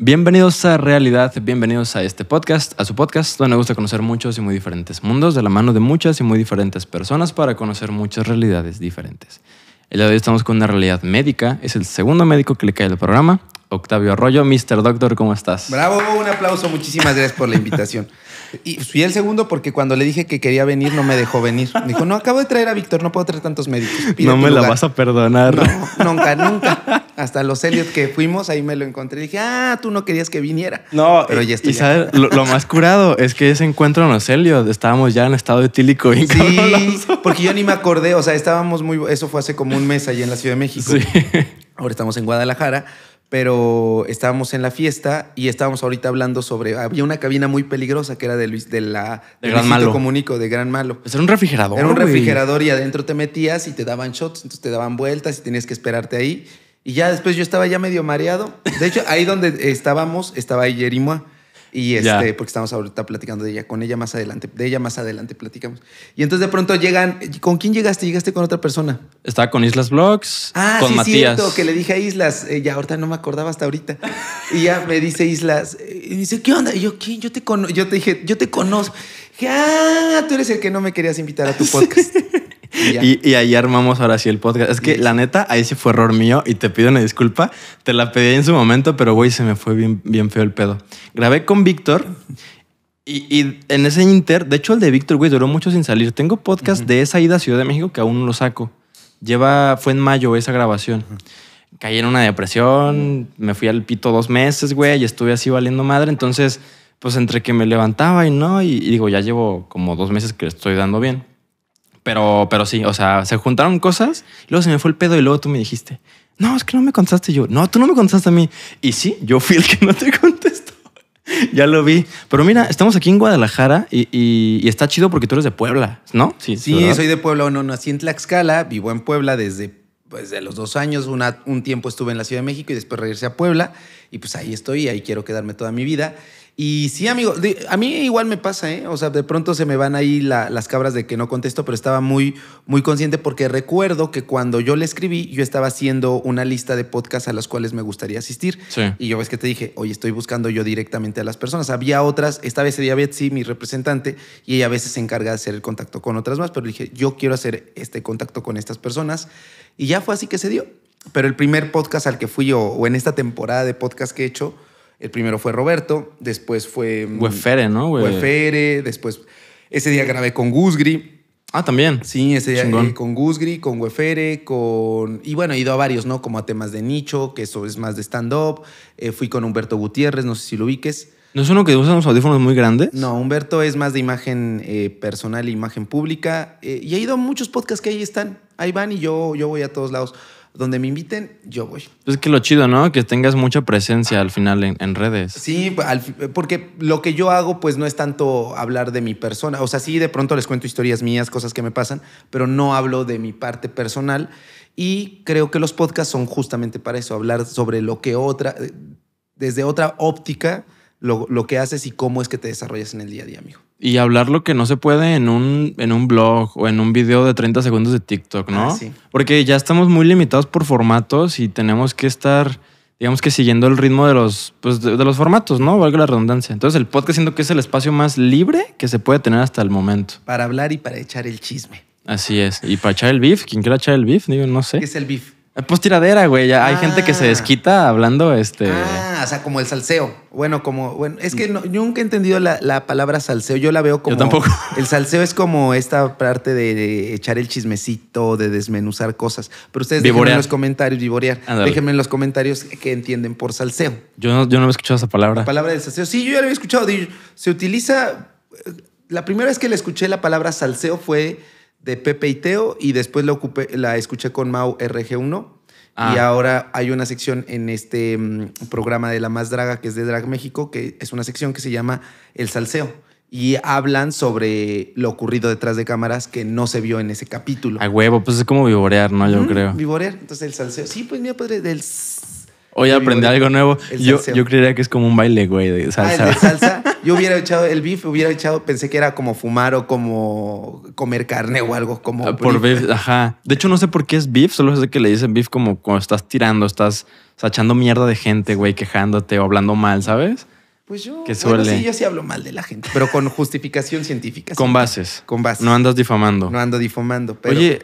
Bienvenidos a Realidad, bienvenidos a este podcast, a su podcast, donde me gusta conocer muchos y muy diferentes mundos de la mano de muchas y muy diferentes personas para conocer muchas realidades diferentes. El día de hoy estamos con una realidad médica, es el segundo médico que le cae al programa, Octavio Arroyo. Mr. Doctor, ¿cómo estás? Bravo, un aplauso, muchísimas gracias por la invitación. Y pues fui el segundo porque cuando le dije que quería venir, no me dejó venir. Me dijo, no, acabo de traer a Víctor, no puedo traer tantos médicos. no me la vas a perdonar. nunca, nunca. Hasta los Elliot que fuimos, ahí me lo encontré. Dije, ah, tú no querías que viniera. No, pero ya estoy. Y lo, más curado es que ese encuentro en los Elliot, estábamos ya en estado etílico. Y sí, porque yo ni me acordé, o sea, estábamos muy, eso fue hace como un mes allí en la Ciudad de México. Sí. Ahora estamos en Guadalajara pero estábamos en la fiesta y estábamos ahorita hablando sobre había una cabina muy peligrosa que era de Luis de la de, Gran Malo comunico de Gran Malo pues era un refrigerador era un refrigerador y adentro te metías y te daban shots entonces te daban vueltas y tenías que esperarte ahí y ya después yo estaba ya medio mareado de hecho ahí donde estábamos estaba Jerimoa y este, porque estamos ahorita platicando de ella, con ella más adelante, de ella más adelante platicamos. Y entonces de pronto llegan, ¿con quién llegaste? ¿Llegaste con otra persona? Estaba con Islas Vlogs, ah, con sí, Cierto, que le dije a Islas, eh, ya ahorita no me acordaba hasta ahorita. y ya me dice Islas, eh, y dice, ¿qué onda? Y yo, ¿quién? Yo te conozco, yo te dije, yo te conozco. ah, tú eres el que no me querías invitar a tu podcast. Y, ahí armamos ahora sí el podcast. Es que la neta, ahí sí fue error mío y te pido una disculpa. Te la pedí en su momento, pero güey, se me fue bien, bien feo el pedo. Grabé con Víctor y, en ese inter, de hecho el de Víctor, güey, duró mucho sin salir. Tengo podcast de esa ida a Ciudad de México que aún no lo saco. Lleva, fue en mayo esa grabación. caí en una depresión, me fui al pito dos meses, güey, y estuve así valiendo madre. Entonces, pues entre que me levantaba y no, y, y digo, ya llevo como dos meses que estoy dando bien. Pero, sí, o sea, se juntaron cosas, luego se me fue el pedo y luego tú me dijiste, no, es que no me contestaste yo. No, tú no me contestaste a mí. Y sí, yo fui el que no te contestó. ya lo vi. Pero mira, estamos aquí en Guadalajara y, está chido porque tú eres de Puebla, ¿no? Sí, sí soy de Puebla. No, nací en Tlaxcala, vivo en Puebla desde pues, los dos años. un tiempo estuve en la Ciudad de México y después regresé a Puebla. Y pues ahí estoy, ahí quiero quedarme toda mi vida. Y sí, amigo, a mí igual me pasa, ¿eh? O sea, de pronto se me van ahí las cabras de que no contesto, pero estaba muy, muy consciente porque recuerdo que cuando yo le escribí, yo estaba haciendo una lista de podcasts a las cuales me gustaría asistir. Sí. Y yo ves que te dije, oye, estoy buscando yo directamente a las personas. Había otras, esta vez sería Betsy, mi representante, y ella a veces se encarga de hacer el contacto con otras más, pero le dije, yo quiero hacer este contacto con estas personas. Y ya fue así que se dio. Pero el primer podcast al que fui yo, o en esta temporada de podcast que he hecho, el primero fue Roberto, después fue... Wefere, mm, ¿no? después... Ese día grabé con Gusgri. Ah, también. Sí, ese día grabé con Gusgri, con Wefere, con... Y bueno, he ido a varios, ¿no? Como a temas de nicho, que eso es más de stand-up. Eh, fui con Humberto Gutiérrez, no sé si lo ubiques. ¿No es uno que usa unos audífonos muy grandes? No, Humberto es más de imagen eh, personal e imagen pública. Eh, y he ido a muchos podcasts que ahí están. Ahí van y yo, yo voy a todos lados donde me inviten, yo voy. Pues es que lo chido, ¿no? Que tengas mucha presencia al final en, redes. Sí, porque lo que yo hago, pues no es tanto hablar de mi persona. O sea, sí, de pronto les cuento historias mías, cosas que me pasan, pero no hablo de mi parte personal. Y creo que los podcasts son justamente para eso, hablar sobre lo que otra, eh, desde otra óptica, lo, lo que haces y cómo es que te desarrollas en el día a día, amigo y hablar lo que no se puede en un, en un blog o en un video de 30 segundos de TikTok, ¿no? Ah, Porque ya estamos muy limitados por formatos y tenemos que estar, digamos que siguiendo el ritmo de los, pues de, los formatos, ¿no? Valga la redundancia. Entonces el podcast siento que es el espacio más libre que se puede tener hasta el momento. Para hablar y para echar el chisme. Así es. Y para echar el beef, quien quiere echar el beef, digo, no sé. ¿Qué es el beef? Eh, pues tiradera, güey. Hay gente que se ah. desquita hablando este. Ah, o sea, como el salseo. Bueno, como. Bueno, es que yo nunca he entendido la, palabra salseo. Yo la veo como. Yo tampoco. El salseo es como esta parte de, echar el chismecito, de desmenuzar cosas. Pero ustedes déjenme en los comentarios, vivorear. Déjenme en los comentarios qué entienden por salseo. Yo no, yo no había escuchado esa palabra. palabra del salseo. Sí, yo ya la había escuchado. Se utiliza. Eh, la primera vez que le escuché la palabra salseo fue de Pepe y Teo y después la, escuché con Mau RG1. Ah. Y ahora hay una sección en este mm, programa de La Más Draga, que es de Drag México, que es una sección que se llama El Salseo. Y hablan sobre lo ocurrido detrás de cámaras que no se vio en ese capítulo. A huevo, pues es como vivorear, ¿no? Yo creo. Vivorear, entonces el salseo. Sí, pues mira, padre, del... Hoy aprendí algo nuevo. Yo, yo creería que es como un baile, güey, de ah, salsa. Yo hubiera echado el beef, hubiera echado, pensé que era como fumar o como comer carne o algo como. Ah, por beef, ajá. De hecho, no sé por qué es beef, solo sé que le dicen beef como cuando estás tirando, estás sachando mierda de gente, güey, quejándote o hablando mal, ¿sabes? Pues yo. Que suele. sí, yo sí hablo mal de la gente, pero con justificación científica. Con bases. Con bases. No andas difamando. No ando difamando, pero. Oye.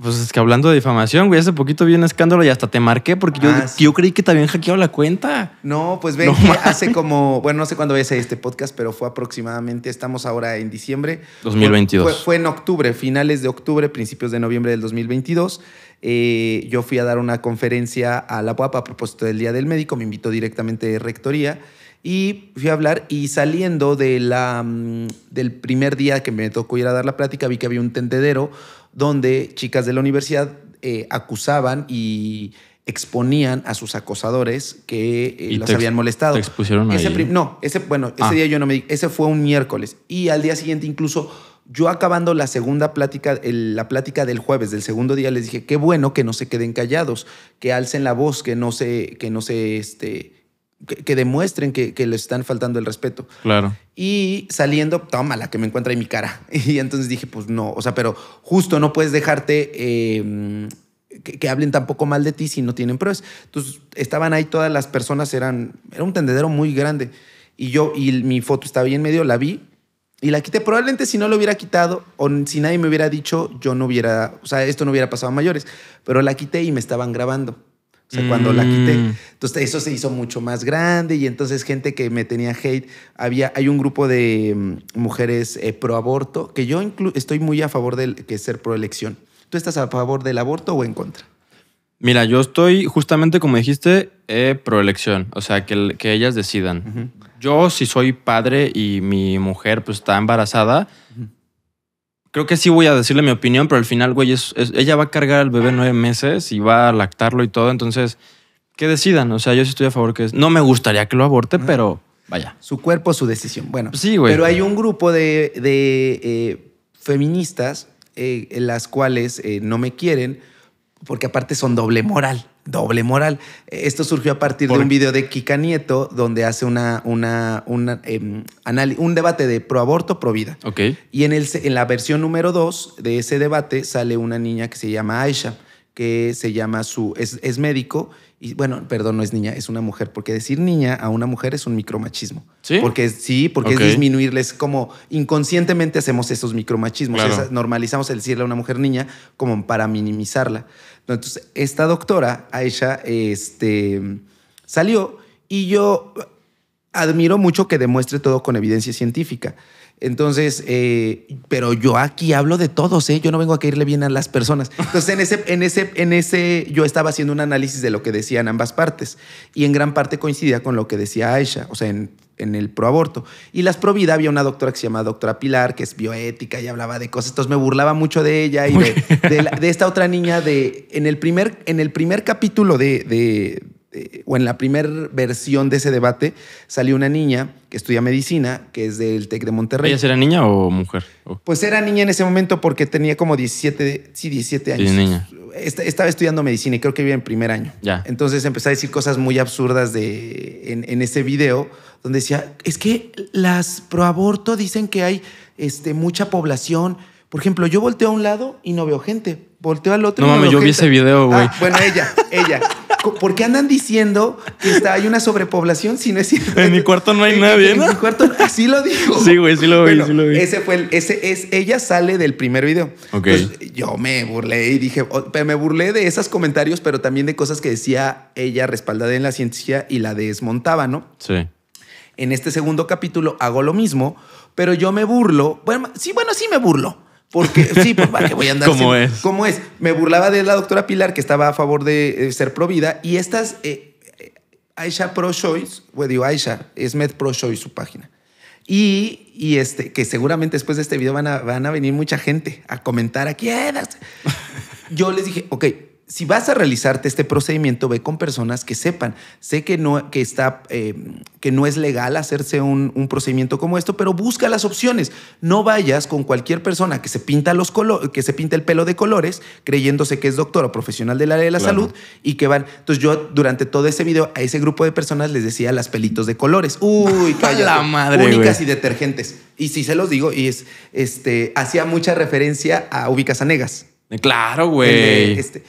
Pues es que hablando de difamación, güey, hace poquito vi un escándalo y hasta te marqué porque yo, ah, yo creí que también habían la cuenta. No, pues ven, hace como, bueno, no sé cuándo ves este podcast, pero fue aproximadamente, estamos ahora en diciembre. 2022. Fue, en octubre, finales de octubre, principios de noviembre del 2022. Eh, yo fui a dar una conferencia a la UAPA a propósito del Día del Médico, me invitó directamente de Rectoría y fui a hablar y saliendo de la, mm, del primer día que me tocó ir a dar la plática vi que había un tendedero donde chicas de la universidad eh, acusaban y exponían a sus acosadores que eh, los habían molestado. expusieron No, ese, bueno, ese ah. día yo no me... Ese fue un miércoles. Y al día siguiente incluso yo acabando la segunda plática, la plática del jueves, del segundo día, les dije, qué bueno que no se queden callados, que alcen la voz, que no se, que no se, este, que, demuestren que, les están faltando el respeto. Claro. Y saliendo, toma la que me encuentra en mi cara. Y entonces dije, pues no, o sea, pero justo no puedes dejarte em, que, hablen tampoco mal de ti si no tienen pruebas. Entonces estaban ahí todas las personas, eran, era un tendedero muy grande. Y yo, y mi foto estaba ahí en medio, la vi y la quité. Probablemente si no lo hubiera quitado o si nadie me hubiera dicho, yo no hubiera, o sea, esto no hubiera pasado a mayores. Pero la quité y me estaban grabando cuando la quité. Mm. Entonces eso se hizo mucho más grande y entonces gente que me tenía hate, había, hay un grupo de mm, mujeres eh, pro aborto, que yo estoy muy a favor de que ser pro elección. ¿Tú estás a favor del aborto o en contra? Mira, yo estoy justamente como dijiste, eh, pro elección, o sea, que, que ellas decidan. Yo si soy padre y mi mujer pues está embarazada, creo que sí voy a decirle mi opinión, pero al final, güey, ella va a cargar al bebé nueve meses y va a lactarlo y todo. Entonces, que decidan. O sea, yo sí estoy a favor que es. No me gustaría que lo aborte, pero vaya. Su cuerpo, su decisión. Bueno, sí, güey. Pero hay un grupo de, eh, feministas eh, en las cuales eh, no me quieren porque aparte son doble moral doble moral. Esto surgió a partir de un video de Kika Nieto donde hace una, una, em, un debate de pro aborto, pro vida. Okay. Y en, el, en la versión número dos de ese debate sale una niña que se llama Aisha, que se llama su, es, médico y bueno, perdón, no es niña, es una mujer, porque decir niña a una mujer es un micromachismo. Sí. Porque sí, porque es disminuirles como inconscientemente hacemos esos micromachismos, normalizamos el decirle a una mujer niña como para minimizarla. Entonces, esta doctora, Aisha, este, salió y yo admiro mucho que demuestre todo con evidencia científica. Entonces, eh, pero yo aquí hablo de todos, ¿eh? Yo no vengo a caerle bien a las personas. Entonces, en ese, en ese, en ese, yo estaba haciendo un análisis de lo que decían ambas partes y en gran parte coincidía con lo que decía Aisha. O sea, en en el proaborto. Y las pro vida había una doctora que se llamaba doctora Pilar, que es bioética y hablaba de cosas. Entonces me burlaba mucho de ella y de, esta otra niña de en el primer, en el primer capítulo de, eh, o en la primera versión de ese debate, salió una niña que estudia medicina, que es del TEC de Monterrey. ¿Ella era niña o mujer? Pues era niña en ese momento porque tenía como 17, sí, 17 años. niña. Estaba estudiando medicina y creo que vivía en primer año. Ya. Entonces empezó a decir cosas muy absurdas de, en, ese video, donde decía, es que las proaborto dicen que hay este, mucha población. Por ejemplo, yo volteo a un lado y no veo gente volteó al otro. No mames, yo vi ese video, ah, güey. bueno, ella, ella. ¿Por qué andan diciendo que está, hay una sobrepoblación si no es cierto? En mi cuarto no hay nadie, ¿no? En mi cuarto sí lo dijo. Sí, güey, sí lo vi, sí lo vi. Ese fue el, ese es, ella sale del primer video. Ok. yo me burlé y dije, me burlé de esos comentarios, pero también de cosas que decía ella respaldada en la ciencia y la desmontaba, ¿no? Sí. En este segundo capítulo hago lo mismo, pero yo me burlo. Bueno, sí, bueno, sí me burlo porque sí, pues voy a andar. ¿Cómo es? Me burlaba de la doctora Pilar que estaba a favor de eh, ser provida y estas eh, eh, Aisha Pro Choice, digo Aisha, es Med Pro Choice su página. Y, y, este, que seguramente después de este video van a, van a venir mucha gente a comentar aquí. Yo les dije, ok, si vas a realizarte este procedimiento, ve con personas que sepan. Sé que no, que está, eh, que no es legal hacerse un, un, procedimiento como esto, pero busca las opciones. No vayas con cualquier persona que se pinta los colo que se pinta el pelo de colores, creyéndose que es doctor o profesional del área de la salud y que van. Entonces yo durante todo ese video a ese grupo de personas les decía las pelitos de colores. Uy, cállate. la madre. Únicas y detergentes. Y si se los digo, y es, este, hacía mucha referencia a anegas Claro, güey. Este,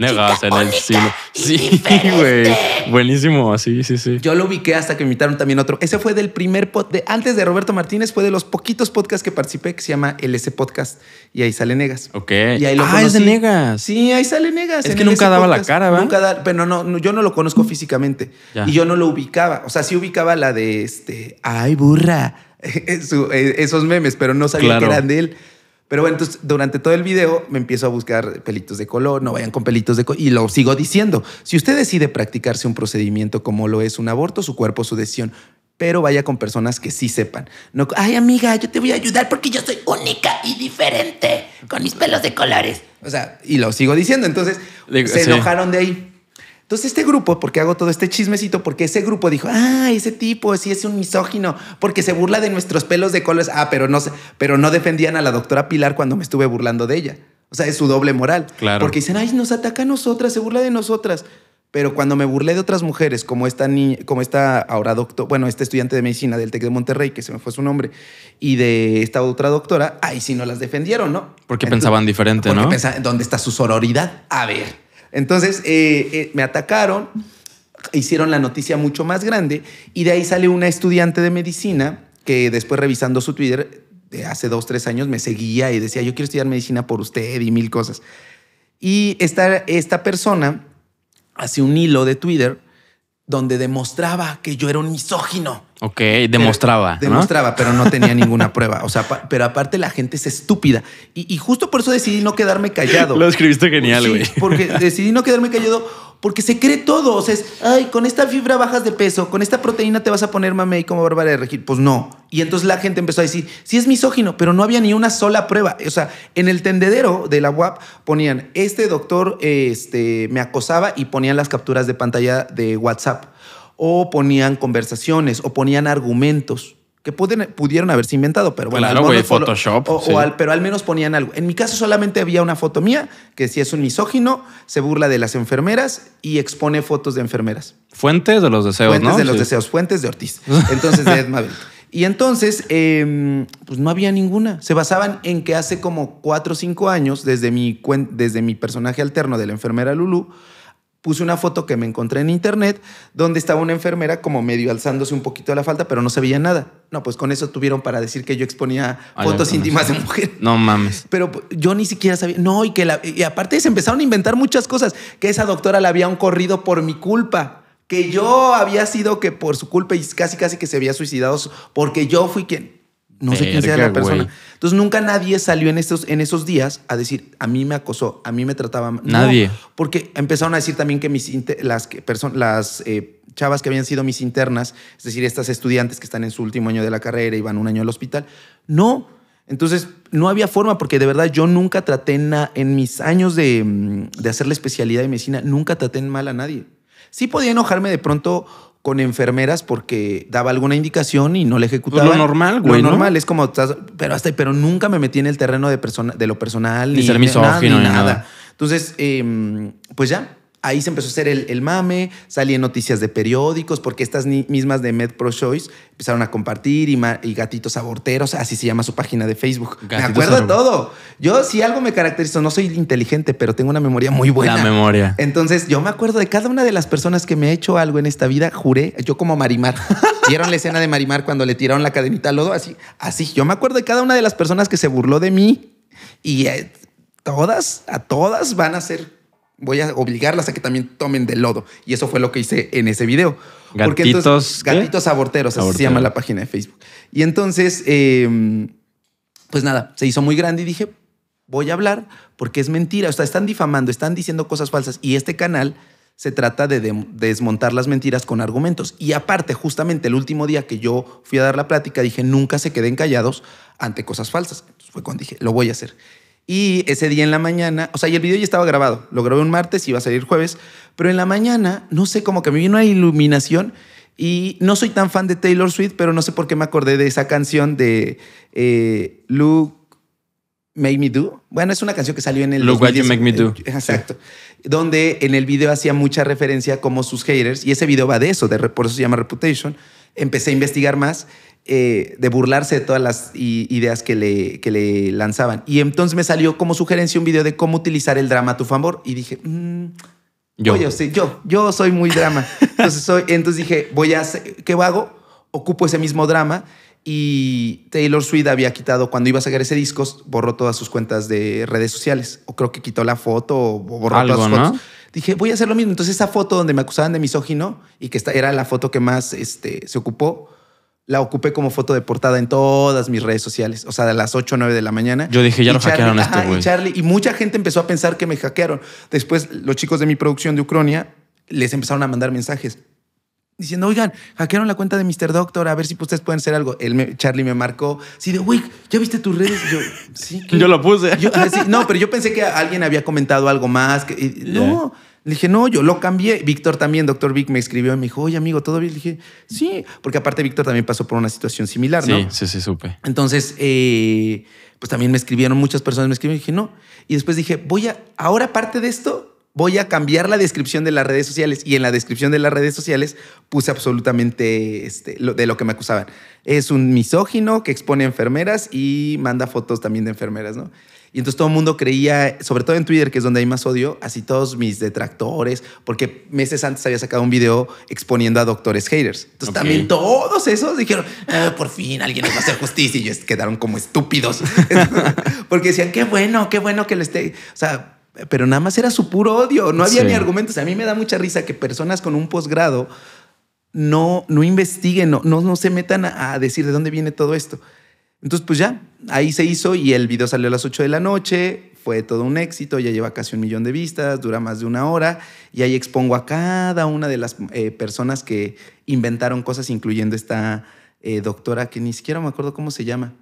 negas en el estilo Sí, güey. Buenísimo, sí, sí, sí. Yo lo ubiqué hasta que me invitaron también otro. Ese fue del primer podcast, de antes de Roberto Martínez, fue de los poquitos podcasts que participé que se llama LS Podcast y ahí sale Negas. Ok. ah, es de Negas. Sí, ahí sale Negas. Es que nunca daba la cara, ¿verdad? Nunca da, pero no, no, yo no lo conozco físicamente y yo no lo ubicaba. O sea, sí ubicaba la de este, ay burra, eh, esos memes, pero no sabía que eran de él. Pero bueno, entonces durante todo el video me empiezo a buscar pelitos de color, no vayan con pelitos de color, y lo sigo diciendo. Si usted decide practicarse un procedimiento como lo es un aborto, su cuerpo, su decisión, pero vaya con personas que sí sepan. No, ay amiga, yo te voy a ayudar porque yo soy única y diferente con mis pelos de colores. O sea, y lo sigo diciendo. Entonces se enojaron de ahí. Entonces este grupo, porque hago todo este chismecito, porque ese grupo dijo, ah, ese tipo sí es un misógino, porque se burla de nuestros pelos de colores. Ah, pero no, pero no defendían a la doctora Pilar cuando me estuve burlando de ella. O sea, es su doble moral. Claro. Porque dicen, ay, nos ataca a nosotras, se burla de nosotras. Pero cuando me burlé de otras mujeres, como esta, niña, como esta ahora doctora, bueno, esta estudiante de medicina del TEC de Monterrey, que se me fue su nombre, y de esta otra doctora, ay, sí no las defendieron, ¿no? Porque pensaban diferente, ¿no? ¿Dónde está su sororidad? A ver. Entonces eh, eh, me atacaron, hicieron la noticia mucho más grande y de ahí sale una estudiante de medicina que después revisando su Twitter de hace dos, tres años me seguía y decía, yo quiero estudiar medicina por usted y mil cosas. Y esta, esta persona hace un hilo de Twitter donde demostraba que yo era un misógino. Ok, demostraba. Demostraba, pero no tenía ninguna prueba. O sea, pero aparte la gente es estúpida. Y, justo por eso decidí no quedarme callado. Lo escribiste genial, güey. porque decidí no quedarme callado porque se cree todo. O sea, es, ay, con esta fibra bajas de peso, con esta proteína te vas a poner y como Bárbara de regir. Pues no. Y entonces la gente empezó a decir, sí es misógino, pero no había ni una sola prueba. O sea, en el tendedero de la UAP ponían, este doctor este, me acosaba y ponían las capturas de pantalla de WhatsApp. O ponían conversaciones, o ponían argumentos que pudieron, haberse inventado, pero bueno. Photoshop. pero al menos ponían algo. En mi caso solamente había una foto mía que si es un misógino, se burla de las enfermeras y expone fotos de enfermeras. Fuentes de los deseos, Fuentes de los deseos, fuentes de Ortiz. Entonces, de Edmabel. Y entonces, em, pues no había ninguna. Se basaban en que hace como cuatro o cinco años, desde mi, desde mi personaje alterno de la enfermera Lulu, puse una foto que me encontré en internet donde estaba una enfermera como medio alzándose un poquito de la falta, pero no se veía nada. No, pues con eso tuvieron para decir que yo exponía fotos íntimas de mujer. No mames. Pero yo ni siquiera sabía. No, y que la, y aparte se empezaron a inventar muchas cosas, que esa doctora la había corrido por mi culpa, que yo había sido que por su culpa y casi casi que se había suicidado porque yo fui quien no sé quién sea la persona. Entonces nunca nadie salió en en esos días a decir, a mí me acosó, a mí me trataba mal. Nadie. porque empezaron a decir también que mis las, las eh, chavas que habían sido mis internas, es decir, estas estudiantes que están en su último año de la carrera y van un año al hospital, no. Entonces no había forma porque de verdad yo nunca traté en, mis años de, mm, de hacer la especialidad de medicina, nunca traté mal a nadie. Sí podía enojarme de pronto con enfermeras porque daba alguna indicación y no le ejecutaba. Pues lo normal, güey. Lo normal es como, pero hasta, pero nunca me metí en el terreno de, de lo personal. Ni, ser ni, nada. Entonces, em, pues ya, ahí se empezó a hacer el, mame, salí noticias de periódicos, porque estas mismas de Med Pro Choice empezaron a compartir y, gatitos aborteros, así se llama su página de Facebook. me acuerdo de todo. Yo si algo me caracterizo, no soy inteligente, pero tengo una memoria muy buena. La memoria. Entonces yo me acuerdo de cada una de las personas que me ha hecho algo en esta vida, juré, yo como Marimar. Vieron la escena de Marimar cuando le tiraron la cadenita al lodo, así, así. Yo me acuerdo de cada una de las personas que se burló de mí y eh, todas, a todas van a ser voy a obligarlas a que también tomen del lodo. Y eso fue lo que hice en ese video. Gatitos. Porque ¿eh? gatitos aborteros, así se llama la página de Facebook. Y entonces, em, pues nada, se hizo muy grande y dije, voy a hablar porque es mentira. O sea, están difamando, están diciendo cosas falsas. Y este canal se trata de, desmontar las mentiras con argumentos. Y aparte, justamente el último día que yo fui a dar la plática, dije, nunca se queden callados ante cosas falsas. fue cuando dije, lo voy a hacer. Y ese día en la mañana, o sea, y el video ya estaba grabado, lo grabé un martes, y iba a salir jueves, pero en la mañana, no sé, como que me vino una iluminación y no soy tan fan de Taylor Swift, pero no sé por qué me acordé de esa canción de eh, Luke Make Me Do. Bueno, es una canción que salió en el. Look What You Make Me Do. Eh, exacto. Donde en el video hacía mucha referencia como sus haters, y ese video va de eso, de, por eso se llama Reputation. Empecé a investigar más eh, de burlarse de todas las ideas que le, le lanzaban. Y entonces me salió como sugerencia un video de cómo utilizar el drama a tu favor. Y dije, mm, yo. yo, yo soy muy drama. Entonces, soy, entonces dije, voy a ¿qué hago? Ocupo ese mismo drama. Y Taylor Swift había quitado, cuando iba a sacar ese disco, borró todas sus cuentas de redes sociales. O creo que quitó la foto o borró todas fotos. Dije, voy a hacer lo mismo. Entonces, esa foto donde me acusaban de misógino y que era la foto que más este, se ocupó, la ocupé como foto de portada en todas mis redes sociales, o sea, de las 8 o 9 de la mañana. Yo dije, ya no hackearon a este güey. Y Charlie, y mucha gente empezó a pensar que me hackearon. Después, los chicos de mi producción de Ucrania les empezaron a mandar mensajes diciendo, oigan, hackearon la cuenta de Mr. Doctor, a ver si ustedes pueden hacer algo. Él me, Charlie me marcó, sí, de, güey, ¿ya viste tus redes? Yo, sí. Yo lo puse. Ah, no, pero yo pensé que alguien había comentado algo más. Que, No. Le dije, no, yo lo cambié. Víctor también, doctor Vic, me escribió y me dijo, oye, amigo, ¿todo bien? Le dije, sí, porque aparte Víctor también pasó por una situación similar, ¿no? Sí, sí, sí, supe. Entonces, eh, pues también me escribieron, muchas personas me escribieron y dije, no. Y después dije, voy a, ahora aparte de esto, voy a cambiar la descripción de las redes sociales. Y en la descripción de las redes sociales puse absolutamente este, lo, de lo que me acusaban. Es un misógino que expone enfermeras y manda fotos también de enfermeras, ¿no? Y entonces todo el mundo creía, sobre todo en Twitter, que es donde hay más odio, así todos mis detractores, porque meses antes había sacado un video exponiendo a doctores haters. Entonces también todos esos dijeron, ah, por fin alguien va a hacer justicia. Y quedaron como estúpidos. porque decían, qué bueno, qué bueno que le esté. O sea, pero nada más era su puro odio. No había ni argumentos. A mí me da mucha risa que personas con un posgrado no, no investiguen, no, se metan a, decir de dónde viene todo esto. Entonces, pues ya, ahí se hizo y el video salió a las 8 de la noche, fue todo un éxito, ya lleva casi un millón de vistas, dura más de una hora y ahí expongo a cada una de las eh, personas que inventaron cosas, incluyendo esta eh, doctora que ni siquiera me acuerdo cómo se llama.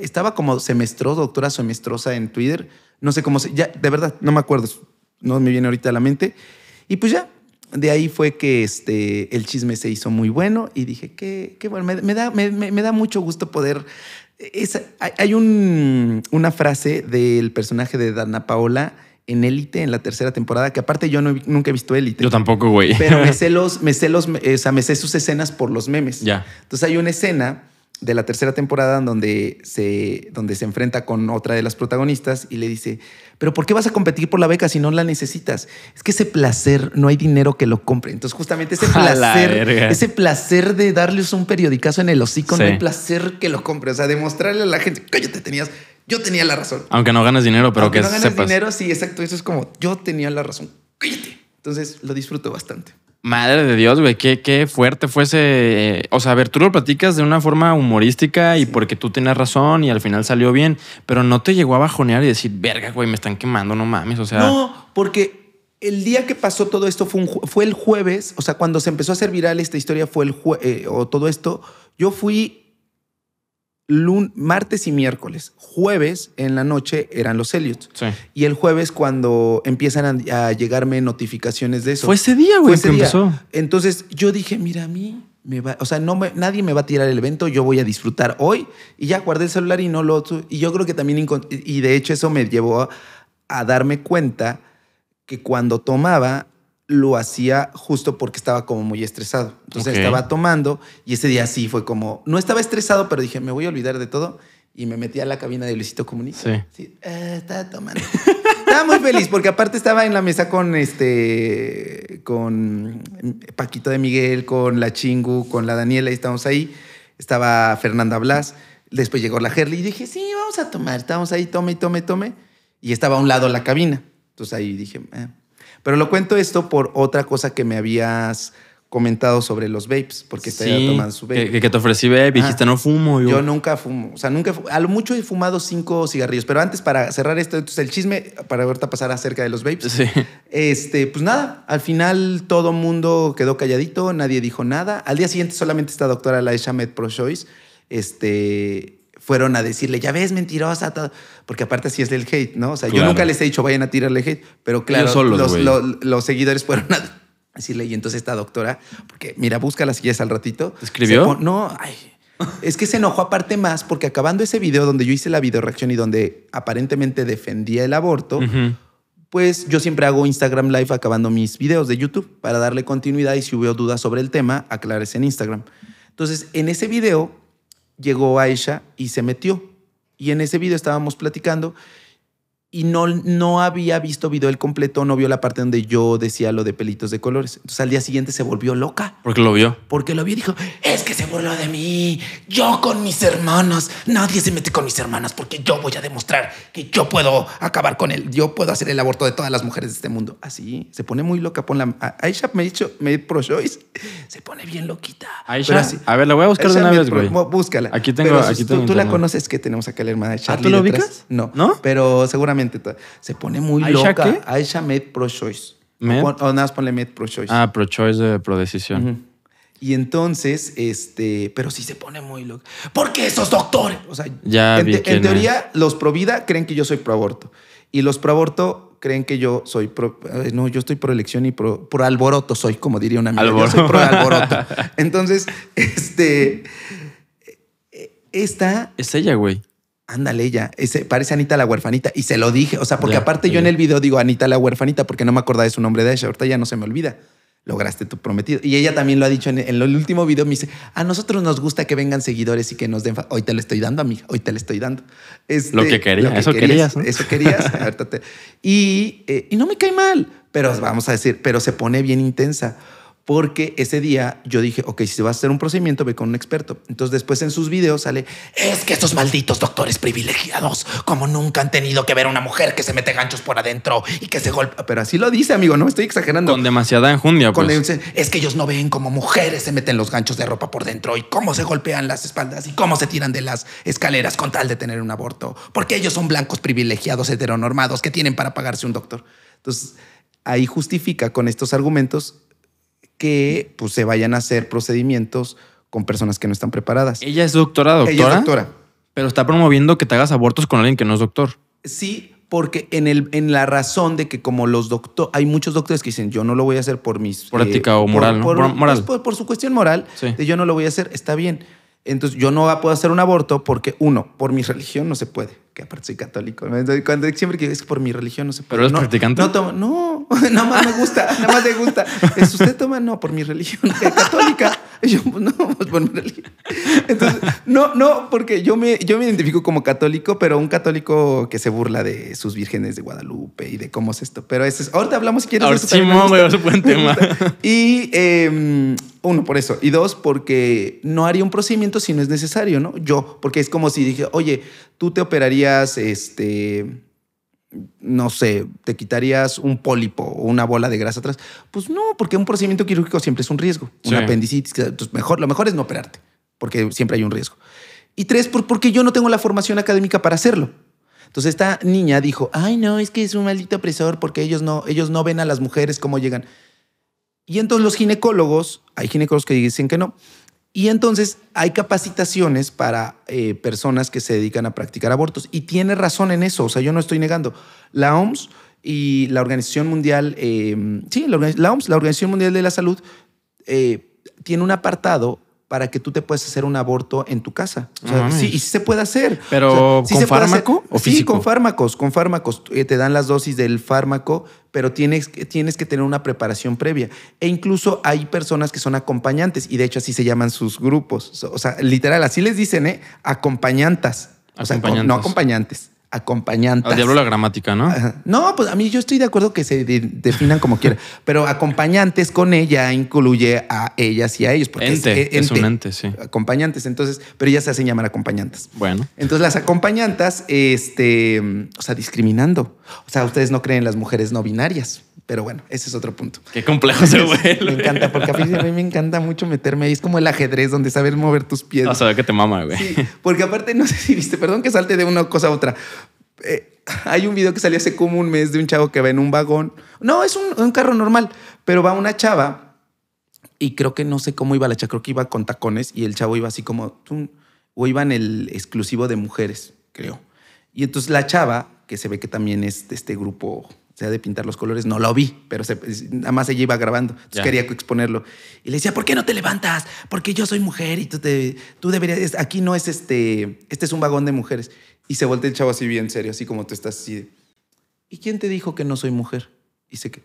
estaba como semestrosa, doctora semestrosa en Twitter, no sé cómo se, ya, de verdad, no me acuerdo, no me viene ahorita a la mente. Y pues ya, de ahí fue que este, el chisme se hizo muy bueno y dije qué bueno, me, da, me, me, da mucho gusto poder es, hay una frase del personaje de Dana Paola en Élite en la tercera temporada, que aparte yo no, nunca he visto Élite. Yo tampoco, güey. Pero me sé los, me me sus escenas por los memes. Ya. Entonces hay una escena de la tercera temporada donde se, donde se enfrenta con otra de las protagonistas y le dice, pero ¿por qué vas a competir por la beca si no la necesitas? Es que ese placer, no hay dinero que lo compre. Entonces justamente ese placer, ese placer de darles un periodicazo en el hocico, no hay placer que lo compre. O sea, demostrarle a la gente, que yo te tenías, yo tenía la razón. Aunque no ganas dinero, pero que no ganas dinero, sí, exacto. Eso es como, yo tenía la razón. Cállate. Entonces lo disfruto bastante. Madre de Dios, güey, qué, qué fuerte fue ese. Eh, o sea, a ver, tú lo platicas de una forma humorística y porque tú tienes razón y al final salió bien, pero no te llegó a bajonear y decir, verga, güey, me están quemando, no mames. O sea. No, porque el día que pasó todo esto fue, fue el jueves, o sea, cuando se empezó a hacer viral esta historia fue el jue, eh, o todo esto, yo fui martes y miércoles. Jueves en la noche eran los Elliot. Y el jueves cuando empiezan a, llegarme notificaciones de eso. Fue ese día, güey, empezó. Entonces yo dije, mira, a mí me va, o sea, no nadie me va a tirar el evento, yo voy a disfrutar hoy. Y ya guardé el celular y no lo... Y yo creo que también... Y de hecho eso me llevó a darme cuenta que cuando tomaba lo hacía justo porque estaba como muy estresado. Entonces estaba tomando y ese día sí fue como, no estaba estresado, pero dije, me voy a olvidar de todo. Y me metí a la cabina de Luisito Comunista. Sí. Eh, estaba tomando. estaba muy feliz porque aparte estaba en la mesa con este, con Paquito de Miguel, con la Chingu, con la Daniela y estábamos ahí. Estaba Fernanda Blas. Después llegó la Herli y dije, sí, vamos a tomar. Estamos ahí, tome, tome, tome. Y estaba a un lado la cabina. Entonces ahí dije, eh, pero lo cuento esto por otra cosa que me habías comentado sobre los vapes, porque sí, tomando su vape. Que, te ofrecí vape, dijiste no fumo. Yo. nunca fumo, o sea, nunca a lo mucho he fumado cinco cigarrillos, pero antes para cerrar esto, entonces el chisme, para ahorita pasar acerca de los vapes, este, pues nada, al final todo mundo quedó calladito, nadie dijo nada. Al día siguiente solamente esta doctora, la met Pro Choice, este, fueron a decirle, ya ves, mentirosa, todo. porque aparte sí es del hate, ¿no? O sea, yo nunca les he dicho, vayan a tirarle hate, pero claro, los, seguidores fueron a decirle, y entonces esta doctora, porque mira, busca las guías al ratito. ¿Escribió? no, es que se enojó aparte más porque acabando ese video donde yo hice la video reacción y donde aparentemente defendía el aborto, pues yo siempre hago Instagram Live acabando mis videos de YouTube para darle continuidad y si hubo dudas sobre el tema, aclárese en Instagram. Entonces, en ese video llegó Aisha y se metió. Y en ese video estábamos platicando y no, no había visto video el completo, no vio la parte donde yo decía lo de pelitos de colores. Entonces al día siguiente se volvió loca. Porque lo vio. Porque lo vio y dijo, es que se burló de mí, yo con mis hermanos, nadie se mete con mis hermanas porque yo voy a demostrar que yo puedo acabar con él, yo puedo hacer el aborto de todas las mujeres de este mundo. Así, se pone muy loca, la. Aisha me ha dicho, me pro choice, se pone bien loquita. Aisha, a ver, la voy a buscar de una vez, güey. Búscala. Aquí tengo, aquí tú, tengo. la conoces que tenemos acá la hermana ah, tú lo ubicas? No, no, pero seguramente se pone muy loca. A Aisha made pro choice. O, nada más ponle pro choice. Ah, pro choice de pro decisión. Y entonces, este, pero sí se pone muy ¿Por Porque esos doctores. O sea, ya en, teoría, los pro vida creen que yo soy pro aborto. Y los pro aborto creen que yo soy pro. No, yo estoy pro elección y pro, alboroto soy, como diría una amiga. Entonces, este. E, e, esta. Es ella, güey ándale ella, ese, parece Anita la huerfanita. Y se lo dije, o sea, porque aparte yo en el video digo Anita la huerfanita porque no me acordaba de su nombre de ella, ahorita ya no se me olvida. Lograste tu prometido. Y ella también lo ha dicho en el, último video, me dice, a nosotros nos gusta que vengan seguidores y que nos den... Hoy te lo estoy dando, a mí. hoy te lo estoy dando. Este, lo que quería, eso querías. Eso querías. ahorita y, eh, y no me cae mal, pero vamos a decir, pero se pone bien intensa porque ese día yo dije, ok, si se va a hacer un procedimiento, ve con un experto. Entonces después en sus videos sale, es que estos malditos doctores privilegiados, como nunca han tenido que ver a una mujer que se mete ganchos por adentro y que se golpea. Pero así lo dice, amigo, no me estoy exagerando. Con demasiada enjundia. pues. es que ellos no ven cómo mujeres se meten los ganchos de ropa por dentro y cómo se golpean las espaldas y cómo se tiran de las escaleras con tal de tener un aborto. Porque ellos son blancos privilegiados heteronormados que tienen para pagarse un doctor. Entonces ahí justifica con estos argumentos que pues, se vayan a hacer procedimientos con personas que no están preparadas. Ella es doctora, doctora. doctora. Pero está promoviendo que te hagas abortos con alguien que no es doctor. Sí, porque en, el, en la razón de que como los doctores, hay muchos doctores que dicen, yo no lo voy a hacer por mis... Por ética eh, o moral. Por, su cuestión moral, de yo no lo voy a hacer, está bien. Entonces yo no puedo hacer un aborto porque, uno, por mi religión no se puede aparte soy católico. Cuando siempre que es por mi religión, no se ¿Pero eres no, practicante? No, no, nada más me gusta, nada más me gusta. ¿Es ¿Usted toma? No, por mi religión eh, católica. yo, pues, no, pues, por mi religión. Entonces, no, no, porque yo me, yo me identifico como católico, pero un católico que se burla de sus vírgenes de Guadalupe y de cómo es esto. Pero es, ahorita hablamos si quieres. Ahora sí, buen tema. Y em, uno, por eso. Y dos, porque no haría un procedimiento si no es necesario, ¿no? Yo, porque es como si dije, oye, tú te operarías este, no sé, te quitarías un pólipo o una bola de grasa atrás. Pues no, porque un procedimiento quirúrgico siempre es un riesgo. un Una apendicitis, pues, mejor, lo mejor es no operarte, porque siempre hay un riesgo. Y tres, porque yo no tengo la formación académica para hacerlo. Entonces esta niña dijo, ay no, es que es un maldito opresor porque ellos no, ellos no ven a las mujeres cómo llegan. Y entonces los ginecólogos, hay ginecólogos que dicen que no, y entonces hay capacitaciones para eh, personas que se dedican a practicar abortos. Y tiene razón en eso, o sea, yo no estoy negando. La OMS y la Organización Mundial, eh, sí, la, OMS, la Organización Mundial de la Salud, eh, tiene un apartado para que tú te puedas hacer un aborto en tu casa. O sea, ah, sí, y sí se puede hacer. ¿Pero sí con fármaco o físico? Sí, con fármacos, con fármacos. Eh, te dan las dosis del fármaco, pero tienes, tienes que tener una preparación previa. E incluso hay personas que son acompañantes, y de hecho así se llaman sus grupos. O sea, literal, así les dicen, ¿eh? Acompañantas. O sea, no acompañantes acompañantes. Al ah, diablo la gramática, ¿no? No, pues a mí yo estoy de acuerdo que se definan como quieran pero acompañantes con ella incluye a ellas y a ellos. Porque e-, es, sí. Acompañantes, entonces, pero ellas se hacen llamar acompañantes. Bueno. Entonces las acompañantes este, o sea, discriminando. O sea, ustedes no creen en las mujeres no binarias. Pero bueno, ese es otro punto. Qué complejo se vuelve. me encanta, porque a mí, me encanta mucho meterme ahí. Es como el ajedrez donde saber mover tus pies. O sea, que te mama, güey. Sí, porque aparte, no sé si viste, perdón que salte de una cosa a otra. Eh, hay un video que salió hace como un mes de un chavo que va en un vagón. No, es un, un carro normal, pero va una chava y creo que no sé cómo iba la chava, creo que iba con tacones y el chavo iba así como, o iba en el exclusivo de mujeres, creo. Y entonces la chava, que se ve que también es de este grupo de pintar los colores, no lo vi, pero nada más ella iba grabando. Entonces quería exponerlo. Y le decía, ¿por qué no te levantas? Porque yo soy mujer y tú, te, tú deberías. Aquí no es este. Este es un vagón de mujeres. Y se voltea el chavo así bien serio, así como tú estás así. ¿Y quién te dijo que no soy mujer? Y sé que.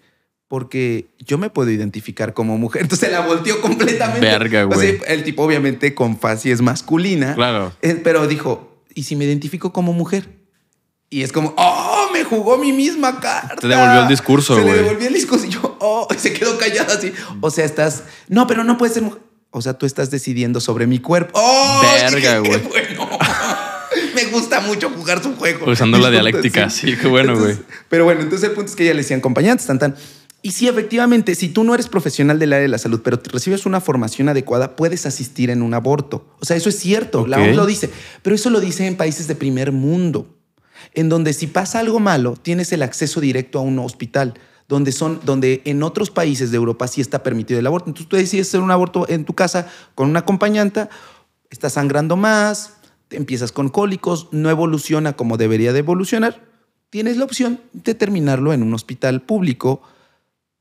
Porque yo me puedo identificar como mujer. Entonces la volteó completamente. Verga, güey. el tipo, obviamente, con facies es masculina. Claro. Eh, pero dijo, ¿y si me identifico como mujer? Y es como, ¡oh! me jugó mi misma carta. Te devolvió el discurso, güey. Se le devolvió el discurso y yo, oh, y se quedó callada así. O sea, estás, no, pero no puedes ser mujer. O sea, tú estás decidiendo sobre mi cuerpo. ¡Oh! Verga, güey. Bueno. me gusta mucho jugar su juego. Usando la dialéctica, sí, qué bueno, güey. Pero bueno, entonces el punto es que ella le decía acompañantes, tan, tan. Y sí, efectivamente, si tú no eres profesional del área de la salud, pero recibes una formación adecuada, puedes asistir en un aborto. O sea, eso es cierto, la ONU lo dice, pero eso lo dice en países de primer mundo en donde si pasa algo malo, tienes el acceso directo a un hospital, donde, son, donde en otros países de Europa sí está permitido el aborto. Entonces tú decides hacer un aborto en tu casa con una acompañante, estás sangrando más, empiezas con cólicos, no evoluciona como debería de evolucionar, tienes la opción de terminarlo en un hospital público.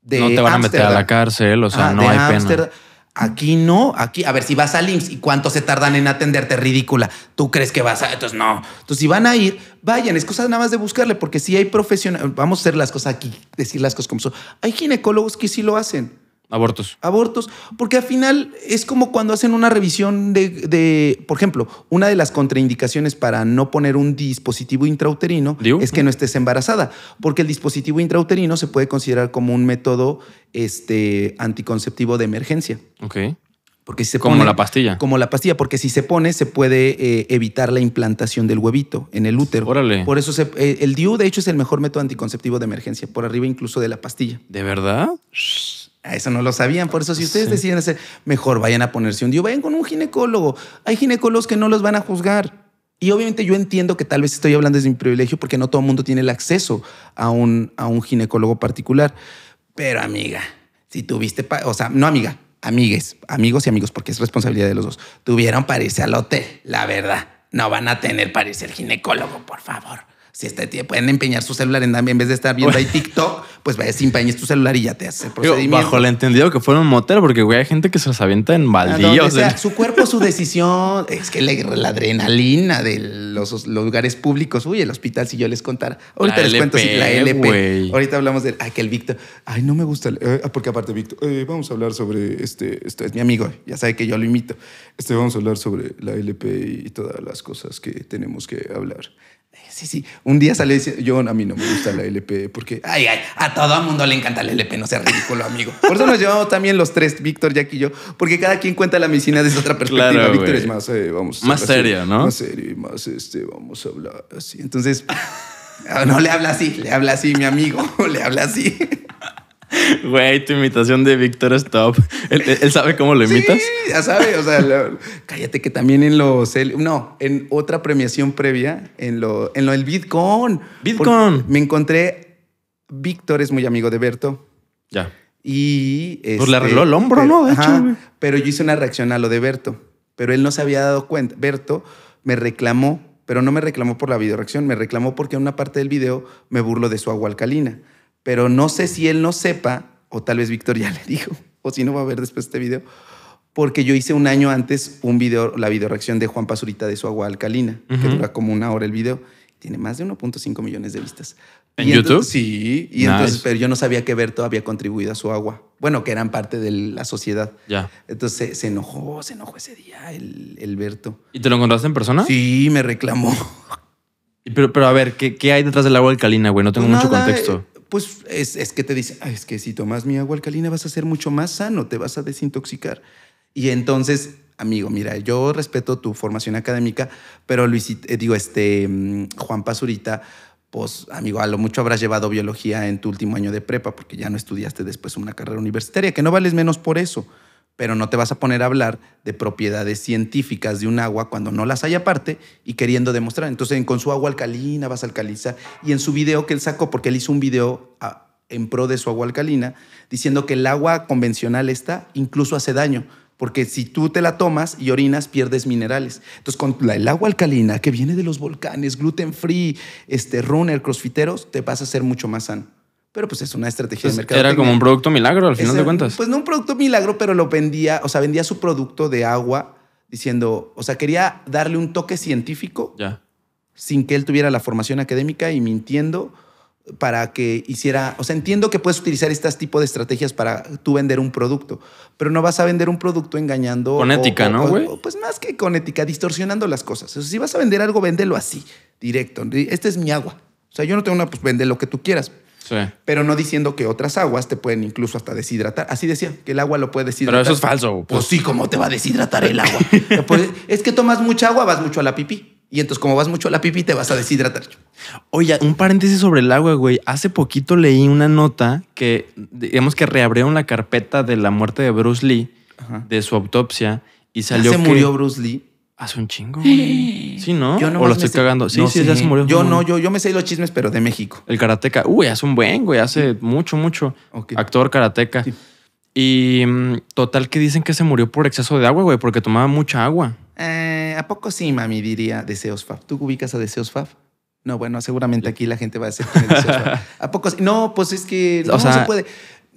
De no te van a meter a la cárcel, o sea, ah, no hay pena. Aquí no, aquí, a ver, si vas al IMSS y cuánto se tardan en atenderte, ridícula. Tú crees que vas a. Entonces, no. Entonces, si van a ir, vayan, es cosa nada más de buscarle, porque si hay profesionales, vamos a hacer las cosas aquí, decir las cosas como son. Hay ginecólogos que sí lo hacen Abortos. Abortos. Porque al final es como cuando hacen una revisión de, por ejemplo, una de las contraindicaciones para no poner un dispositivo intrauterino es que no estés embarazada, porque el dispositivo intrauterino se puede considerar como un método este, anticonceptivo de emergencia. Ok. Porque se como pone, la pastilla. Como la pastilla, porque si se pone se puede eh, evitar la implantación del huevito en el útero. Órale. Por eso eh, el DIU, de hecho, es el mejor método anticonceptivo de emergencia, por arriba incluso de la pastilla. ¿De verdad? Eso no lo sabían. Por eso, si ustedes deciden hacer, mejor vayan a ponerse un día, vayan con un ginecólogo. Hay ginecólogos que no los van a juzgar. Y obviamente yo entiendo que tal vez estoy hablando desde mi privilegio porque no todo el mundo tiene el acceso a un, a un ginecólogo particular. Pero amiga, si tuviste, o sea, no amiga, amigues, amigos y amigos, porque es responsabilidad de los dos, tuvieron para irse al hotel, la verdad. No van a tener para irse al ginecólogo, por favor si este, pueden empeñar su celular en, en vez de estar viendo ahí TikTok, pues vayas, empeñes tu celular y ya te hace el procedimiento. bajo el entendido que fueron un motel, porque güey, hay gente que se las avienta en ah, baldíos. O ¿eh? sea, su cuerpo, su decisión, es que la, adrenalina de los, lugares públicos, uy, el hospital, si yo les contara. Ahorita les cuento la LP. Ahorita hablamos de, ay, ah, que el Víctor, ay, no me gusta, el, eh, ah, porque aparte, Víctor, eh, vamos a hablar sobre, este, esto es mi amigo, ya sabe que yo lo imito. Este, vamos a hablar sobre la LP y todas las cosas que tenemos que hablar. Sí, sí. Un día sale dice yo a mí no me gusta la LP porque, ay, ay, a todo mundo le encanta la LP, no sea ridículo, amigo. Por eso nos llevamos también los tres, Víctor, Jack y yo, porque cada quien cuenta la medicina desde otra perspectiva. Víctor es más, eh, vamos. Más serio, ¿no? Más serio y más, este, vamos a hablar así. Entonces, no le habla así, le habla así, mi amigo, le habla así. Güey, tu imitación de Víctor Stop, ¿Él, sabe cómo lo imitas? Sí, ya sabe. O sea, cállate que también en los. No, en otra premiación previa, en lo, en lo del Bitcoin, Bitcoin, Me encontré. Víctor es muy amigo de Berto. Ya. Y. pues le este, arregló el hombro, ¿no? De hecho. Pero yo hice una reacción a lo de Berto. Pero él no se había dado cuenta. Berto me reclamó, pero no me reclamó por la videoreacción, me reclamó porque en una parte del video me burlo de su agua alcalina pero no sé si él no sepa, o tal vez Víctor ya le dijo, o si no va a ver después este video, porque yo hice un año antes un video, la videoreacción de Juan Pazurita de su agua alcalina, que dura como una hora el video. Tiene más de 1.5 millones de vistas. ¿En YouTube? Sí, entonces, pero yo no sabía que Berto había contribuido a su agua. Bueno, que eran parte de la sociedad. Ya. Entonces se, enojó, se enojó ese día el, Berto. ¿Y te lo encontraste en persona? Sí, me reclamó. Pero, pero a ver, ¿qué, qué hay detrás del agua alcalina, güey? No tengo pues mucho contexto. Eh, pues es, que te dice, es que si tomas mi agua alcalina vas a ser mucho más sano, te vas a desintoxicar. Y entonces, amigo, mira, yo respeto tu formación académica, pero Luis, eh, digo, este, mm, Juan Pazurita, pues, amigo, a lo mucho habrás llevado biología en tu último año de prepa, porque ya no estudiaste después una carrera universitaria, que no vales menos por eso pero no te vas a poner a hablar de propiedades científicas de un agua cuando no las hay aparte y queriendo demostrar. Entonces, con su agua alcalina vas a alcalizar. Y en su video que él sacó, porque él hizo un video ah, en pro de su agua alcalina, diciendo que el agua convencional está incluso hace daño, porque si tú te la tomas y orinas, pierdes minerales. Entonces, con el agua alcalina que viene de los volcanes, gluten free, este, runner, crossfiteros, te vas a hacer mucho más sano pero pues es una estrategia de mercado. Era como un producto milagro al final de cuentas. Pues no un producto milagro, pero lo vendía, o sea, vendía su producto de agua diciendo, o sea, quería darle un toque científico ya. sin que él tuviera la formación académica y mintiendo para que hiciera, o sea, entiendo que puedes utilizar este tipo de estrategias para tú vender un producto, pero no vas a vender un producto engañando. Con ética, ¿no, güey? Pues más que con ética, distorsionando las cosas. si vas a vender algo, véndelo así, directo. Este es mi agua. O sea, yo no tengo una, pues vende lo que tú quieras, pero no diciendo que otras aguas te pueden incluso hasta deshidratar. Así decía, que el agua lo puede deshidratar. Pero eso es falso. Pues, pues. sí, ¿cómo te va a deshidratar el agua? pues, es que tomas mucha agua, vas mucho a la pipí. Y entonces, como vas mucho a la pipí, te vas a deshidratar. Oye, un paréntesis sobre el agua, güey. Hace poquito leí una nota que, digamos que reabrieron la carpeta de la muerte de Bruce Lee, de su autopsia, y salió. se murió Bruce Lee? Hace un chingo. Sí, ¿no? Yo o lo estoy cagando. Sí, sí, ya se murió. Yo no, yo, yo me sé los chismes, pero de México. El karateca. Uy, hace un buen, güey. Hace mucho, mucho. Actor karateca. Y mm, total que dicen que se murió por exceso de agua, güey, porque tomaba mucha agua. Eh, ¿A poco sí, mami? Diría Deseos Fab. ¿Tú ubicas a Deseos Fab? No, bueno, seguramente aquí la gente va a decir ¿A poco sí? No, pues es que no, se puede.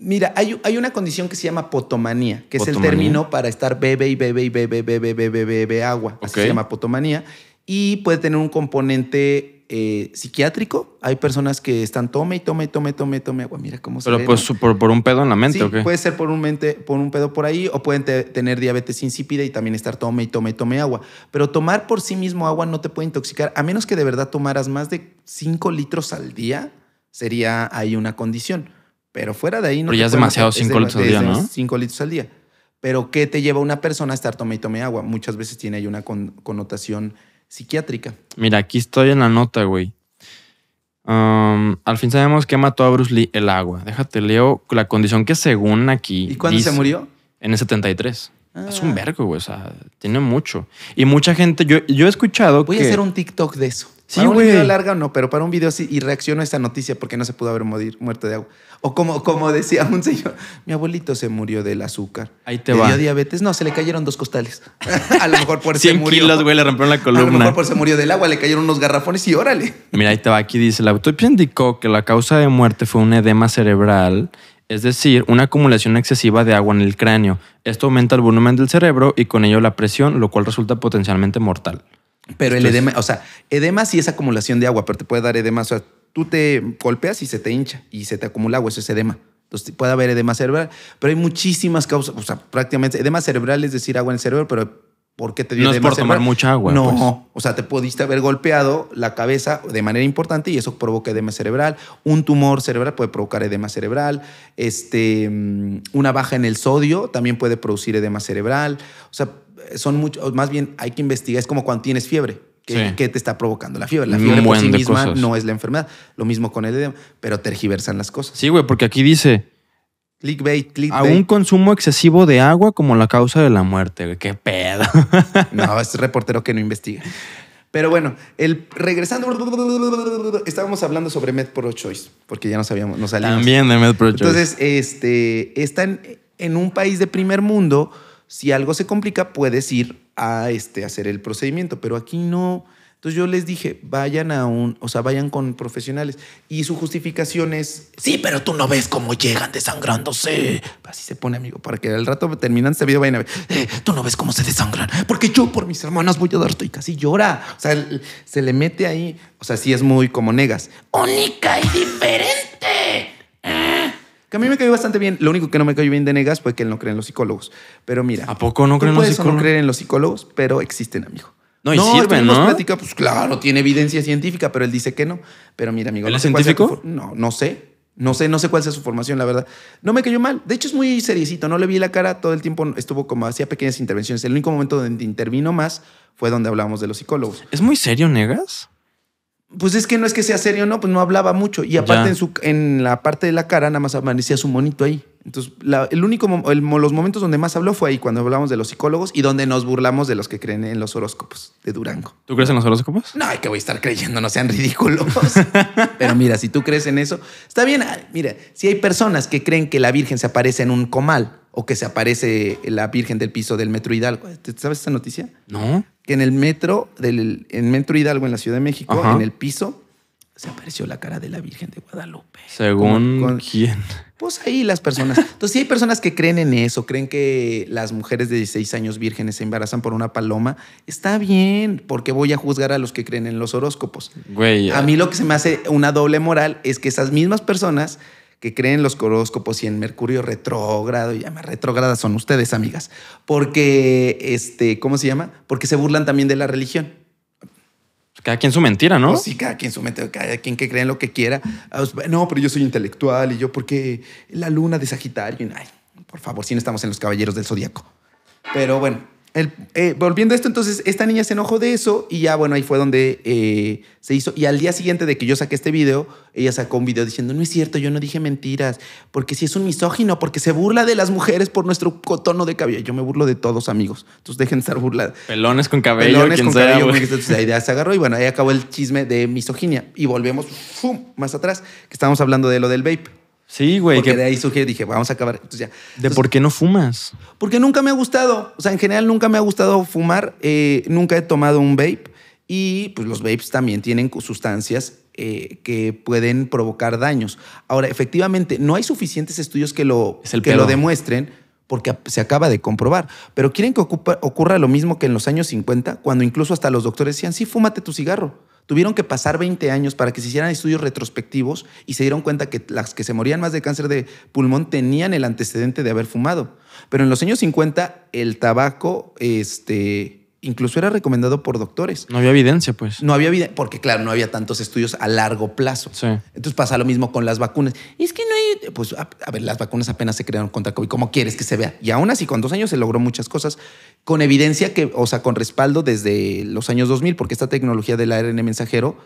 Mira, hay, una condición que se llama potomanía, que es el término para estar bebe y bebe y bebe, bebe, bebe, bebe, agua. Así se llama potomanía. Y puede tener un componente eh, psiquiátrico. Hay personas que están tome y tome y tome, tome, tome agua. Mira cómo se Pero ve, pues por, un pedo en la mente, sí, Puede ser por un, mente, por un pedo por ahí o pueden tener diabetes insípida y también estar tome y tome y tome agua. Pero tomar por sí mismo agua no te puede intoxicar, a menos que de verdad tomaras más de 5 litros al día, sería ahí una condición. Pero fuera de ahí no. Pero ya es demasiado 5 litros al día, ¿no? 5 litros al día. Pero ¿qué te lleva una persona a estar toma y tome agua? Muchas veces tiene ahí una connotación psiquiátrica. Mira, aquí estoy en la nota, güey. al fin sabemos que mató a Bruce Lee el agua. Déjate, leo la condición que según aquí. ¿Y cuándo se murió? En el 73. Es un ah. vergo, güey. O sea, tiene mucho. Y mucha gente, yo, yo he escuchado Voy a hacer un TikTok de eso. Sí, para un video larga no, pero para un video sí. Y reaccionó a esta noticia porque no se pudo haber morir, muerto de agua. O como, como decía un señor, mi abuelito se murió del azúcar. Ahí te va. dio diabetes. No, se le cayeron dos costales. a lo mejor por se murió. kilos, güey, le rompieron la columna. A lo mejor por se murió del agua, le cayeron unos garrafones y órale. Mira, ahí te va. Aquí dice, la autopsia indicó que la causa de muerte fue un edema cerebral es decir, una acumulación excesiva de agua en el cráneo. Esto aumenta el volumen del cerebro y con ello la presión, lo cual resulta potencialmente mortal. Pero el edema, o sea, edema sí es acumulación de agua, pero te puede dar edema. O sea, tú te golpeas y se te hincha y se te acumula agua, eso es edema. Entonces puede haber edema cerebral, pero hay muchísimas causas, o sea, prácticamente edema cerebral es decir agua en el cerebro, pero ¿por qué te dio no edema es por tomar mucha agua. No, pues. o sea, te pudiste haber golpeado la cabeza de manera importante y eso provoca edema cerebral. Un tumor cerebral puede provocar edema cerebral. Este, mm, una baja en el sodio también puede producir edema cerebral. O sea, son muchos, más bien hay que investigar, es como cuando tienes fiebre. ¿Qué te está provocando la fiebre? La fiebre por pues, sí misma no es la enfermedad. Lo mismo con el edema, pero tergiversan las cosas. Sí, güey, porque aquí dice, A un consumo excesivo de agua como la causa de la muerte. Qué pedo. no, es reportero que no investiga. Pero bueno, el regresando, estábamos hablando sobre pro Choice, porque ya no sabíamos, no También de MedPro Choice. Entonces, este, están en un país de primer mundo si algo se complica, puedes ir a este, hacer el procedimiento, pero aquí no. Entonces yo les dije, vayan a un, o sea, vayan con profesionales. Y su justificación es, sí, pero tú no ves cómo llegan desangrándose. Así se pone, amigo, para que al rato terminan este video vayan a ver, eh, tú no ves cómo se desangran, porque yo por mis hermanas voy a darte y casi llora. O sea, se le mete ahí, o sea, sí es muy como negas. Única y diferente. Ah. Que a mí me cayó bastante bien. Lo único que no me cayó bien de Negas fue que él no cree en los psicólogos. Pero mira. ¿A poco no creen en los psicólogos? no en los psicólogos, pero existen, amigo. No, y no, sirven, ¿no? pues claro, tiene evidencia científica, pero él dice que no. Pero mira, amigo. no es científico? No, no sé. No sé, no sé cuál sea su formación, la verdad. No me cayó mal. De hecho, es muy seriecito. No le vi la cara todo el tiempo. Estuvo como hacía pequeñas intervenciones. El único momento donde intervino más fue donde hablábamos de los psicólogos. ¿Es muy serio, Negas? pues es que no es que sea serio, no, pues no hablaba mucho. Y aparte en, su, en la parte de la cara nada más amanecía su monito ahí. Entonces, el único, los momentos donde más habló fue ahí cuando hablamos de los psicólogos y donde nos burlamos de los que creen en los horóscopos de Durango. ¿Tú crees en los horóscopos? No, que voy a estar creyendo, no sean ridículos. Pero mira, si tú crees en eso, está bien. Mira, si hay personas que creen que la Virgen se aparece en un comal o que se aparece la Virgen del Piso del Metro Hidalgo. ¿Sabes esta noticia? No. Que en el metro, del, en Metro Hidalgo, en la Ciudad de México, en el piso, se apareció la cara de la Virgen de Guadalupe. ¿Según quién? Pues ahí las personas. Entonces, si hay personas que creen en eso, creen que las mujeres de 16 años vírgenes se embarazan por una paloma. Está bien, porque voy a juzgar a los que creen en los horóscopos. Güey. A mí eh. lo que se me hace una doble moral es que esas mismas personas que creen los horóscopos y en Mercurio retrógrado, y llama retrógradas son ustedes, amigas, porque, este, ¿cómo se llama? Porque se burlan también de la religión. Pues cada quien su mentira, ¿no? Pues sí, cada quien su mentira, cada quien que cree en lo que quiera. Ah, pues, no, pero yo soy intelectual y yo porque la luna de Sagitario, por favor, si no estamos en los caballeros del zodiaco. Pero bueno, eh, volviendo a esto, entonces esta niña se enojó de eso y ya, bueno, ahí fue donde eh, se hizo. Y al día siguiente de que yo saqué este video, ella sacó un video diciendo, no es cierto, yo no dije mentiras, porque si es un misógino, porque se burla de las mujeres por nuestro tono de cabello. Yo me burlo de todos, amigos. Entonces dejen de estar burladas. Pelones con cabello. quien con sea, cabello. se agarró y bueno, ahí acabó el chisme de misoginia. Y volvemos más atrás, que estábamos hablando de lo del vape. Sí, güey. Porque que... de ahí surgió dije, vamos a acabar. ¿De por qué no fumas? Porque nunca me ha gustado. O sea, en general nunca me ha gustado fumar. Eh, nunca he tomado un vape. Y pues los vapes también tienen sustancias eh, que pueden provocar daños. Ahora, efectivamente, no hay suficientes estudios que lo, que lo demuestren porque se acaba de comprobar. Pero quieren que ocurra lo mismo que en los años 50, cuando incluso hasta los doctores decían, sí, fúmate tu cigarro. Tuvieron que pasar 20 años para que se hicieran estudios retrospectivos y se dieron cuenta que las que se morían más de cáncer de pulmón tenían el antecedente de haber fumado. Pero en los años 50 el tabaco este, incluso era recomendado por doctores. No había evidencia, pues. No había evidencia, porque claro, no había tantos estudios a largo plazo. Sí. Entonces pasa lo mismo con las vacunas. Y Es que no hay, pues, a, ver, las vacunas apenas se crearon contra COVID. como quieres que se vea? Y aún así, con dos años se logró muchas cosas con evidencia que, o sea, con respaldo desde los años 2000, porque esta tecnología del ARN mensajero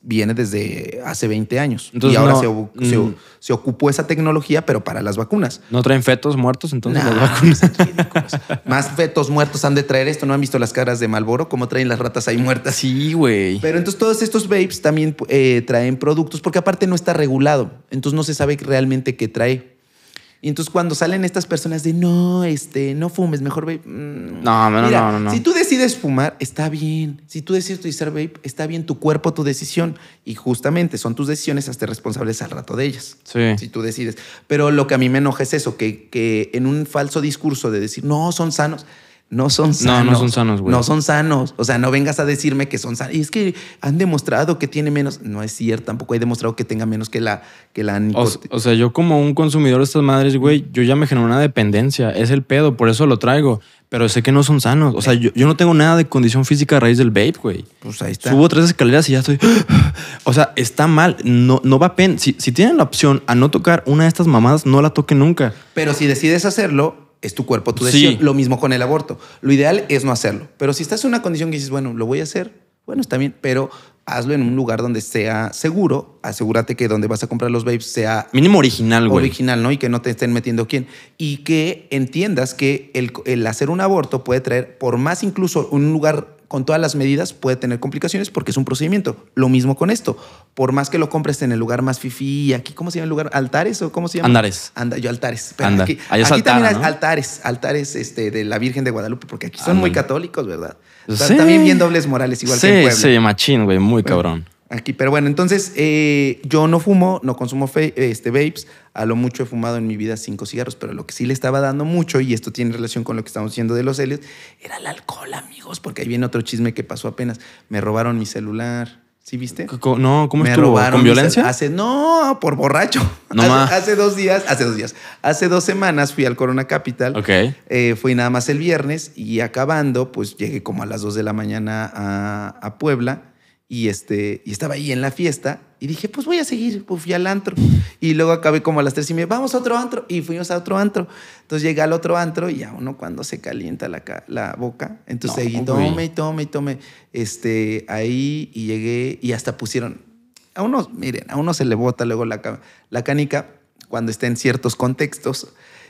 viene desde hace 20 años. y ahora mm. se, ocupó esa tecnología, pero para las vacunas. ¿No traen fetos muertos entonces las vacunas? Más fetos muertos han de traer esto. ¿No han visto las caras de Malboro? ¿Cómo traen las ratas ahí muertas? Sí, güey. Pero entonces todos estos vapes también eh, traen productos, porque aparte no está regulado. Entonces no se sabe realmente qué trae. Y entonces cuando salen estas personas de no, este, no fumes, mejor vape. Mm, no, no, no, no, Si tú decides fumar, está bien. Si tú decides utilizar vape, está bien tu cuerpo, tu decisión. Y justamente son tus decisiones, hazte responsables al rato de ellas. Sí. Si tú decides. Pero lo que a mí me enoja es eso, que, que en un falso discurso de decir, no, son sanos no son sanos. No, no son sanos, güey. No son sanos. O sea, no vengas a decirme que son sanos. Y es que han demostrado que tiene menos. No es cierto, tampoco he demostrado que tenga menos que la, que la o, o, sea, yo como un consumidor de estas madres, güey, yo ya me genero una dependencia. Es el pedo, por eso lo traigo. Pero sé que no son sanos. O sea, yo, no tengo nada de condición física a raíz del vape, güey. Pues ahí está. Subo tres escaleras y ya estoy. o sea, está mal. No, no va a pen. Si, si tienen la opción a no tocar una de estas mamadas, no la toque nunca. Pero si decides hacerlo, es tu cuerpo, tu decisión. Lo mismo con el aborto. Lo ideal es no hacerlo. Pero si estás en una condición que dices, bueno, lo voy a hacer, bueno, está bien, pero hazlo en un lugar donde sea seguro. Asegúrate que donde vas a comprar los babes sea. Mínimo original, güey. Original, ¿no? Y que no te estén metiendo quién. Y que entiendas que el hacer un aborto puede traer, por más incluso un lugar con todas las medidas puede tener complicaciones porque es un procedimiento. Lo mismo con esto. Por más que lo compres en el lugar más fifí, aquí, ¿cómo se llama el lugar? ¿Altares o cómo se llama? Andares. Anda, yo altares. Pero Aquí, también hay altares, altares este, de la Virgen de Guadalupe, porque aquí son muy católicos, ¿verdad? Pues también bien dobles morales, igual sí, que en Puebla. Sí, machín, güey, muy cabrón. Aquí, pero bueno, entonces eh, yo no fumo, no consumo este, vapes, a lo mucho he fumado en mi vida cinco cigarros, pero lo que sí le estaba dando mucho, y esto tiene relación con lo que estamos diciendo de los Helios, era el alcohol, amigos, porque ahí viene otro chisme que pasó apenas. Me robaron mi celular. ¿Sí viste? No, ¿cómo Me estuvo? Robaron ¿Con violencia? Hace, no, por borracho. No hace, hace, dos días, hace dos días, hace dos semanas fui al Corona Capital. Ok. Eh, fui nada más el viernes y acabando, pues llegué como a las dos de la mañana a, a Puebla y, este, y estaba ahí en la fiesta y dije, pues voy a seguir, pues fui al antro. Y luego acabé como a las tres y me, vamos a otro antro. Y fuimos a otro antro. Entonces llegué al otro antro y a uno cuando se calienta la, boca, entonces no, tome y tome y tome. Este, ahí y llegué y hasta pusieron, a uno, miren, a uno se le bota luego la, la canica cuando está en ciertos contextos.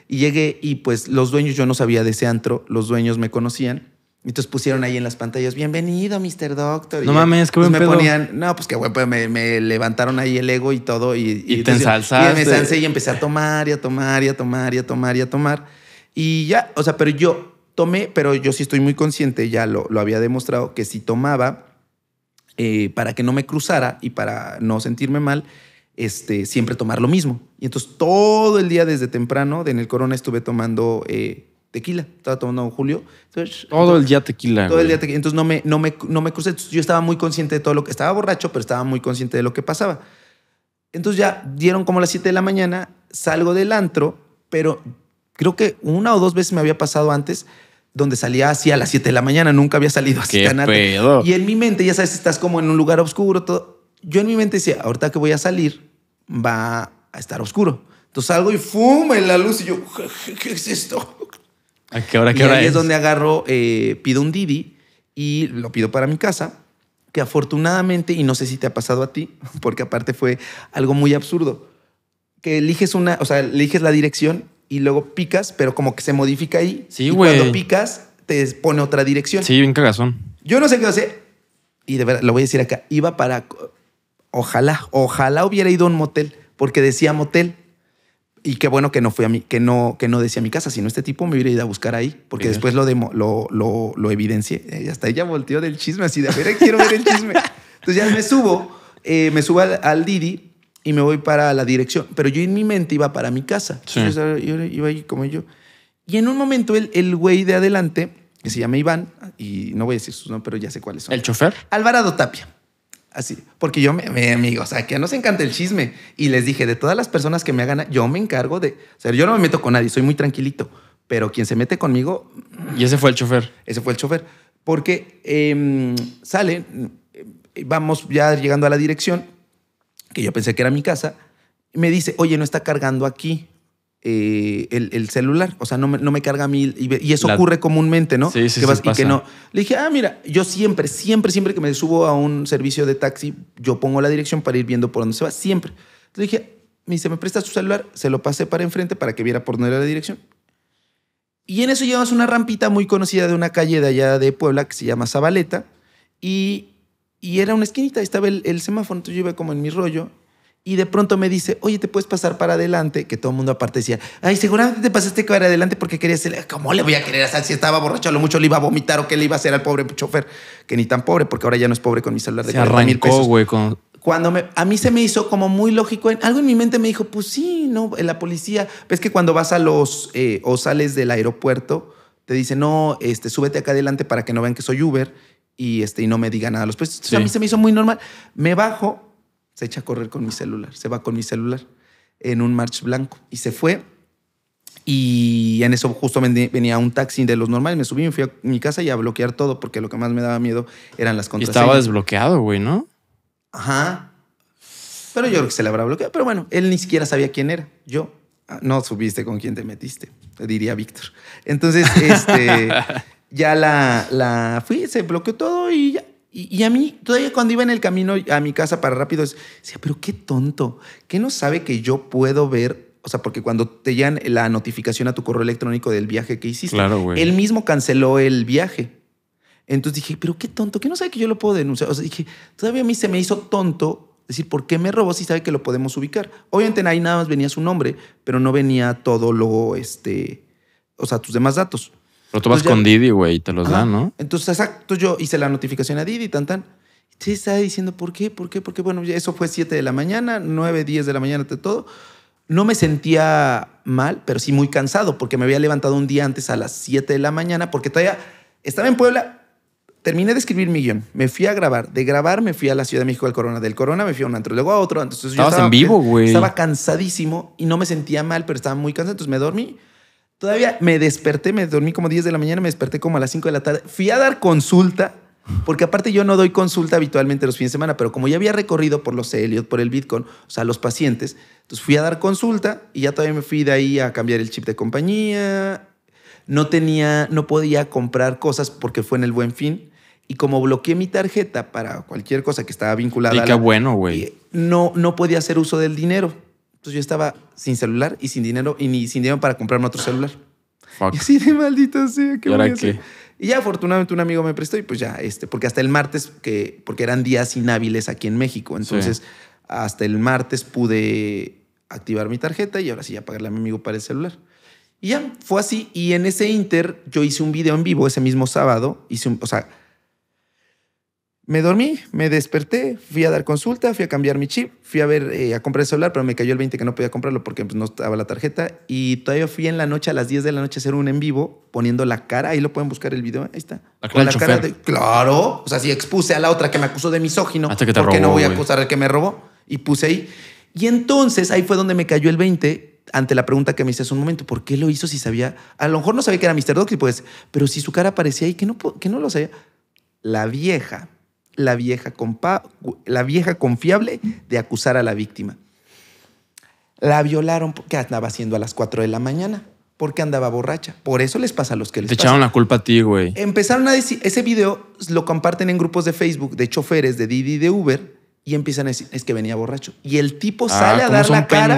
Y llegué y pues los dueños, yo no sabía de ese antro, los dueños me conocían y Entonces pusieron ahí en las pantallas, bienvenido, Mr. Doctor. No mames, qué buen pues, Me ponían, no, pues qué bueno pues, Me, levantaron ahí el ego y todo. Y, y, te ensalzaste. Y me ensalcé y empecé a tomar y a tomar y a tomar y a tomar y a tomar. Y ya, o sea, pero yo tomé, pero yo sí estoy muy consciente, ya lo, lo había demostrado, que si tomaba eh, para que no me cruzara y para no sentirme mal, este, siempre tomar lo mismo. Y entonces todo el día desde temprano en el corona estuve tomando... Eh, tequila. Estaba tomando un Julio. todo el día tequila. Todo el día tequila. Entonces no me, no me, no me crucé. yo estaba muy consciente de todo lo que estaba borracho, pero estaba muy consciente de lo que pasaba. Entonces ya dieron como las 7 de la mañana, salgo del antro, pero creo que una o dos veces me había pasado antes donde salía así a las 7 de la mañana, nunca había salido así tan pedo? Y en mi mente, ya sabes, estás como en un lugar oscuro, todo. Yo en mi mente decía, ahorita que voy a salir, va a estar oscuro. Entonces salgo y fumo en la luz y yo, ¿qué, qué es esto? es? donde agarro, eh, pido un Didi y lo pido para mi casa, que afortunadamente, y no sé si te ha pasado a ti, porque aparte fue algo muy absurdo, que eliges una, o sea, eliges la dirección y luego picas, pero como que se modifica ahí. Sí, Y cuando picas, te pone otra dirección. Sí, bien cagazón. Yo no sé qué hacer. Y de verdad, lo voy a decir acá. Iba para. Ojalá, ojalá hubiera ido a un motel, porque decía motel y qué bueno que no fui a mi, que no, que no decía mi casa, sino este tipo me hubiera ido a buscar ahí, porque después lo, demo, lo, lo, lo, evidencié. Eh, hasta ella volteó del chisme así de, a ver, eh, quiero ver el chisme. Entonces ya me subo, eh, me subo al, Didi y me voy para la dirección. Pero yo en mi mente iba para mi casa. yo iba ahí como yo. Y en un momento el, el güey de adelante, que se llama Iván, y no voy a decir sus nombres, pero ya sé cuáles son. ¿El chofer? Alvarado Tapia. Así, porque yo, me, amigo, o sea, que se encanta el chisme. Y les dije, de todas las personas que me hagan, yo me encargo de. O sea, yo no me meto con nadie, soy muy tranquilito. Pero quien se mete conmigo. Y ese fue el chofer. Ese fue el chofer. Porque em, sale, vamos ya llegando a la dirección, que yo pensé que era mi casa, y me dice, oye, no está cargando aquí. Eh, el, celular. O sea, no me, carga a Y, eso ocurre comúnmente, ¿no? Sí, sí, que Y que no. Le dije, ah, mira, yo siempre, siempre, siempre que me subo a un servicio de taxi, yo pongo la dirección para ir viendo por dónde se va, siempre. Le dije, me dice, ¿me prestas tu celular? Se lo pasé para enfrente para que viera por dónde era la dirección. Y en eso llevas una rampita muy conocida de una calle de allá de Puebla que se llama Zabaleta. Y, era una esquinita, estaba el, el semáforo. Entonces yo iba como en mi rollo y de pronto me dice, oye, te puedes pasar para adelante, que todo el mundo aparte decía, ay, seguramente te pasaste para adelante porque querías ser, ¿cómo le voy a querer hacer si estaba borracho? lo mucho le iba a vomitar o qué le iba a hacer al pobre chofer, que ni tan pobre, porque ahora ya no es pobre con mi celular de Se Cuando a mí se me hizo como muy lógico, algo en mi mente me dijo, pues sí, no, la policía, ves que cuando vas a los, eh, o sales del aeropuerto, te dice, no, este, súbete acá adelante para que no vean que soy Uber y, este, y no me diga nada los pues A mí se me hizo muy normal. Me bajo, se echa a correr con mi celular, se va con mi celular en un March blanco y se fue. Y en eso justo venía un taxi de los normales, me subí, me fui a mi casa y a bloquear todo porque lo que más me daba miedo eran las contraseñas. estaba desbloqueado, güey, ¿no? Ajá. Pero yo creo que se le habrá bloqueado. Pero bueno, él ni siquiera sabía quién era. Yo. Ah, no subiste con quién te metiste, diría Víctor. Entonces, este, ya la, la fui, se bloqueó todo y ya y, a mí, todavía cuando iba en el camino a mi casa para rápido, decía, pero qué tonto, ¿qué no sabe que yo puedo ver? O sea, porque cuando te llegan la notificación a tu correo electrónico del viaje que hiciste, claro, él mismo canceló el viaje. Entonces dije, pero qué tonto, ¿qué no sabe que yo lo puedo denunciar? O sea, dije, todavía a mí se me hizo tonto decir, ¿por qué me robó si sabe que lo podemos ubicar? Obviamente ahí nada más venía su nombre, pero no venía todo lo, este, o sea, tus demás datos. Pero tú vas con Didi, güey, y te los da, dan, ¿no? Entonces, exacto, yo hice la notificación a Didi, tan, tan. Sí, estaba diciendo, ¿por qué? ¿Por qué? ¿Por qué? Bueno, eso fue 7 de la mañana, 9, 10 de la mañana, de todo. No me sentía mal, pero sí muy cansado, porque me había levantado un día antes a las 7 de la mañana, porque todavía estaba en Puebla, terminé de escribir mi guión, me fui a grabar, de grabar me fui a la Ciudad de México Corona, del Corona me fui a un antro, luego a otro. Entonces yo en vivo, güey. Estaba cansadísimo y no me sentía mal, pero estaba muy cansado, entonces me dormí. Todavía me desperté, me dormí como 10 de la mañana, me desperté como a las 5 de la tarde. Fui a dar consulta, porque aparte yo no doy consulta habitualmente los fines de semana, pero como ya había recorrido por los Elliot, por el Bitcoin, o sea, los pacientes, entonces fui a dar consulta y ya todavía me fui de ahí a cambiar el chip de compañía. No tenía, no podía comprar cosas porque fue en el buen fin. Y como bloqueé mi tarjeta para cualquier cosa que estaba vinculada. Y qué a bueno, güey. Eh, no, no podía hacer uso del dinero yo estaba sin celular y sin dinero y ni sin dinero para comprarme otro celular. Y así de maldito sea, ¿qué ¿Y, y ya afortunadamente un amigo me prestó y pues ya, este, porque hasta el martes, que, porque eran días inhábiles aquí en México, entonces hasta el martes pude activar mi tarjeta y ahora sí ya pagarle a mi amigo para el celular. Y ya, fue así. Y en ese inter yo hice un video en vivo ese mismo sábado, hice un, o sea, me dormí, me desperté, fui a dar consulta, fui a cambiar mi chip, fui a ver, eh, a comprar el celular, pero me cayó el 20 que no podía comprarlo porque pues, no estaba la tarjeta. Y todavía fui en la noche, a las 10 de la noche, a hacer un en vivo poniendo la cara. Ahí lo pueden buscar el video, ahí está. La la cara Claro. O sea, si expuse a la otra que me acusó de misógino, Hasta porque no voy a acusar al que me robó. Y puse ahí. Y entonces ahí fue donde me cayó el 20 ante la pregunta que me hice hace un momento, ¿por qué lo hizo si sabía? A lo mejor no sabía que era Mr. y pues, pero si su cara aparecía ahí, que no, que no lo sabía. La vieja la vieja, confiable de acusar a la víctima. La violaron porque andaba haciendo a las 4 de la mañana, porque andaba borracha. Por eso les pasa a los que les Te echaron la culpa a ti, güey. Empezaron a decir, ese video lo comparten en grupos de Facebook de choferes de Didi de Uber y empiezan a decir, es que venía borracho. Y el tipo ah, sale a dar la cara.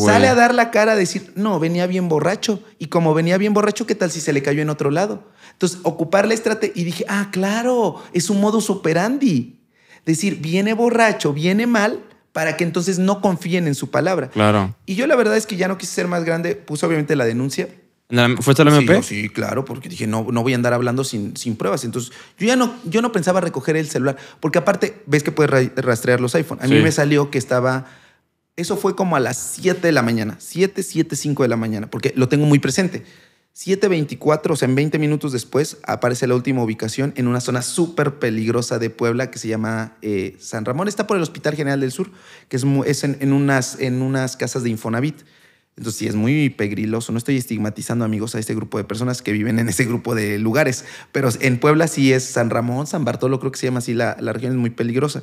sale a dar la cara a decir, no, venía bien borracho. Y como venía bien borracho, ¿qué tal si se le cayó en otro lado? Entonces, ocupar la estrategia. Y dije, ah, claro, es un modus operandi. Decir, viene borracho, viene mal, para que entonces no confíen en su palabra. Claro. Y yo la verdad es que ya no quise ser más grande, puse obviamente la denuncia. ¿Fue la MP? Sí, claro, porque dije, no, no voy a andar hablando sin, sin pruebas. Entonces, yo ya no, yo no pensaba recoger el celular, porque aparte, ves que puedes rastrear los iPhones. A mí me salió que estaba... Eso fue como a las 7 de la mañana, 7, 7, 5 de la mañana, porque lo tengo muy presente. 7.24, o sea, en 20 minutos después, aparece la última ubicación en una zona súper peligrosa de Puebla que se llama eh, San Ramón. Está por el Hospital General del Sur, que es, es en, unas, en unas casas de Infonavit. Entonces, sí, es muy pegriloso. No estoy estigmatizando, amigos, a este grupo de personas que viven en ese grupo de lugares, pero en Puebla sí es San Ramón, San Bartolo, creo que se llama así, la, región es muy peligrosa.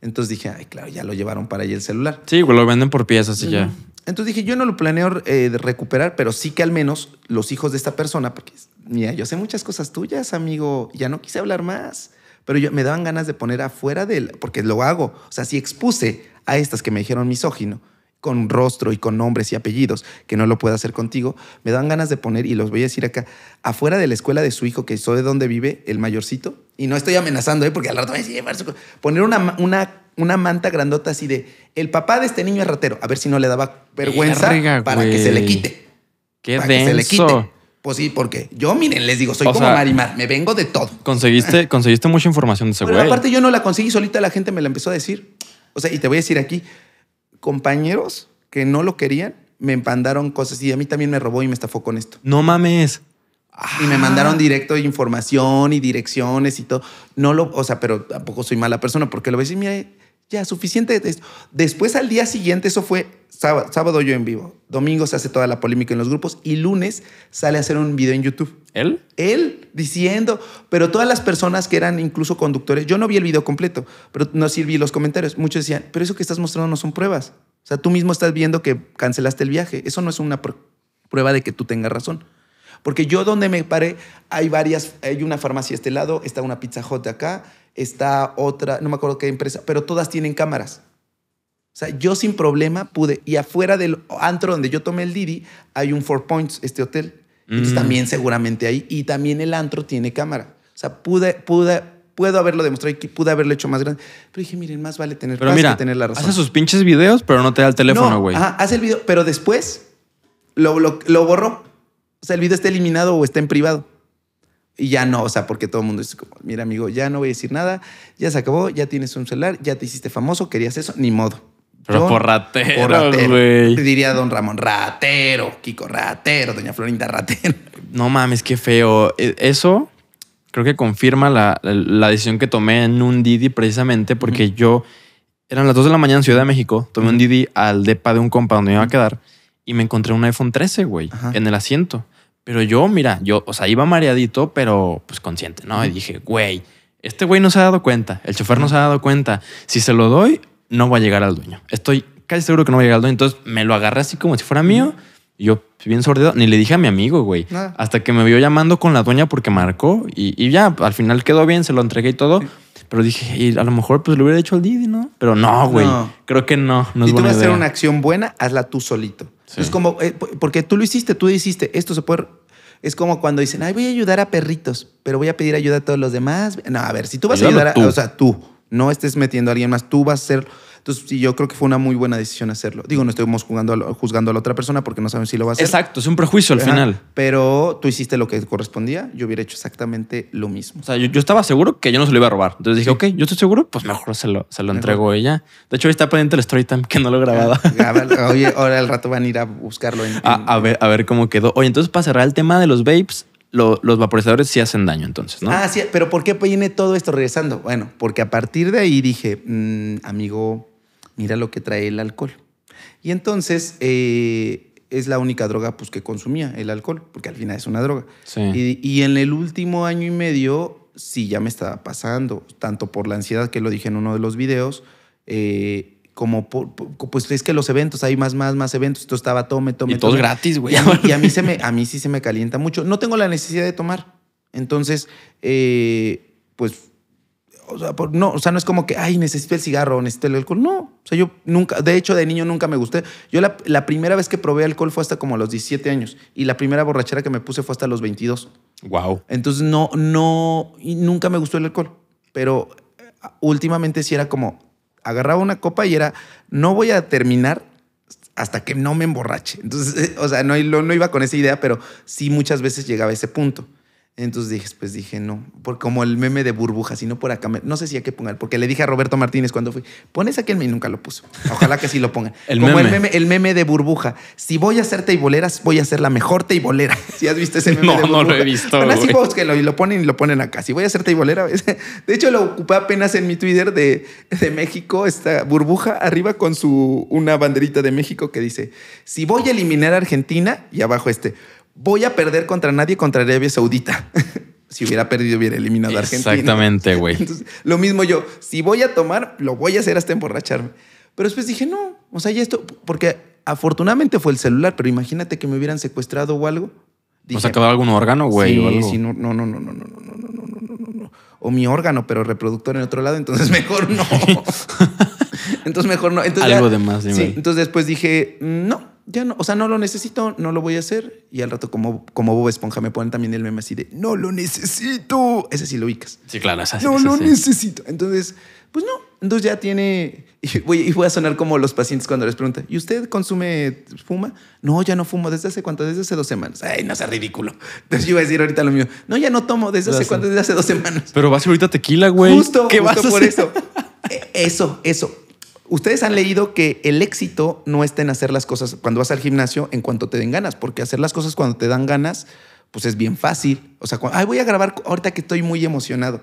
Entonces dije, ay, claro, ya lo llevaron para allá el celular. Sí, lo venden por piezas y ya. Entonces dije, yo no lo planeo eh, recuperar, pero sí que al menos los hijos de esta persona, porque mira, yo sé muchas cosas tuyas, amigo, ya no quise hablar más, pero yo, me daban ganas de poner afuera del, porque lo hago, o sea, si expuse a estas que me dijeron misógino, con rostro y con nombres y apellidos, que no lo pueda hacer contigo, me dan ganas de poner, y los voy a decir acá, afuera de la escuela de su hijo, que soy de donde vive, el mayorcito, y no estoy amenazando, ¿eh? porque al rato me dice, poner una, una, una manta grandota así de, el papá de este niño es ratero, a ver si no le daba vergüenza para que se le quite. para que se le quite. Pues sí, porque yo, miren, les digo, soy como Marimar, me vengo de todo. Conseguiste, conseguiste mucha información de ese Pero aparte yo no la conseguí, solita la gente me la empezó a decir. O sea, y te voy a decir aquí, compañeros que no lo querían me mandaron cosas y a mí también me robó y me estafó con esto. No mames. Y me ah. mandaron directo información y direcciones y todo. No lo, o sea, pero tampoco soy mala persona porque lo ves y mira, ya, suficiente. de Después al día siguiente, eso fue sábado, yo en vivo. Domingo se hace toda la polémica en los grupos y lunes sale a hacer un video en YouTube. ¿Él? Él diciendo, pero todas las personas que eran incluso conductores, yo no vi el video completo, pero no sí los comentarios. Muchos decían, pero eso que estás mostrando no son pruebas. O sea, tú mismo estás viendo que cancelaste el viaje. Eso no es una prueba de que tú tengas razón. Porque yo donde me paré, hay varias, hay una farmacia a este lado, está una Pizza hot acá, está otra, no me acuerdo qué empresa, pero todas tienen cámaras. O sea, yo sin problema pude. Y afuera del antro donde yo tomé el Didi, hay un Four Points, este hotel. Mm. también seguramente ahí. Y también el antro tiene cámara. O sea, pude, pude, puedo haberlo demostrado y pude haberlo hecho más grande. Pero dije, miren, más vale tener pero que tener la razón. Hace sus pinches videos, pero no te da el teléfono, güey. No, hace el video, pero después lo, lo, lo borró. O sea, el video está eliminado o está en privado. Y ya no, o sea, porque todo el mundo dice, como, mira amigo, ya no voy a decir nada, ya se acabó, ya tienes un celular, ya te hiciste famoso, querías eso, ni modo. Pero por ratero, Te diría don Ramón, ratero, Kiko, ratero, doña Florinda, ratero. No mames, qué feo. E, eso creo que confirma la, decisión que tomé en un Didi precisamente porque yo eran las 2 de la mañana en Ciudad de México, tomé un Didi al depa de un compa donde iba a quedar y me encontré un iPhone 13, güey, en el asiento. Pero yo, mira, yo, o sea, iba mareadito, pero pues consciente, ¿no? Y dije, güey, este güey no se ha dado cuenta, el chofer no se ha dado cuenta. Si se lo doy, no va a llegar al dueño. Estoy casi seguro que no va a llegar al dueño. Entonces me lo agarré así como si fuera mío. yo, bien sordido, ni le dije a mi amigo, güey. Hasta que me vio llamando con la dueña porque marcó. Y, y ya, al final quedó bien, se lo entregué y todo. Pero dije, y a lo mejor pues le hubiera hecho al Didi, ¿no? Pero no, güey. Creo que no. no si tú vas a hacer una acción buena, hazla tú solito. Es como, eh, porque tú lo hiciste, tú hiciste, esto se puede... Es como cuando dicen, ay, voy a ayudar a perritos, pero voy a pedir ayuda a todos los demás. No, a ver, si tú vas a ayudar, a, o sea, tú, no estés metiendo a alguien más, tú vas a ser entonces, yo creo que fue una muy buena decisión hacerlo. Digo, no estuvimos jugando juzgando a la otra persona porque no saben si lo va a hacer. Exacto, es un prejuicio al final. Pero tú hiciste lo que correspondía, yo hubiera hecho exactamente lo mismo. O sea, yo, estaba seguro que yo no se lo iba a robar. Entonces dije, ok, yo estoy seguro, pues mejor se lo, se lo entrego ella. De hecho, ahí está pendiente el story time que no lo he grabado. Ah, ahora al rato van a ir a buscarlo. En, a, ver, a ver cómo quedó. Oye, entonces para cerrar el tema de los vapes, los vaporizadores sí hacen daño entonces, ¿no? Ah, sí, pero ¿por qué viene todo esto regresando? Bueno, porque a partir de ahí dije, mm, amigo, mira lo que trae el alcohol. Y entonces eh, es la única droga pues, que consumía el alcohol, porque al final es una droga. Sí. Y, y, en el último año y medio, sí, ya me estaba pasando, tanto por la ansiedad que lo dije en uno de los videos, eh, como pues es que los eventos hay más más más eventos esto estaba tome tome y todo es gratis güey y, a mí, se me a mí sí se me calienta mucho no tengo la necesidad de tomar entonces eh, pues o sea, no, o sea, no es como que, ay, necesito el cigarro, necesito el alcohol. No, o sea, yo nunca, de hecho, de niño nunca me gusté. Yo la, primera vez que probé alcohol fue hasta como a los 17 años y la primera borrachera que me puse fue hasta los 22. Wow. Entonces, no, no, y nunca me gustó el alcohol, pero eh, últimamente sí era como, agarraba una copa y era, no voy a terminar hasta que no me emborrache. Entonces, o sea, no, no iba con esa idea, pero sí muchas veces llegaba a ese punto. Entonces dije, pues dije, no, por como el meme de burbuja, sino por acá. No sé si hay que poner, porque le dije a Roberto Martínez cuando fui, pones aquel y nunca lo puso. Ojalá que sí lo ponga. el como meme. El, meme, de burbuja. Si voy a hacer teiboleras, voy a ser la mejor teibolera. Si has visto ese meme. de burbuja? no lo he visto. así búsquelo y lo ponen y lo ponen acá. Si voy a ser teibolera, pues, de hecho lo ocupé apenas en mi Twitter de, de México, esta burbuja arriba con su una banderita de México que dice: Si voy a eliminar a Argentina, y abajo este voy a perder contra nadie contra Arabia Saudita. si hubiera perdido, hubiera eliminado a Argentina. Exactamente, güey. Lo mismo yo, si voy a tomar, lo voy a hacer hasta emborracharme. Pero después dije, no, o sea, ya esto, porque afortunadamente fue el celular, pero imagínate que me hubieran secuestrado o algo. Dije, o algún órgano, güey. Sí, o algo. sí, no, no, no, no, no, no, no, no, no, no, O mi órgano, pero reproductor en otro lado, entonces mejor no. entonces mejor no. Entonces, algo de más, sí, Entonces después dije, no, ya no, o sea, no lo necesito, no lo voy a hacer. Y al rato, como, como Bob Esponja, me ponen también el meme así de, no lo necesito. Ese sí lo ubicas. Sí, claro, No lo necesito. Entonces, pues no. Entonces ya tiene. Y voy, a sonar como los pacientes cuando les preguntan, ¿y usted consume, fuma? No, ya no fumo. ¿Desde hace cuánto? Desde hace dos semanas. Ay, no sea ridículo. Entonces yo iba a decir ahorita lo mío. No, ya no tomo. ¿Desde hace cuánto? Desde hace dos semanas. Pero vas ahorita tequila, güey. Justo, por e, eso. Eso, eso Ustedes han leído que el éxito no está en hacer las cosas cuando vas al gimnasio en cuanto te den ganas, porque hacer las cosas cuando te dan ganas, pues es bien fácil. O sea, voy a grabar ahorita que estoy muy emocionado,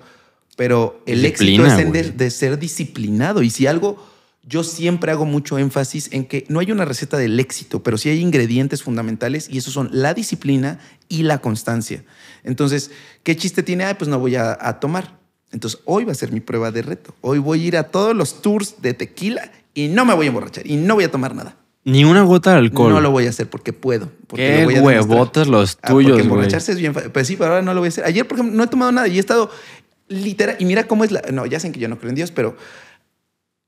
pero el éxito es en de, ser disciplinado. Y si algo, yo siempre hago mucho énfasis en que no hay una receta del éxito, pero sí hay ingredientes fundamentales y esos son la disciplina y la constancia. Entonces, ¿qué chiste tiene? Ay, pues no voy a, a tomar entonces hoy va a ser mi prueba de reto. Hoy voy a ir a todos los tours de tequila y no me voy a emborrachar y no voy a tomar nada. Ni una gota de alcohol. No lo voy a hacer porque puedo. Porque Qué huevotes los ah, tuyos, Porque emborracharse es bien fácil. Pues sí, pero ahora no lo voy a hacer. Ayer, por ejemplo, no he tomado nada y he estado literal. Y mira cómo es la. No, ya sé que yo no creo en Dios, pero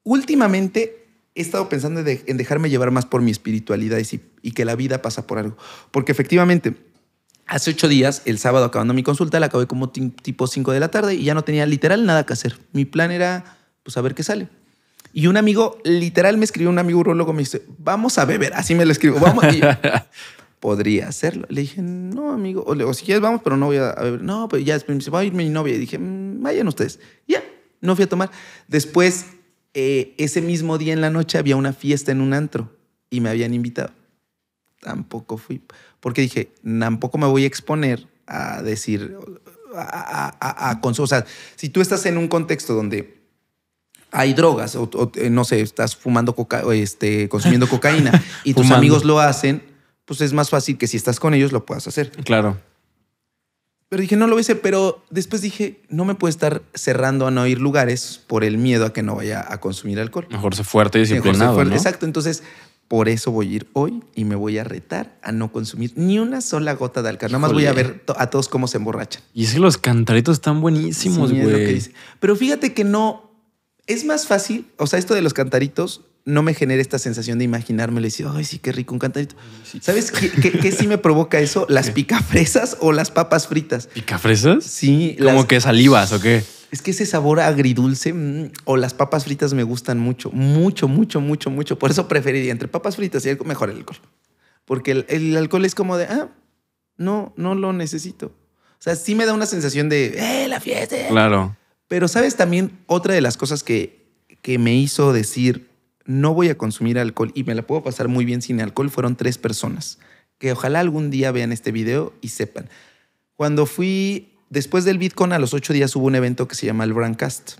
últimamente he estado pensando en dejarme llevar más por mi espiritualidad y que la vida pasa por algo. Porque efectivamente Hace ocho días, el sábado acabando mi consulta, la acabé como tipo cinco de la tarde y ya no tenía literal nada que hacer. Mi plan era, pues, a ver qué sale. Y un amigo, literal, me escribió un amigo urólogo, me dice, vamos a beber. Así me lo escribo, vamos. Y podría hacerlo. Le dije, no, amigo. O, le si quieres, vamos, pero no voy a, beber. No, pues ya me dice, va a ir mi novia. Y dije, mm, vayan ustedes. Ya, no fui a tomar. Después, eh, ese mismo día en la noche había una fiesta en un antro y me habían invitado. Tampoco fui porque dije, tampoco me voy a exponer a decir, a, a, O sea, si tú estás en un contexto donde hay drogas, o, eh, no sé, estás fumando coca, o este, consumiendo cocaína y tus amigos lo hacen, pues es más fácil que si estás con ellos lo puedas hacer. Claro. Pero dije, no lo hice, pero después dije, no me puedo estar cerrando a no ir lugares por el miedo a que no vaya a consumir alcohol. Mejor ser fuerte y disciplinado. Exacto. Entonces, por eso voy a ir hoy y me voy a retar a no consumir ni una sola gota de alcohol. Nada más voy a ver a todos cómo se emborrachan. Y es que los cantaritos están buenísimos, güey. Pero fíjate que no. Es más fácil. O sea, esto de los cantaritos no me genera esta sensación de imaginarme. Le decir, ay, sí, qué rico un cantarito. ¿Sabes qué, qué, sí me provoca eso? Las picafresas o las papas fritas. ¿Picafresas? Sí. ¿Como que salivas o qué? es que ese sabor agridulce mm, o las papas fritas me gustan mucho, mucho, mucho, mucho, mucho. Por eso preferiría entre papas fritas y algo mejor el alcohol. Porque el, alcohol es como de, ah, no, no lo necesito. O sea, sí me da una sensación de, ¡eh, la fiesta! Claro. Pero sabes también otra de las cosas que, que me hizo decir, no voy a consumir alcohol y me la puedo pasar muy bien sin alcohol, fueron tres personas que ojalá algún día vean este video y sepan. Cuando fui Después del Bitcoin, a los ocho días hubo un evento que se llama el Brandcast,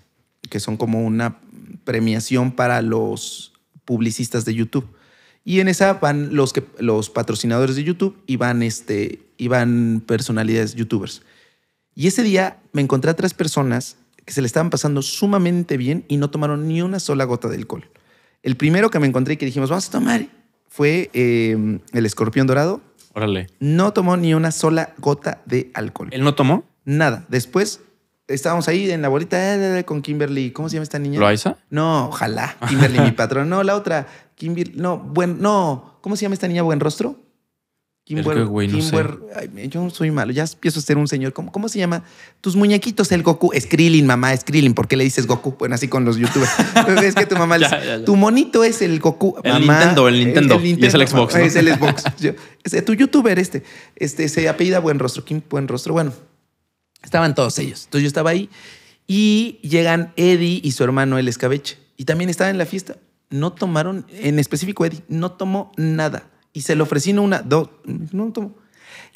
que son como una premiación para los publicistas de YouTube. Y en esa van los, que, los patrocinadores de YouTube y van, este, personalidades youtubers. Y ese día me encontré a tres personas que se le estaban pasando sumamente bien y no tomaron ni una sola gota de alcohol. El primero que me encontré y que dijimos, vamos a tomar, fue em, el escorpión dorado. Órale. No tomó ni una sola gota de alcohol. ¿Él no tomó? Nada. Después estábamos ahí en la bolita eh, eh, eh, con Kimberly. ¿Cómo se llama esta niña? ¿Loaiza? No, ojalá. Kimberly, mi patrón. No, la otra. Kimberly. No, buen, no. ¿Cómo se llama esta niña? Buen rostro. Kimber, güey, no yo soy malo, ya empiezo a ser un señor. ¿Cómo, ¿Cómo, se llama? Tus muñequitos, el Goku. Skrillin, mamá, Skrillin. ¿Por qué le dices Goku? Bueno, así con los youtubers. Pues es que tu mamá Tu monito es el Goku. el, Nintendo, el Nintendo, es el Xbox. Es el Xbox. tu youtuber este. Este se apellida Buen Rostro. Buen Rostro. Bueno, Estaban todos ellos. Entonces yo estaba ahí y llegan Eddie y su hermano el escabeche. Y también estaba en la fiesta. No tomaron, en específico Eddie, no tomó nada. Y se le ofrecí una, dos, no tomó.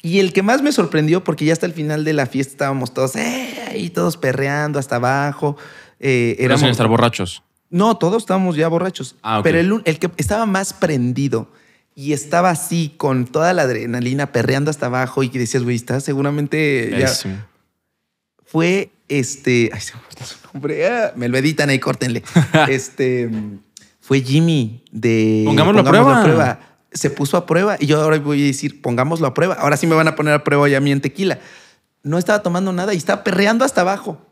Y el que más me sorprendió, porque ya hasta el final de la fiesta estábamos todos eh, ahí, todos perreando hasta abajo. Eh, estar borrachos? No, todos estábamos ya borrachos. Ah, Pero el, que estaba más prendido y estaba así con toda la adrenalina perreando hasta abajo y decías, güey, está seguramente fue este. Ay, se me su nombre. Ah, me lo editan ahí, córtenle. este. Fue Jimmy de. Pongámoslo, a prueba. Se puso a prueba y yo ahora voy a decir, pongámoslo a prueba. Ahora sí me van a poner a prueba ya a mí en tequila. No estaba tomando nada y estaba perreando hasta abajo.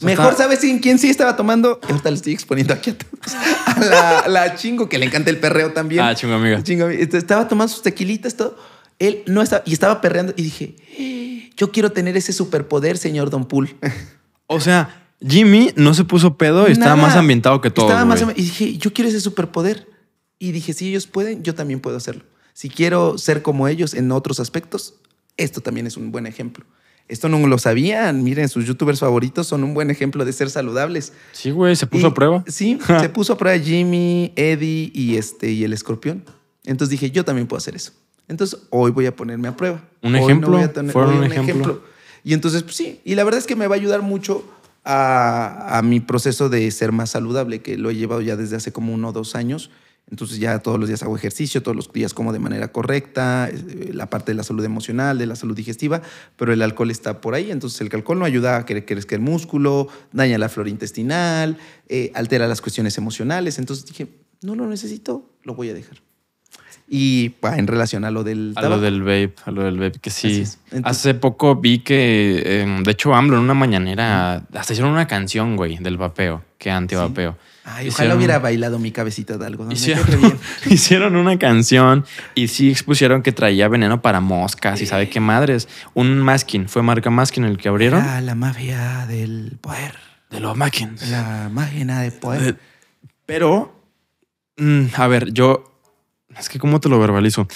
Mejor sabes quién sí estaba tomando. ahorita le estoy exponiendo aquí a todos. la, chingo, que le encanta el perreo también. Ah, chingo amigo. Este, estaba tomando sus tequilitas, todo. Él no estaba, y estaba perreando. Y dije, yo quiero tener ese superpoder, señor Don Pool. o sea, Jimmy no se puso pedo y estaba más ambientado que todo. y dije, yo quiero ese superpoder. Y dije, si ellos pueden, yo también puedo hacerlo. Si quiero ser como ellos en otros aspectos, esto también es un buen ejemplo. Esto no lo sabían. Miren, sus youtubers favoritos son un buen ejemplo de ser saludables. Sí, güey, se puso a prueba. Sí, se puso a prueba Jimmy, Eddie y este y el escorpión. Entonces dije, yo también puedo hacer eso. Entonces, hoy voy a ponerme a prueba. Un ejemplo. No un, ejemplo. Y entonces, pues, sí, y la verdad es que me va a ayudar mucho a, mi proceso de ser más saludable, que lo he llevado ya desde hace como uno o dos años. Entonces ya todos los días hago ejercicio, todos los días como de manera correcta, eh, la parte de la salud emocional, de la salud digestiva, pero el alcohol está por ahí, entonces el alcohol no ayuda a que crezca el músculo, daña la flora intestinal, eh, altera las cuestiones emocionales, entonces dije, no lo necesito, lo voy a dejar. Y en relación a lo del. A lo del vape, a lo del vape, que sí. Hace poco vi que, em, de hecho, AMLO en una mañanera hasta hicieron una canción, güey, del vapeo, que anti vapeo. Ay, ojalá hubiera bailado mi cabecita de algo. Hicieron, una canción y sí expusieron que traía veneno para moscas y sabe qué madres. Un masking, fue marca masking el que abrieron. Ah, la mafia del poder. De los maskins. La máquina de poder. Pero, mm, a ver, yo es que, ¿cómo te lo verbalizo?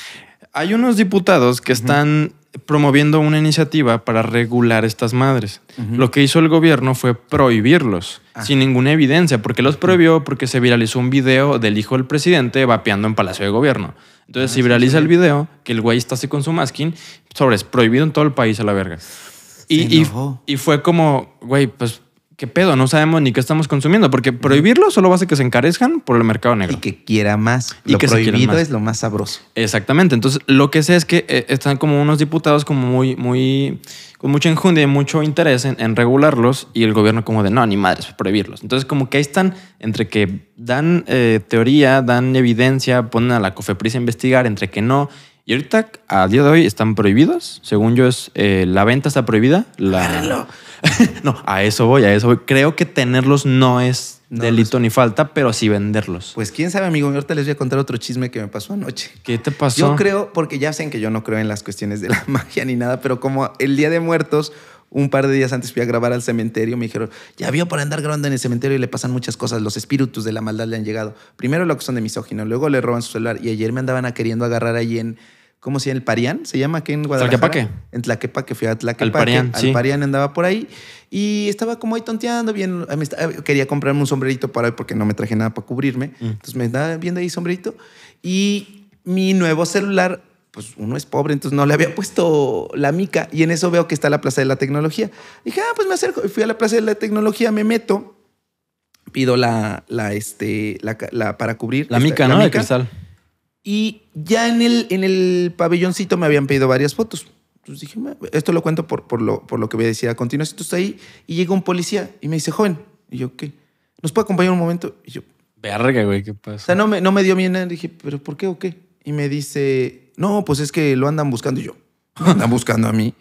Hay unos diputados que están promoviendo una iniciativa para regular estas madres. Lo que hizo el gobierno fue prohibirlos, ah. sin ninguna evidencia. porque los prohibió? Porque se viralizó un video del hijo del presidente vapeando en Palacio de Gobierno. Entonces, ah, si viraliza el video, que el güey está así con su masking, sobre, es prohibido en todo el país a la verga. Y, y fue como, güey, pues ¿qué pedo? No sabemos ni qué estamos consumiendo, porque prohibirlo solo va a que se encarezcan por el mercado negro. Y que quiera más. Y que prohibido es lo más sabroso. Exactamente. Entonces, lo que sé es que eh, están como unos diputados como muy, muy, con mucha enjundia y mucho interés en, regularlos y el gobierno como de, no, ni madres, prohibirlos. Entonces, como que ahí están entre que dan eh, teoría, dan evidencia, ponen a la cofeprisa a investigar, entre que no. Y ahorita, a día de hoy, están prohibidos. Según yo, es eh, la venta está prohibida. La... no, a eso voy, a eso voy. Creo que tenerlos no es delito ni falta, pero sí venderlos. Pues quién sabe, amigo. Ahorita les voy a contar otro chisme que me pasó anoche. ¿Qué te pasó? Yo creo, porque ya saben que yo no creo en las cuestiones de la magia ni nada, pero como el Día de Muertos un par de días antes fui a grabar al cementerio, me dijeron, ya vio para andar grabando en el cementerio y le pasan muchas cosas, los espíritus de la maldad le han llegado. Primero lo que son de misógino, luego le roban su celular y ayer me andaban a queriendo agarrar ahí en, ¿cómo se llama? El Parián, se llama aquí en Guadalajara. Tlaquepaque. En Tlaquepaque, fui a Tlaquepaque. Al Parián, andaba por ahí y estaba como ahí tonteando, bien. Eh, quería comprarme un sombrerito para hoy porque no me traje nada para cubrirme. Mm. Entonces me da viendo ahí sombrerito y mi nuevo celular pues uno es pobre, entonces no le había puesto la mica y en eso veo que está la Plaza de la Tecnología. Dije, ah, pues me acerco. Fui a la Plaza de la Tecnología, me meto, pido la, este, para cubrir. La mica, ¿no? La De cristal. Y ya en el, en el pabelloncito me habían pedido varias fotos. Entonces dije, esto lo cuento por, por, lo, por lo que voy a decir a continuación. Entonces ahí y llega un policía y me dice, joven. Y yo, ¿qué? ¿Nos puede acompañar un momento? Y yo, verga, güey, ¿qué pasa? O sea, no me, no me dio bien. Dije, ¿pero por qué o qué? Y me dice, no, pues es que lo andan buscando. Y yo, andan buscando a mí.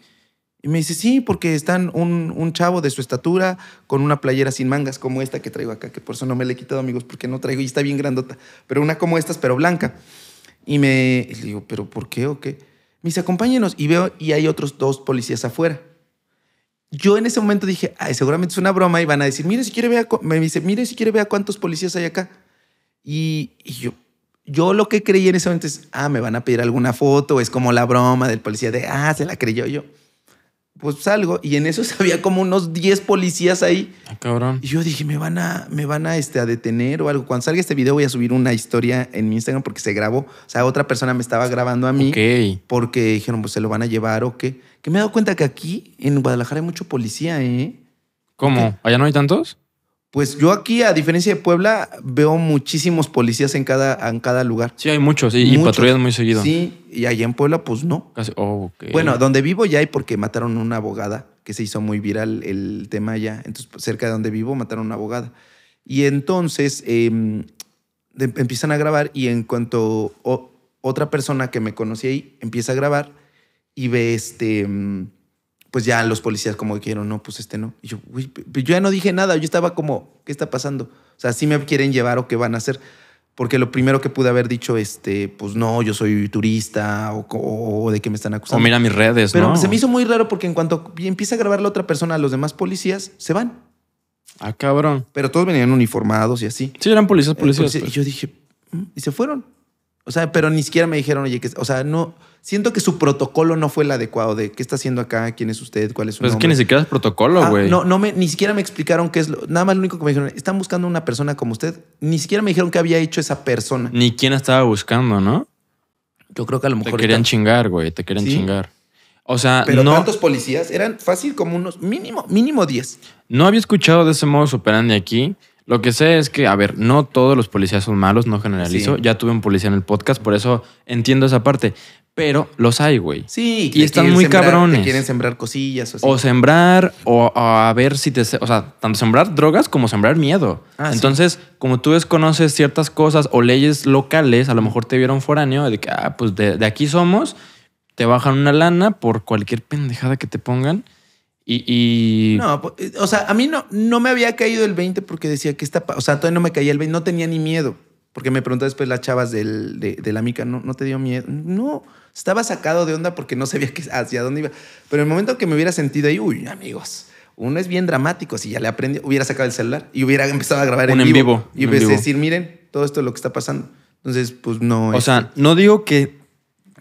Y me dice, sí, porque están un, un, chavo de su estatura con una playera sin mangas como esta que traigo acá, que por eso no me la he quitado, amigos, porque no traigo y está bien grandota, pero una como estas, pero blanca. Y me digo, ¿pero por qué o qué? Me dice, acompáñenos. Y veo, y hay otros dos policías afuera. Yo en ese momento dije, Ay, seguramente es una broma y van a decir, mire si quiere ver me dice, mire si quiere vea cuántos policías hay acá. Y, y, yo, yo lo que creí en ese momento es, ah, me van a pedir alguna foto, es como la broma del policía de, ah, se la creyó yo pues salgo y en eso había como unos 10 policías ahí. Ah, cabrón. Y yo dije, me van a, me van a, este, a detener o algo. Cuando salga este video voy a subir una historia en mi Instagram porque se grabó. O sea, otra persona me estaba grabando a mí Ok. porque dijeron, pues se lo van a llevar o qué. Que me he dado cuenta que aquí en Guadalajara hay mucho policía, ¿eh? ¿Cómo? ¿Allá no hay tantos? Pues yo aquí, a diferencia de Puebla, veo muchísimos policías en cada, en cada lugar. Sí, hay muchos, sí, y patrullan muy seguido. Sí, y allá en Puebla, pues no. Oh, bueno, donde vivo ya hay porque mataron a una abogada, que se hizo muy viral el tema allá. Entonces, pues, cerca de donde vivo, mataron a una abogada. Y entonces em, empiezan a grabar y en cuanto otra persona que me conocí ahí empieza a grabar y ve este em, pues ya los policías como quieren no, pues este no. Y yo, uy, yo ya no dije nada, yo estaba como, ¿qué está pasando? O sea, si me quieren llevar o qué van a hacer. Porque lo primero que pude haber dicho, este, pues no, yo soy turista o, de qué me están acusando. O mira mis redes, Pero se me hizo muy raro porque en cuanto empieza a grabar la otra persona, los demás policías se van. Ah, cabrón. Pero todos venían uniformados y así. Sí, eran policías, policías. Y pues. yo dije, mm", y se fueron. O sea, pero ni siquiera me dijeron, oye, que, o sea, no, siento que su protocolo no fue el adecuado de qué está haciendo acá, quién es usted, cuál es su pues Es que ni siquiera es protocolo, ah, güey. no, no me, ni siquiera me explicaron qué es lo, nada más lo único que me dijeron, están buscando una persona como usted. Ni siquiera me dijeron qué había hecho esa persona. Ni quién estaba buscando, ¿no? Yo creo que a lo mejor. Te querían chingar, güey, te querían chingar. O sea, pero no... ¿cuántos policías? Eran fácil como unos, mínimo, mínimo 10. No había escuchado de ese modo operando aquí. Lo que sé es que, a ver, no todos los policías son malos, no generalizo. Ya tuve un policía en el podcast, por eso entiendo esa parte. Pero los hay, güey. Sí, y están muy cabrones. quieren sembrar cosillas o sembrar, o, a ver si te. O sea, tanto sembrar drogas como sembrar miedo. Ah, Entonces, como tú desconoces ciertas cosas o leyes locales, a lo mejor te vieron foráneo de que, ah, pues de aquí somos, te bajan una lana por cualquier pendejada que te pongan. Y, No, eh, o sea, a mí no, no me había caído el 20 porque decía que está... O sea, todavía no me caía el 20, no tenía ni miedo. Porque me preguntó después las chavas de, la mica, ¿no, ¿no te dio miedo? No, estaba sacado de onda porque no sabía hacia dónde iba. Pero en el momento que me hubiera sentido ahí, uy, amigos, uno es bien dramático. Si ya le aprendí, hubiera sacado el celular y hubiera empezado a grabar en, vivo, Y decir, miren, todo esto es lo que está pasando. Entonces, pues no. O sea, este, no digo que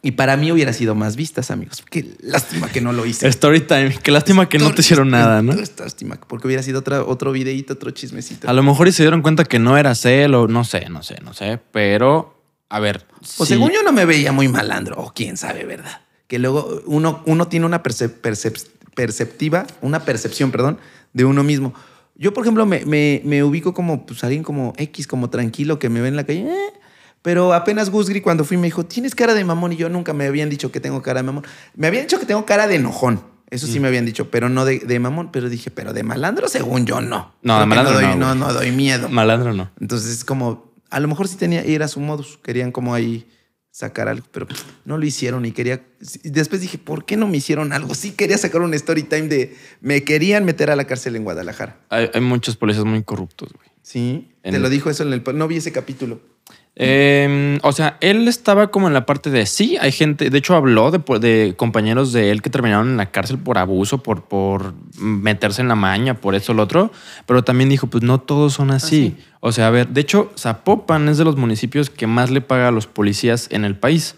y para mí hubiera sido más vistas, amigos. Qué lástima que no lo hice. Story time. Qué lástima que no te hicieron nada, ¿no? Lástima, porque hubiera sido otra, otro videíto, otro chismecito. A lo mejor y se dieron cuenta que no era él o no sé, no sé, no sé. Pero, a ver. Pues según yo no me veía muy malandro, o quién sabe, ¿verdad? Que luego uno, uno tiene una perceptiva, una percepción, perdón, de uno mismo. Yo, por ejemplo, me, me, ubico como pues, alguien como X, como tranquilo, que me ve en la calle. Eh, pero apenas Gusgri cuando fui me dijo, tienes cara de mamón y yo nunca me habían dicho que tengo cara de mamón. Me habían dicho que tengo cara de enojón. Eso sí mm. me habían dicho, pero no de, mamón. Pero dije, pero de malandro según yo no. No, de malandro no, doy, no, no, doy miedo. Malandro no. Entonces como, a lo mejor sí tenía, era su modus. Querían como ahí sacar algo, pero no lo hicieron y quería... Después dije, ¿por qué no me hicieron algo? Sí quería sacar un story time de... Me querían meter a la cárcel en Guadalajara. Hay, muchos policías muy corruptos, güey. Sí, te lo dijo eso en el... No vi ese capítulo. Em, o sea, él estaba como en la parte de sí, hay gente, de hecho habló de, pues, de, compañeros de él que terminaron en la cárcel por abuso, por, por meterse en la maña, por eso lo otro, pero también dijo, pues no todos son así. así. Ah, o sea, a ver, de hecho, Zapopan es de los municipios que más le paga a los policías en el país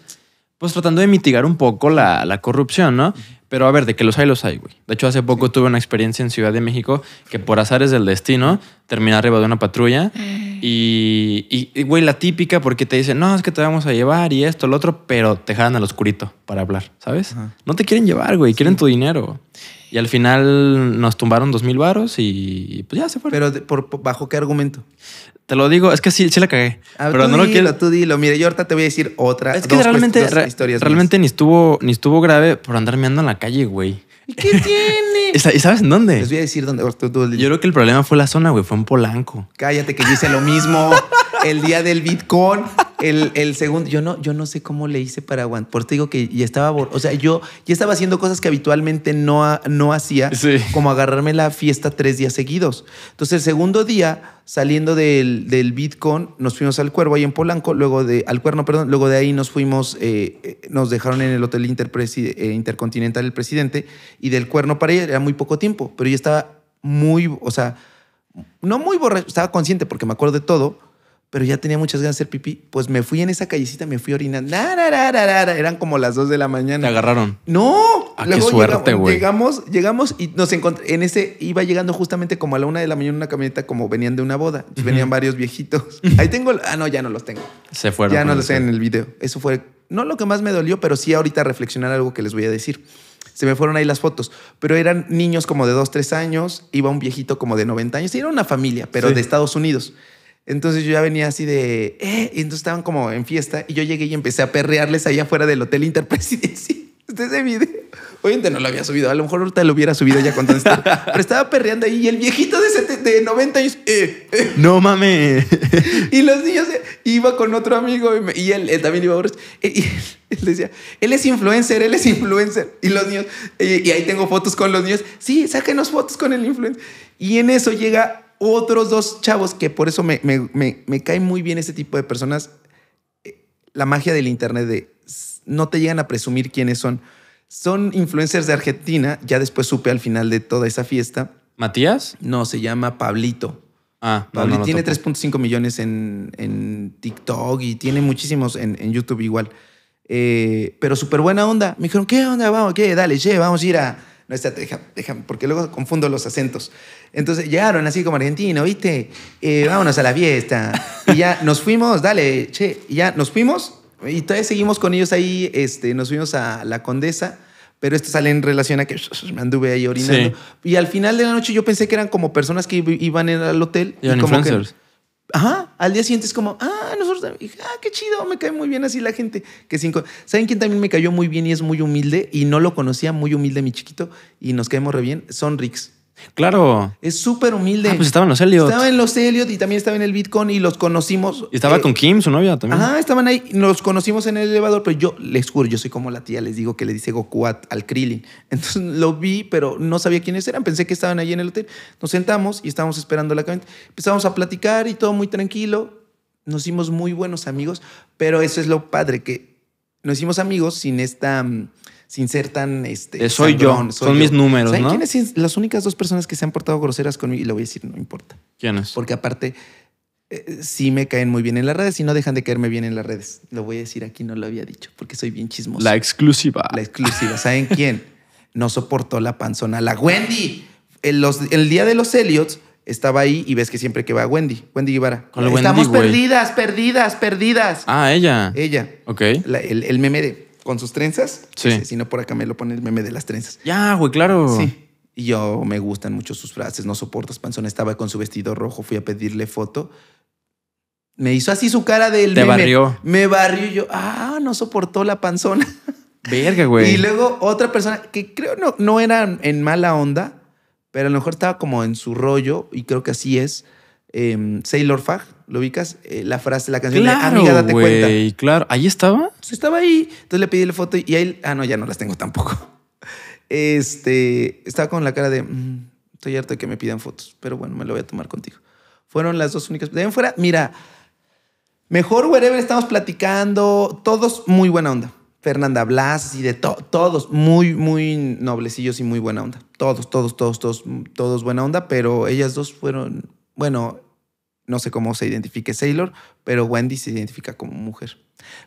pues tratando de mitigar un poco la, corrupción, ¿no? Pero a ver, de que los hay, los hay, güey. De hecho, hace poco tuve una experiencia en Ciudad de México que por azares del destino terminé arriba de una patrulla y, y, güey, la típica porque te dicen, no, es que te vamos a llevar y esto, lo otro, pero te jalan al oscurito para hablar, ¿sabes? No te quieren llevar, güey, quieren tu dinero. Y al final nos tumbaron dos mil varos y pues ya se fue. Pero bajo qué argumento? Te lo digo, es que sí, sí la cagué. Ah, pero no lo quiero. Tú dilo, mire, yo ahorita te voy a decir otra. Es que realmente, realmente ni estuvo, ni estuvo grave por andar meando en la calle, güey. ¿Y qué tiene? ¿Y sabes en dónde? Les voy a decir dónde. Yo creo que el problema fue la zona, güey. Fue un Polanco. Cállate que yo hice lo mismo el día del Bitcoin el, segundo, yo no, yo no sé cómo le hice para aguantar. Por te digo que ya estaba, o sea, yo ya estaba haciendo cosas que habitualmente no, no hacía, como agarrarme la fiesta tres días seguidos. Entonces, el segundo día, saliendo del, Bitcoin, nos fuimos al Cuervo ahí en Polanco, luego de, al Cuerno, perdón, luego de ahí nos fuimos, eh, eh, nos dejaron en el Hotel eh, Intercontinental el presidente, y del Cuerno para allá era muy poco tiempo, pero yo estaba muy, o sea, no muy borracho, estaba consciente porque me acuerdo de todo, pero ya tenía muchas ganas de hacer pipí. Pues me fui en esa callecita, me fui orinando. Eran como las 2 de la mañana. ¿Te agarraron? ¡No! A ah, qué suerte, güey! Llegamos, llegamos, y nos encontré. En ese iba llegando justamente como a la una de la mañana una camioneta, como venían de una boda. Venían varios viejitos. Ahí tengo. Ah, no, ya no los tengo. Se fueron. Ya no los sé en el video. Eso fue. No lo que más me dolió, pero sí ahorita reflexionar algo que les voy a decir. Se me fueron ahí las fotos, pero eran niños como de 2, 3 años, iba un viejito como de 90 años, era una familia, pero de Estados Unidos. Entonces yo ya venía así de, eh", y entonces estaban como en fiesta y yo llegué y empecé a perrearles ahí afuera del Hotel Interpresidencia. Este ese video. Oye, no lo había subido, a lo mejor ahorita lo hubiera subido ya cuando estaba Pero estaba perreando ahí y el viejito de, de 90 años, eh, eh, No mames. Y los niños, eh, iba con otro amigo y, él, también iba a Y él decía, él es influencer, él es influencer. Y los niños, y ahí tengo fotos con los niños. Sí, sáquenos fotos con el influencer. Y en eso llega otros dos chavos que por eso me, me, cae muy bien este tipo de personas. Eh, la magia del Internet de no te llegan a presumir quiénes son. Son influencers de Argentina. Ya después supe al final de toda esa fiesta. ¿Matías? No, se llama Pablito. Ah, no, Pablito tiene 3.5 millones en, en, TikTok y tiene muchísimos en, YouTube igual. Eh, pero súper buena onda. Me dijeron, ¿qué onda? Vamos, ¿qué? Dale, che, vamos a ir a, no, está, déjame, porque luego confundo los acentos. Entonces llegaron así como argentino, ¿viste? Eh, vámonos a la fiesta. Y ya nos fuimos, dale, che, y ya nos fuimos. Y todavía seguimos con ellos ahí, este, nos fuimos a la condesa pero esto sale en relación a que me anduve ahí orinando. Y al final de la noche yo pensé que eran como personas que iban al hotel. Y, como Ajá, al día siguiente es como, ah, nosotros, ah, qué chido, me cae muy bien así la gente. Que ¿Saben quién también me cayó muy bien y es muy humilde? Y no lo conocía, muy humilde mi chiquito, y nos caemos re bien. Son Rick's Claro. Es súper humilde. Ah, pues estaban los Elliot. Estaba en los Elliot y también estaba en el Bitcoin y los conocimos. Y estaba eh, con Kim, su novia también. Ajá, estaban ahí. Nos conocimos en el elevador, pero yo les juro, yo soy como la tía, les digo que le dice Goku a, al Krillin. Entonces lo vi, pero no sabía quiénes eran. Pensé que estaban ahí en el hotel. Nos sentamos y estábamos esperando la camioneta. Empezamos a platicar y todo muy tranquilo. Nos hicimos muy buenos amigos, pero eso es lo padre, que nos hicimos amigos sin esta mm, sin ser tan... Este, eh, soy son mis números, quiénes son las únicas dos personas que se han portado groseras conmigo? Y lo voy a decir, no importa. ¿Quiénes? Porque aparte, eh, sí me caen muy bien en las redes y no dejan de caerme bien en las redes. Lo voy a decir aquí, no lo había dicho, porque soy bien chismoso. La exclusiva. La exclusiva. ¿Saben quién? No soportó la panzona. La Wendy. los, el día de los Elliots estaba ahí y ves que siempre que va Wendy, Wendy Guevara. Con Estamos perdidas, perdidas, perdidas. Ah, ella. Ella. Ok. el, el meme de con sus trenzas. Sí. Si no, por acá me lo pone el meme de las trenzas. Ya, güey, claro. Sí. Y yo me gustan mucho sus frases. No soportas, panzón. Estaba con su vestido rojo, fui a pedirle foto. Me hizo así su cara del. Te barrió. Me barrió yo. Ah, no soportó la panzona. Verga, güey. Y luego otra persona que creo no, no era en mala onda, pero a lo mejor estaba como en su rollo y creo que así es. Em, Sailor Fag, ¿lo ubicas? Eh, la frase, la canción claro, de Amiga, date cuenta. Claro, ahí estaba. estaba ahí. Entonces le pedí la foto y ahí. Ah, no, ya no las tengo tampoco. Este estaba con la cara de mm, estoy harto de que me pidan fotos, pero bueno, me lo voy a tomar contigo. Fueron las dos únicas. De ahí fuera, mira, mejor wherever estamos platicando, todos muy buena onda. Fernanda Blas y de todo, todos, muy, muy noblecillos y muy buena onda. Todos, todos, todos, todos, todos buena onda, pero ellas dos fueron bueno, no sé cómo se identifique Sailor, pero Wendy se identifica como mujer.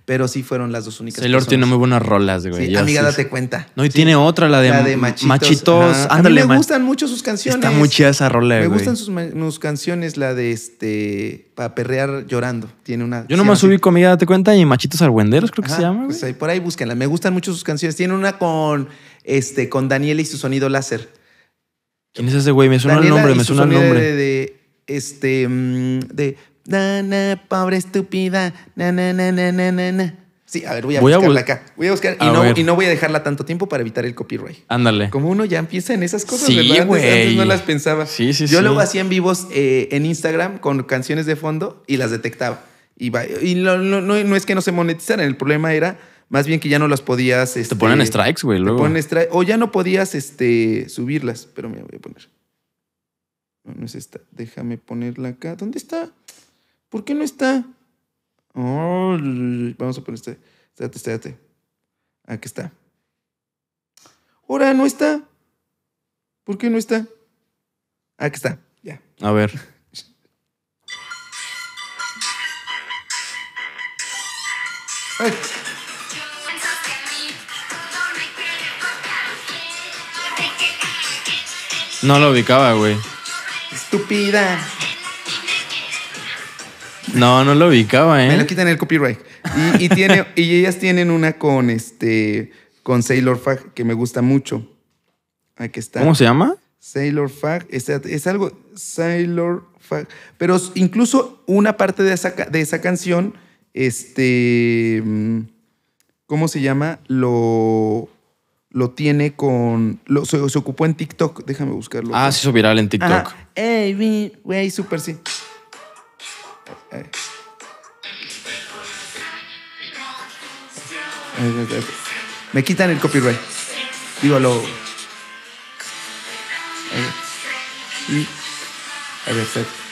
Pero sí fueron las dos únicas. Sailor tiene muy buenas rolas, güey. Sí, amiga, date cuenta. No, y tiene otra, la de, Machitos. machitos. Ándale, me gustan mucho sus canciones. Está muy chida esa rola, güey. Me gustan sus, canciones, la de este. Para perrear llorando. Tiene una. Yo nomás subí Amiga, date cuenta y Machitos Arguenderos, creo que se llama. Pues ahí, por ahí búsquenla. Me gustan mucho sus canciones. Tiene una con, este, con Daniel y su sonido láser. ¿Quién es ese güey? Me suena el nombre, me suena el nombre. de este, mm, de, pobre estúpida, Sí, a ver, voy a buscarla acá. buscar y, no, voy a dejarla tanto tiempo para evitar el copyright. Ándale. Como uno ya empieza en esas cosas, Antes, no las pensaba. Yo luego hacía en vivos eh, en Instagram con canciones de fondo y las detectaba. Y, y no, es que no se monetizaran, el problema era más bien que ya no las podías. te ponen este, strikes, güey, O ya no podías este, subirlas, pero me voy a poner. No, es esta. Déjame ponerla acá. ¿Dónde está? ¿Por qué no está? Oh, vamos a poner este Espérate, espérate. Aquí está. Ahora no está. ¿Por qué no está? Aquí está. Ya. A ver. No lo ubicaba, güey. Estúpida. No, no lo ubicaba, ¿eh? Me lo quitan el copyright. Y, y ellas tienen una con este con Sailor Fag que me gusta mucho. Aquí está. ¿Cómo se llama? Sailor Fag. Es, algo. Sailor Fag. Pero incluso una parte de esa, de esa canción, este. Mm, ¿Cómo se llama? Lo lo tiene con. Lo, se, ocupó en TikTok. Déjame buscarlo. Ah, se hizo viral en TikTok. Ajá. Ey, güey, súper sí. Me quitan el copyright. Dígalo. lo. A ver, a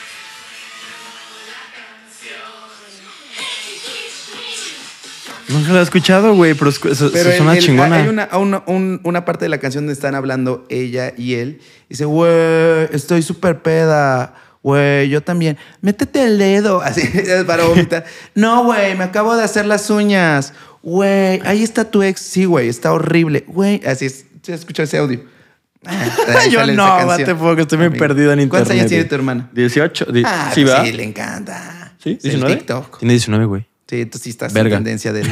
Nunca lo he escuchado, güey, pero, es pero suena chingona. Hay una, una, una, parte de la canción donde están hablando ella y él. Dice, güey, estoy súper peda. Güey, yo también. Métete el dedo. Así, para vomitar. no, güey, me acabo de hacer las uñas. Güey, ahí está tu ex. Sí, güey, está horrible. Güey, así es. Escucha ese audio. Ah, yo no, bate porque estoy muy perdido en internet. ¿Cuántos años tiene tu hermana? 18. ah, sí, pues Sí, le encanta. ¿Sí? Tiene 19, güey. Sí, entonces sí estás en tendencia de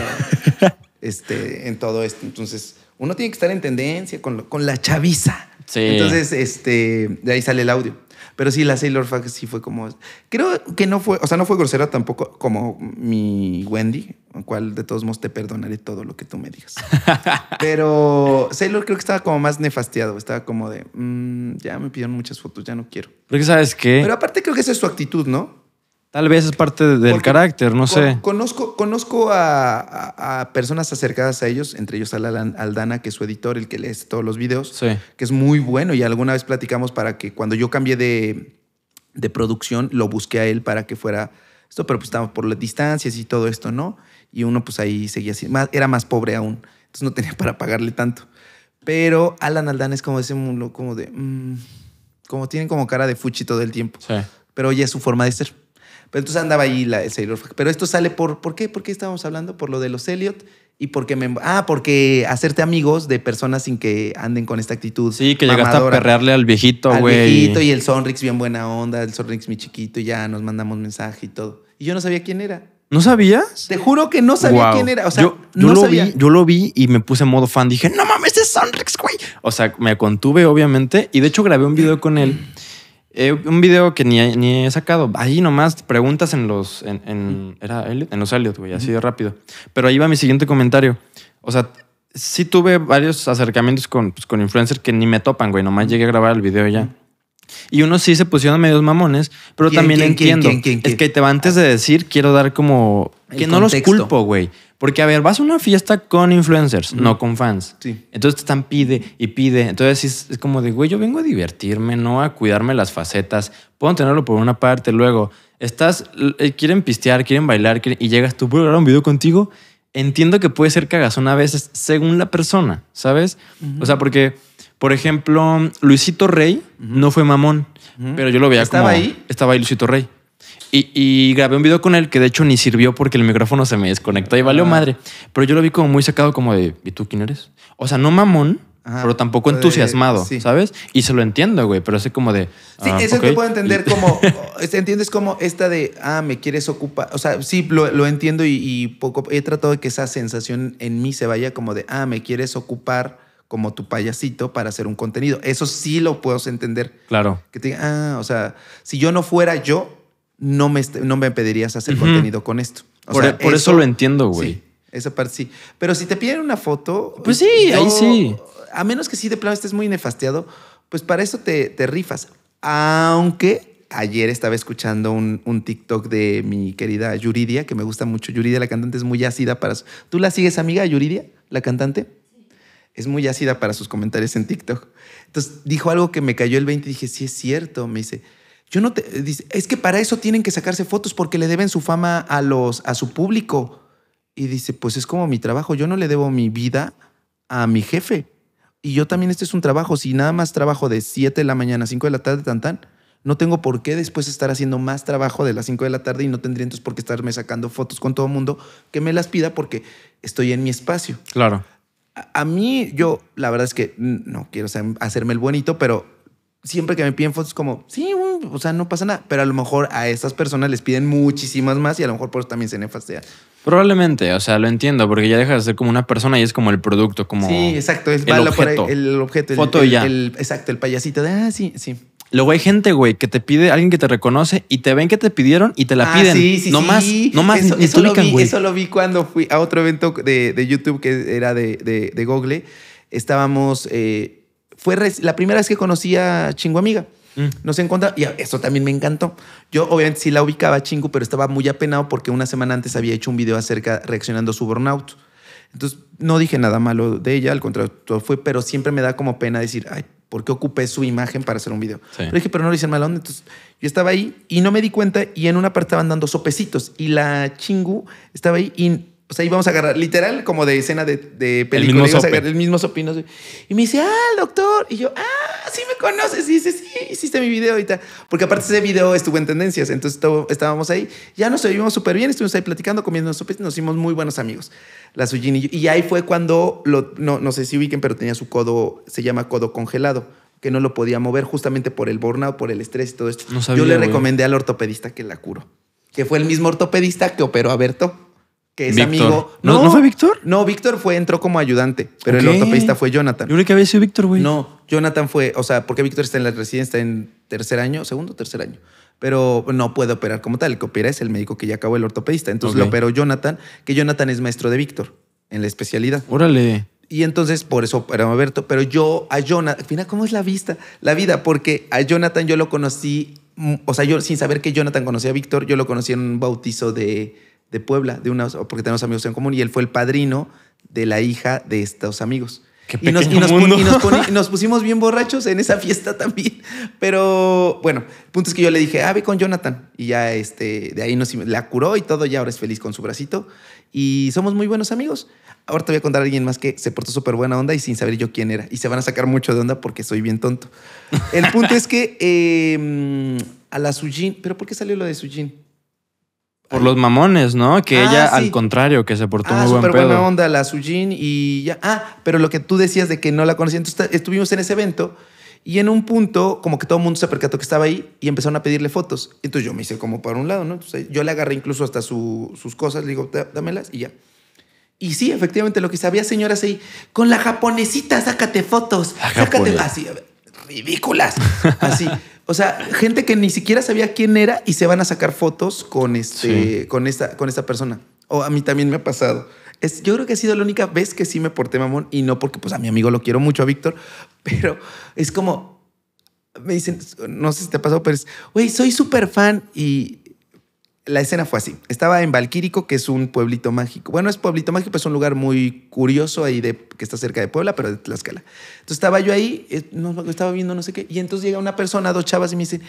este, en todo esto. Entonces, uno tiene que estar en tendencia con, con la chaviza. Entonces, este, de ahí sale el audio. Pero sí, la Sailor Fox sí fue como. Creo que no fue, o sea, no fue grosera tampoco como mi Wendy, cual de todos modos te perdonaré todo lo que tú me digas. Pero Sailor creo que estaba como más nefasteado, estaba como de, mm, ya me pidieron muchas fotos, ya no quiero. Porque sabes qué. Pero aparte creo que esa es su actitud, ¿no? Tal vez es parte del carácter, no sé. Conozco, conozco a, personas acercadas a ellos, entre ellos a Alan Aldana, que es su editor, el que lee todos los videos, que es muy bueno. Y alguna vez platicamos para que cuando yo cambié de, producción, lo busqué a él para que fuera esto, pero pues estábamos por las distancias y todo esto, ¿no? Y uno pues ahí seguía así, era más pobre aún, entonces no tenía para pagarle tanto. Pero Alan Aldana es como ese mundo, como de... Mm, como tienen como cara de fuchi todo el tiempo. Pero ya es su forma de ser. Pero entonces andaba ahí la Sailor Pero esto sale por, ¿por qué? ¿Por qué estábamos hablando? Por lo de los Elliot y porque me... Ah, porque hacerte amigos de personas sin que anden con esta actitud. Sí, que llegaste a perrearle al viejito, güey. Al viejito y el Sonrix bien buena onda, el Sonrix mi chiquito y ya nos mandamos mensaje y todo. Y yo no sabía quién era. ¿No sabías? Te juro que no sabía quién era. O sea, yo, no lo sabía. vi, yo lo vi y me puse en modo fan. Dije, no mames, es Sonrix, güey. O sea, me contuve, obviamente. Y de hecho grabé un video con él. Eh, un video que ni, ni, he sacado. Ahí nomás preguntas en los. En, Era en los Elliot, güey, así de rápido. Pero ahí va mi siguiente comentario. O sea, sí tuve varios acercamientos con, pues, influencers que ni me topan, güey. Nomás llegué a grabar el video ya. Y uno sí se pusieron medios mamones, pero también entiendo. es que te va antes ah. de decir, quiero dar como que no los culpo, güey. Porque, a ver, vas a una fiesta con influencers, no con fans. Entonces te están pide y pide. Entonces es, como de, güey, yo vengo a divertirme, no a cuidarme las facetas. Puedo tenerlo por una parte, luego estás, eh, quieren pistear, quieren bailar y llegas tú, ¿puedo grabar un video contigo? Entiendo que puede ser cagazón a veces según la persona, ¿sabes? O sea, porque, por ejemplo, Luisito Rey no fue mamón, pero yo lo veía como... ¿Estaba ahí? Estaba ahí Luisito Rey. Y, grabé un video con él que de hecho ni sirvió porque el micrófono se me desconectó y valió ah. madre. Pero yo lo vi como muy sacado, como de, ¿y tú quién eres? O sea, no mamón, pero tampoco entusiasmado, ¿sabes? Y se lo entiendo, güey, pero así como de. Sí, ah, eso lo te puedo entender como. ¿Entiendes como esta de, ah, me quieres ocupar? O sea, sí, lo, entiendo y, poco. He tratado de que esa sensación en mí se vaya como de, ah, me quieres ocupar como tu payasito para hacer un contenido. Eso sí lo puedo entender. Claro. Que te diga, ah, o sea, si yo no fuera yo, no me, no pedirías hacer contenido con esto. por, e-, eso, lo entiendo, güey. Sí, esa parte sí. Pero si te piden una foto. Pues sí, ahí sí. A menos que sí, de plano estés muy nefasteado, pues para eso te, te rifas. Aunque ayer estaba escuchando un, TikTok de mi querida Yuridia, que me gusta mucho. Yuridia, la cantante, es muy ácida para. ¿Tú la sigues, amiga, Yuridia, la cantante? es muy ácida para sus comentarios en TikTok. Entonces dijo algo que me cayó el 20 y dije, sí es cierto. Me dice, yo no te, eh, dice es que para eso tienen que sacarse fotos porque le deben su fama a los a su público. Y dice, pues es como mi trabajo, yo no le debo mi vida a mi jefe. Y yo también este es un trabajo, si nada más trabajo de 7 de la mañana a 5 de la tarde tan tan, no tengo por qué después estar haciendo más trabajo de las 5 de la tarde y no tendría entonces por qué estarme sacando fotos con todo el mundo que me las pida porque estoy en mi espacio. Claro. A, a mí yo la verdad es que mm, no quiero hacerme el bonito, pero siempre que me piden fotos, como, sí, o sea, no pasa nada. Pero a lo mejor a estas personas les piden muchísimas más y a lo mejor por eso también se nefastean. Probablemente, o sea, lo entiendo, porque ya dejas de ser como una persona y es como el producto, como. Sí, exacto, es el objeto. el Foto ya. exacto, el payasito de, ah, sí, sí. Luego hay gente, güey, que te pide, alguien que te reconoce y te ven que te pidieron y te la ah, piden. Sí, sí, no más, no más. Eso, lo vi, eso, lo vi, cuando fui a otro evento de, YouTube que era de, de, Google. Estábamos. Eh, fue la primera vez que conocí a Chingu Amiga. Mm. Nos encontramos, y eso también me encantó. Yo obviamente sí la ubicaba Chingu, pero estaba muy apenado porque una semana antes había hecho un video acerca reaccionando a su burnout. Entonces no dije nada malo de ella, al contrario, fue, pero siempre me da como pena decir, ay, ¿por qué ocupé su imagen para hacer un video? Pero dije, pero no lo hice mal Entonces yo estaba ahí y no me di cuenta y en una parte estaban dando sopecitos y la Chingu estaba ahí y o sea, íbamos a agarrar, literal, como de escena de, de película. El Y me dice, ah, doctor. Y yo, ah, sí me conoces. Y dice, sí, hiciste mi video ahorita. Porque aparte ese video estuvo en tendencias. Entonces estábamos ahí. Ya nos vivimos súper bien. Estuvimos ahí platicando, comiendo sopes. Nos hicimos muy buenos amigos, la y ahí fue cuando, no, sé si ubiquen, pero tenía su codo, se llama codo congelado que no lo podía mover justamente por el burnout, por el estrés y todo esto. yo le recomendé al ortopedista que la curó, que fue el mismo ortopedista que operó a Berto que es amigo. ¿No, fue Víctor? No, Víctor fue, entró como ayudante, pero el ortopedista fue Jonathan. Yo creo que había sido Víctor, güey. No, Jonathan fue, o sea, porque Víctor está en la residencia, en tercer año, segundo o tercer año. Pero no puede operar como tal. El que opera es el médico que ya acabó el ortopedista. Entonces lo operó Jonathan, que Jonathan es maestro de Víctor en la especialidad. Órale. Y entonces por eso era Roberto. Pero yo a Jonathan, final, cómo es la vista, la vida, porque a Jonathan yo lo conocí, mm, o sea, yo sin saber que Jonathan conocía a Víctor, yo lo conocí en un bautizo de de Puebla, de una, porque tenemos amigos en común, y él fue el padrino de la hija de estos amigos. y, nos, pusimos bien borrachos en esa fiesta también. Pero bueno, el punto es que yo le dije, ah, ve con Jonathan. Y ya este, de ahí nos la curó y todo, ya ahora es feliz con su bracito. Y somos muy buenos amigos. Ahora te voy a contar a alguien más que se portó súper buena onda y sin saber yo quién era. Y se van a sacar mucho de onda porque soy bien tonto. El punto es que em, a la Sujin, ¿pero por qué salió lo de Sujin? Por los mamones, ¿no? Que ah, ella, al contrario, que se portó ah, muy buen pedo. buena onda, la Sujin y ya. Ah, pero lo que tú decías de que no la conocía. Entonces estuvimos en ese evento y en un punto, como que todo el mundo se percató que estaba ahí y empezaron a pedirle fotos. Entonces yo me hice como para un lado, ¿no? Entonces, yo le agarré incluso hasta sus cosas, le digo, dámelas y ya. Y sí, efectivamente, lo que sabía, señoras ahí, con la japonesita, sácate fotos, la sácate así, ridículas, así. O sea, gente que ni siquiera sabía quién era y se van a sacar fotos con, este, con, esta, con esta persona. O a mí también me ha pasado. Es, yo creo que ha sido la única vez que sí me porté mamón y no porque pues a mi amigo lo quiero mucho, a Víctor, pero es como, me dicen, no sé si te ha pasado, pero es, güey, soy súper fan y la escena fue así. Estaba en Valquírico, que es un pueblito mágico. Bueno, es pueblito mágico, pero es un lugar muy curioso ahí que está cerca de Puebla, pero de Tlaxcala. Entonces estaba yo ahí, eh, estaba viendo no sé qué, y entonces llega una persona, dos chavas, y me dicen,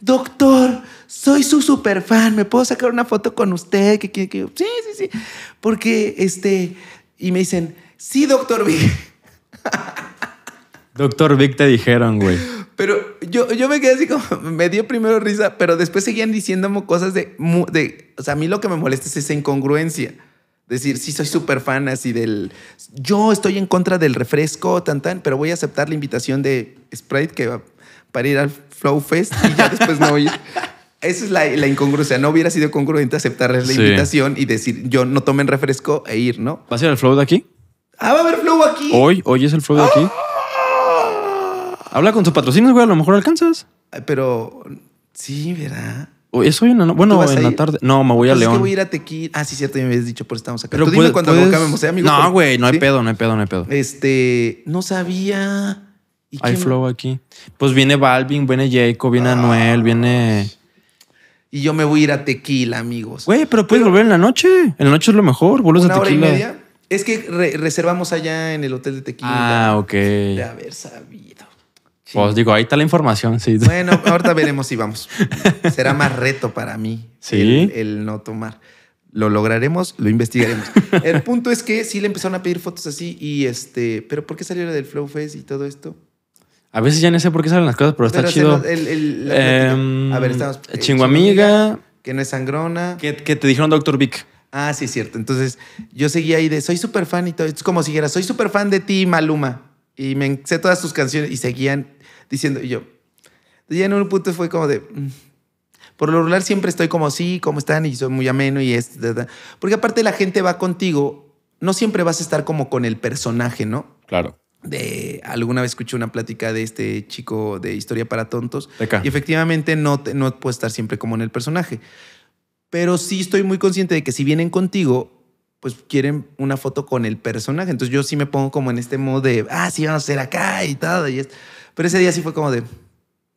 doctor, soy su super fan, ¿me puedo sacar una foto con usted? Que, Sí, sí, sí. Porque, este, y me dicen, sí, doctor Vic. doctor Vic te dijeron, güey. Pero yo, yo me quedé así como, me dio primero risa, pero después seguían diciéndome cosas de, de o sea, a mí lo que me molesta es esa incongruencia. Decir, sí, soy súper fan así del, yo estoy en contra del refresco, tan, tan, pero voy a aceptar la invitación de Sprite que va para ir al Flow Fest y ya después no voy. Esa es la, la, incongruencia. No hubiera sido congruente aceptarles la invitación y decir, yo no tomen refresco e ir, ¿no? va a ser al Flow de aquí? Ah, va a haber Flow aquí. Hoy, hoy es el Flow de aquí. ¡Ah! Habla con sus patrocinio, güey, a lo mejor alcanzas. Pero sí, ¿verdad? Es hoy en la, bueno, en la tarde. No, me voy a León. Es que voy a ir a Tequila. Ah, sí, cierto, ya me habías dicho, por estamos acá. Pero Tú dime cuando puedes... acabemos, ¿eh, amigo? No, güey, no hay pedo, no hay pedo, no hay pedo. Este, no sabía. Hay flow aquí. Pues viene Balvin, viene Jacob, viene ah. Anuel, viene. Y yo me voy a ir a Tequila, amigos. Güey, pero puedes volver en la noche. En la noche es lo mejor. Vuelves a Tequila. Hora y media. Es que reservamos allá en el hotel de Tequila. Ah, ok. De haber sabido. Pues, digo, ahí está la información. Sí. Bueno, ahorita veremos si vamos. Será más reto para mí el, no tomar. Lo lograremos, lo investigaremos. El punto es que sí le empezaron a pedir fotos así y este, pero ¿por qué salió del Flow face y todo esto? A veces ya no sé por qué salen las cosas, pero, está chido. El, el, em, a ver, estamos. Eh, Chinguamiga. Que no es sangrona. Que, te dijeron Doctor Vic. Ah, sí, cierto. Entonces yo seguía ahí de soy súper fan y todo. Es como si dijera, soy súper fan de ti, Maluma. Y me sé todas tus canciones y seguían diciendo, y yo, ya en un punto fue como de, mm, por lo regular siempre estoy como, sí, ¿cómo están? Y soy muy ameno y es, porque aparte la gente va contigo, no siempre vas a estar como con el personaje, ¿no? Claro. De, alguna vez escuché una plática de este chico de Historia para Tontos y efectivamente no, no puedo estar siempre como en el personaje. Pero sí estoy muy consciente de que si vienen contigo, pues quieren una foto con el personaje. Entonces yo sí me pongo como en este modo de, ah, sí, vamos a ser acá y tal. Y esto. Pero ese día sí fue como de,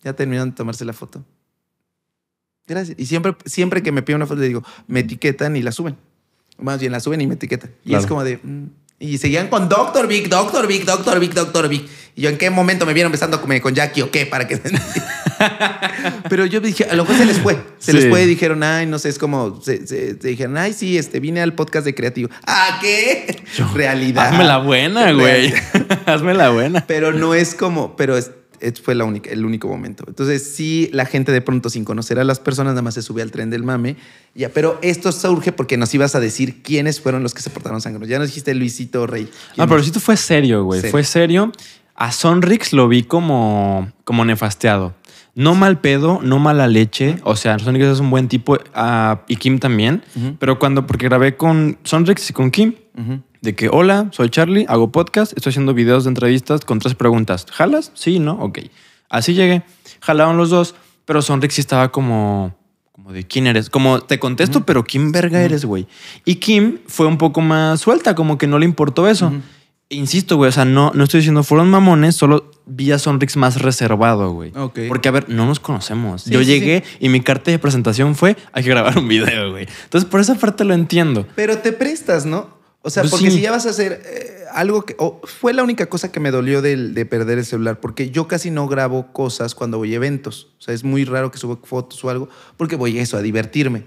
ya terminaron de tomarse la foto. Gracias. Y siempre, siempre que me piden una foto le digo, me etiquetan y la suben. Más bien la suben y me etiquetan. Y es como de, mm, y seguían con Doctor Big, Doctor Big, Doctor Big, Doctor Big. Y yo, ¿en qué momento me vieron empezando con, con Jackie o qué? Para que. Pero yo dije, a lo mejor se les fue. Se les fue y dijeron, ay, no sé, es como. Se, dijeron, ay, sí, este, vine al podcast de Creativo. ¿Ah, qué? Realidad. Hazme la buena, güey. hazme la buena. Pero no es como. Pero fue el único momento. Entonces, sí, la gente de pronto, sin conocer a las personas, nada más se sube al tren del mame. Ya, pero esto surge porque nos ibas a decir quiénes fueron los que se portaron sangre. Ya nos dijiste Luisito Rey. No, ah, pero Luisito fue serio, güey. Fue serio. A Sonrix lo vi como, como nefasteado. No mal pedo, no mala leche. O sea, Sonrix es un buen tipo ah, y Kim también. Pero cuando, porque grabé con Sonrix y con Kim. De que, hola, soy Charlie, hago podcast, estoy haciendo videos de entrevistas con tres preguntas. ¿Jalas? Sí, ¿no? Ok. Así llegué. Jalaron los dos, pero Sonrix sí estaba como, como de quién eres. Como te contesto, pero ¿quién verga eres, güey? Y Kim fue un poco más suelta, como que no le importó eso. Insisto, güey, o sea, no, no estoy diciendo fueron mamones, solo vi a Sonrix más reservado, güey. Porque, a ver, no nos conocemos. Yo llegué y mi carta de presentación fue hay que grabar un video, güey. Entonces, por esa parte lo entiendo. Pero te prestas, ¿no? O sea, pues porque si ya vas a hacer eh, algo que... fue la única cosa que me dolió de, perder el celular, porque yo casi no grabo cosas cuando voy a eventos. O sea, es muy raro que suba fotos o algo, porque voy eso, a divertirme.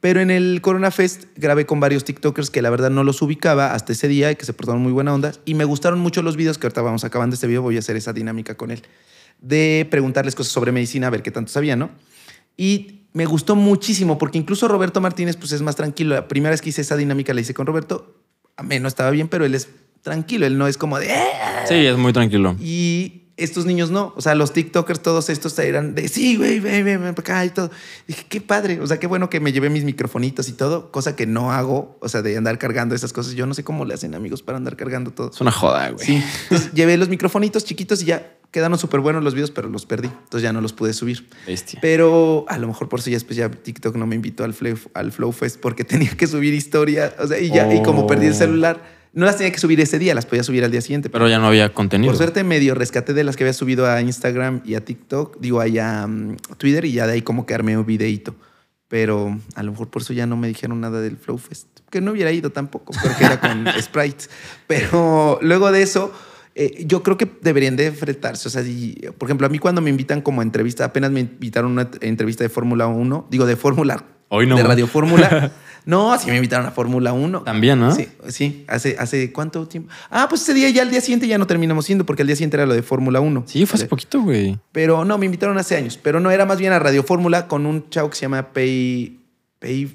Pero en el Corona Fest grabé con varios TikTokers que la verdad no los ubicaba hasta ese día y que se portaron muy buena onda. Y me gustaron mucho los videos que ahorita vamos acabando este video, voy a hacer esa dinámica con él, de preguntarles cosas sobre medicina, a ver qué tanto sabía, ¿no? Y me gustó muchísimo porque incluso Roberto Martínez pues es más tranquilo. La primera vez que hice esa dinámica la hice con Roberto a no estaba bien, pero él es tranquilo, él no es como de... Eh, ah". Sí, es muy tranquilo. Y estos niños no. O sea, los TikTokers, todos estos eran de sí, güey, güey, ven acá y todo. Dije, qué padre. O sea, qué bueno que me llevé mis microfonitos y todo, cosa que no hago. O sea, de andar cargando esas cosas. Yo no sé cómo le hacen amigos para andar cargando todo. Es una joda, güey. llevé los microfonitos chiquitos y ya quedaron súper buenos los videos, pero los perdí. Entonces ya no los pude subir. Pero a lo mejor por eso ya después ya TikTok no me invitó al, Flow, al Flow Fest porque tenía que subir historia. O sea, y ya, y como perdí el oh. celular no las tenía que subir ese día, las podía subir al día siguiente. Pero, ya no había contenido. Por suerte medio rescaté de las que había subido a Instagram y a TikTok, digo, ahí a mm, Twitter y ya de ahí como que armé un videito. Pero a lo mejor por eso ya no me dijeron nada del Flow Fest, que no hubiera ido tampoco, porque era con sprites. Pero luego de eso eh, yo creo que deberían de enfrentarse. O sea, por ejemplo, a mí cuando me invitan como entrevista, apenas me invitaron a una entrevista de Fórmula 1, digo de Fórmula. Hoy no. De Radio Fórmula. no, sí me invitaron a Fórmula 1. También, ¿no? Sí, sí. ¿Hace, ¿Hace cuánto tiempo? Ah, pues ese día ya, el día siguiente ya no terminamos siendo, porque el día siguiente era lo de Fórmula 1. Sí, fue hace poquito, güey. Pero no, me invitaron hace años. Pero no, era más bien a Radio Fórmula con un chavo que se llama Pei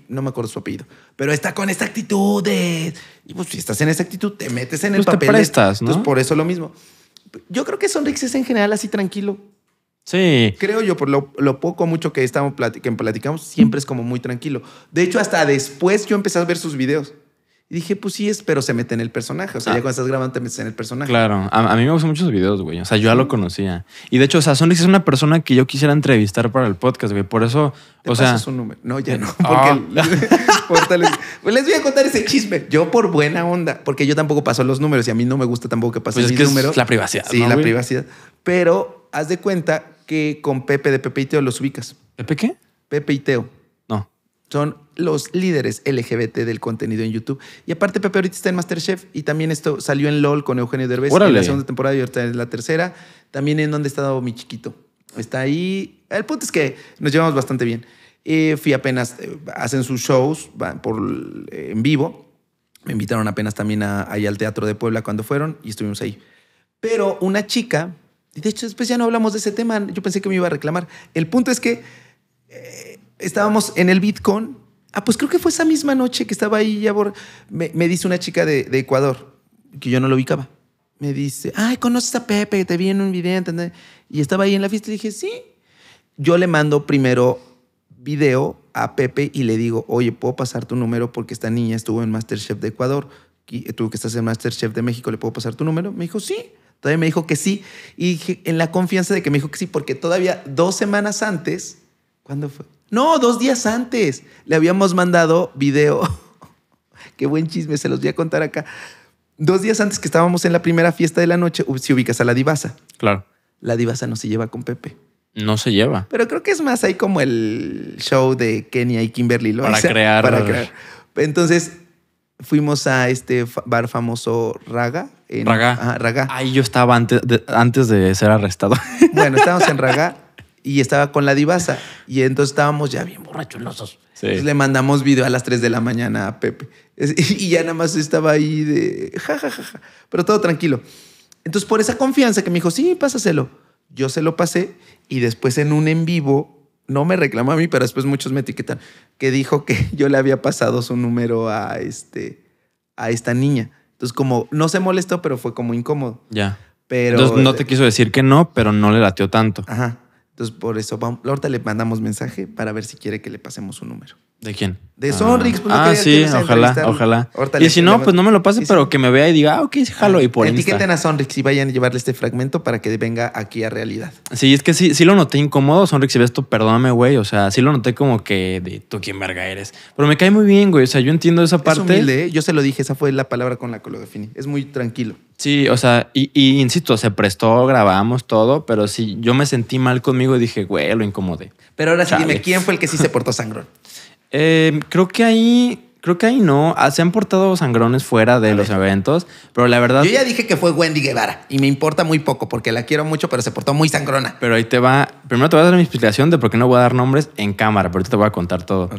no me acuerdo su apellido, pero está con esta actitud Y pues si estás en esa actitud, te metes en el pues papel. Pues, ¿no? Entonces por eso lo mismo. Yo creo que Sonrix es en general así tranquilo. Sí. Creo yo, por lo, poco mucho que, estamos que platicamos, siempre es como muy tranquilo. De hecho, hasta después yo empecé a ver sus videos. Y dije, pues sí es, pero se mete en el personaje. O sea, ah. ya cuando estás grabando te metes en el personaje. Claro, a, mí me gustan muchos videos, güey. O sea, yo ya lo conocía. Y de hecho, o sea, Sonic es una persona que yo quisiera entrevistar para el podcast, güey. Por eso, o sea. número. No, ya eh, no. Porque ah. pues les voy a contar ese chisme. Yo por buena onda, porque yo tampoco paso los números y a mí no me gusta tampoco que pasen pues números. Es la privacidad. Sí, la privacidad. Pero haz de cuenta que con Pepe de Pepe y Teo los ubicas. ¿Pepe qué? Pepe y Teo son los líderes LGBT del contenido en YouTube. Y aparte, Pepe ahorita está en Masterchef y también esto salió en LOL con Eugenio Derbez en la segunda temporada y ahorita en la tercera. También en donde está mi chiquito. Está ahí. El punto es que nos llevamos bastante bien. Eh, fui apenas, eh, hacen sus shows por, eh, en vivo. Me invitaron apenas también ahí al Teatro de Puebla cuando fueron y estuvimos ahí. Pero una chica, de hecho después ya no hablamos de ese tema, yo pensé que me iba a reclamar. El punto es que estábamos en el Bitcoin. Ah, pues creo que fue esa misma noche que estaba ahí, ya me, dice una chica de, Ecuador, que yo no lo ubicaba. Me dice, ay, conoces a Pepe, te vi en un video, Y estaba ahí en la fiesta y dije, sí. Yo le mando primero video a Pepe y le digo, oye, ¿puedo pasar tu número? Porque esta niña estuvo en Masterchef de Ecuador. Y que estar en Masterchef de México, ¿le puedo pasar tu número? Me dijo, sí. Todavía me dijo que sí. Y en la confianza de que me dijo que sí, porque todavía dos semanas antes, ¿cuándo fue? No, dos días antes le habíamos mandado video. Qué buen chisme, se los voy a contar acá. Dos días antes que estábamos en la primera fiesta de la noche, si ubicas a la divasa. Claro. La divasa no se lleva con Pepe. No se lleva. Pero creo que es más ahí como el show de Kenia y Kimberly. Lo para, crear... para crear. Entonces fuimos a este bar famoso Raga. Raga. Ahí yo estaba antes antes de ser arrestado. Bueno, estábamos en Raga y estaba con la divasa. Y entonces estábamos ya bien borrachulosos. Entonces le mandamos video a las 3 de la mañana a Pepe. Y ya nada más estaba ahí de jajajaja, pero todo tranquilo. Entonces, por esa confianza que me dijo, sí, pásaselo. Yo se lo pasé y después en un en vivo, no me reclamó a mí, pero después muchos me etiquetan, que dijo que yo le había pasado su número a, este, a esta niña. Entonces, como no se molestó, pero fue como incómodo. Ya. Pero, no te eh, quiso decir que no, pero no le latió tanto. Ajá. Entonces, por eso, ahorita le mandamos mensaje para ver si quiere que le pasemos su número. ¿De quién? De Sonrix. Pues, ah, sí, ojalá, ojalá. y si no, pues no me lo pase, pero que me vea y diga, ah, ok, jalo. Ah, y por Etiqueten a Sonrix y vayan a llevarle este fragmento para que venga aquí a realidad. Sí, es que sí, sí lo noté incómodo, Sonrix, si ves esto, perdóname, güey. O sea, sí lo noté como que de tú quién verga eres. Pero me cae muy bien, güey. O sea, yo entiendo esa parte. Es humilde, ¿eh? Yo se lo dije, esa fue la palabra con la que lo definí. Es muy tranquilo. Sí, o sea, y, insisto, se prestó, grabamos todo, pero sí, yo me sentí mal conmigo y dije, güey, lo incomodé. Pero ahora sí, dime, ¿quién fue el que sí se portó sangrón? Em, creo que ahí creo que ahí no. Ah, se han portado sangrones fuera de los eventos, pero la verdad. Yo ya dije que fue Wendy Guevara y me importa muy poco porque la quiero mucho, pero se portó muy sangrona. Pero ahí te va. Primero te voy a dar mi explicación de por qué no voy a dar nombres en cámara, pero ahorita te voy a contar todo.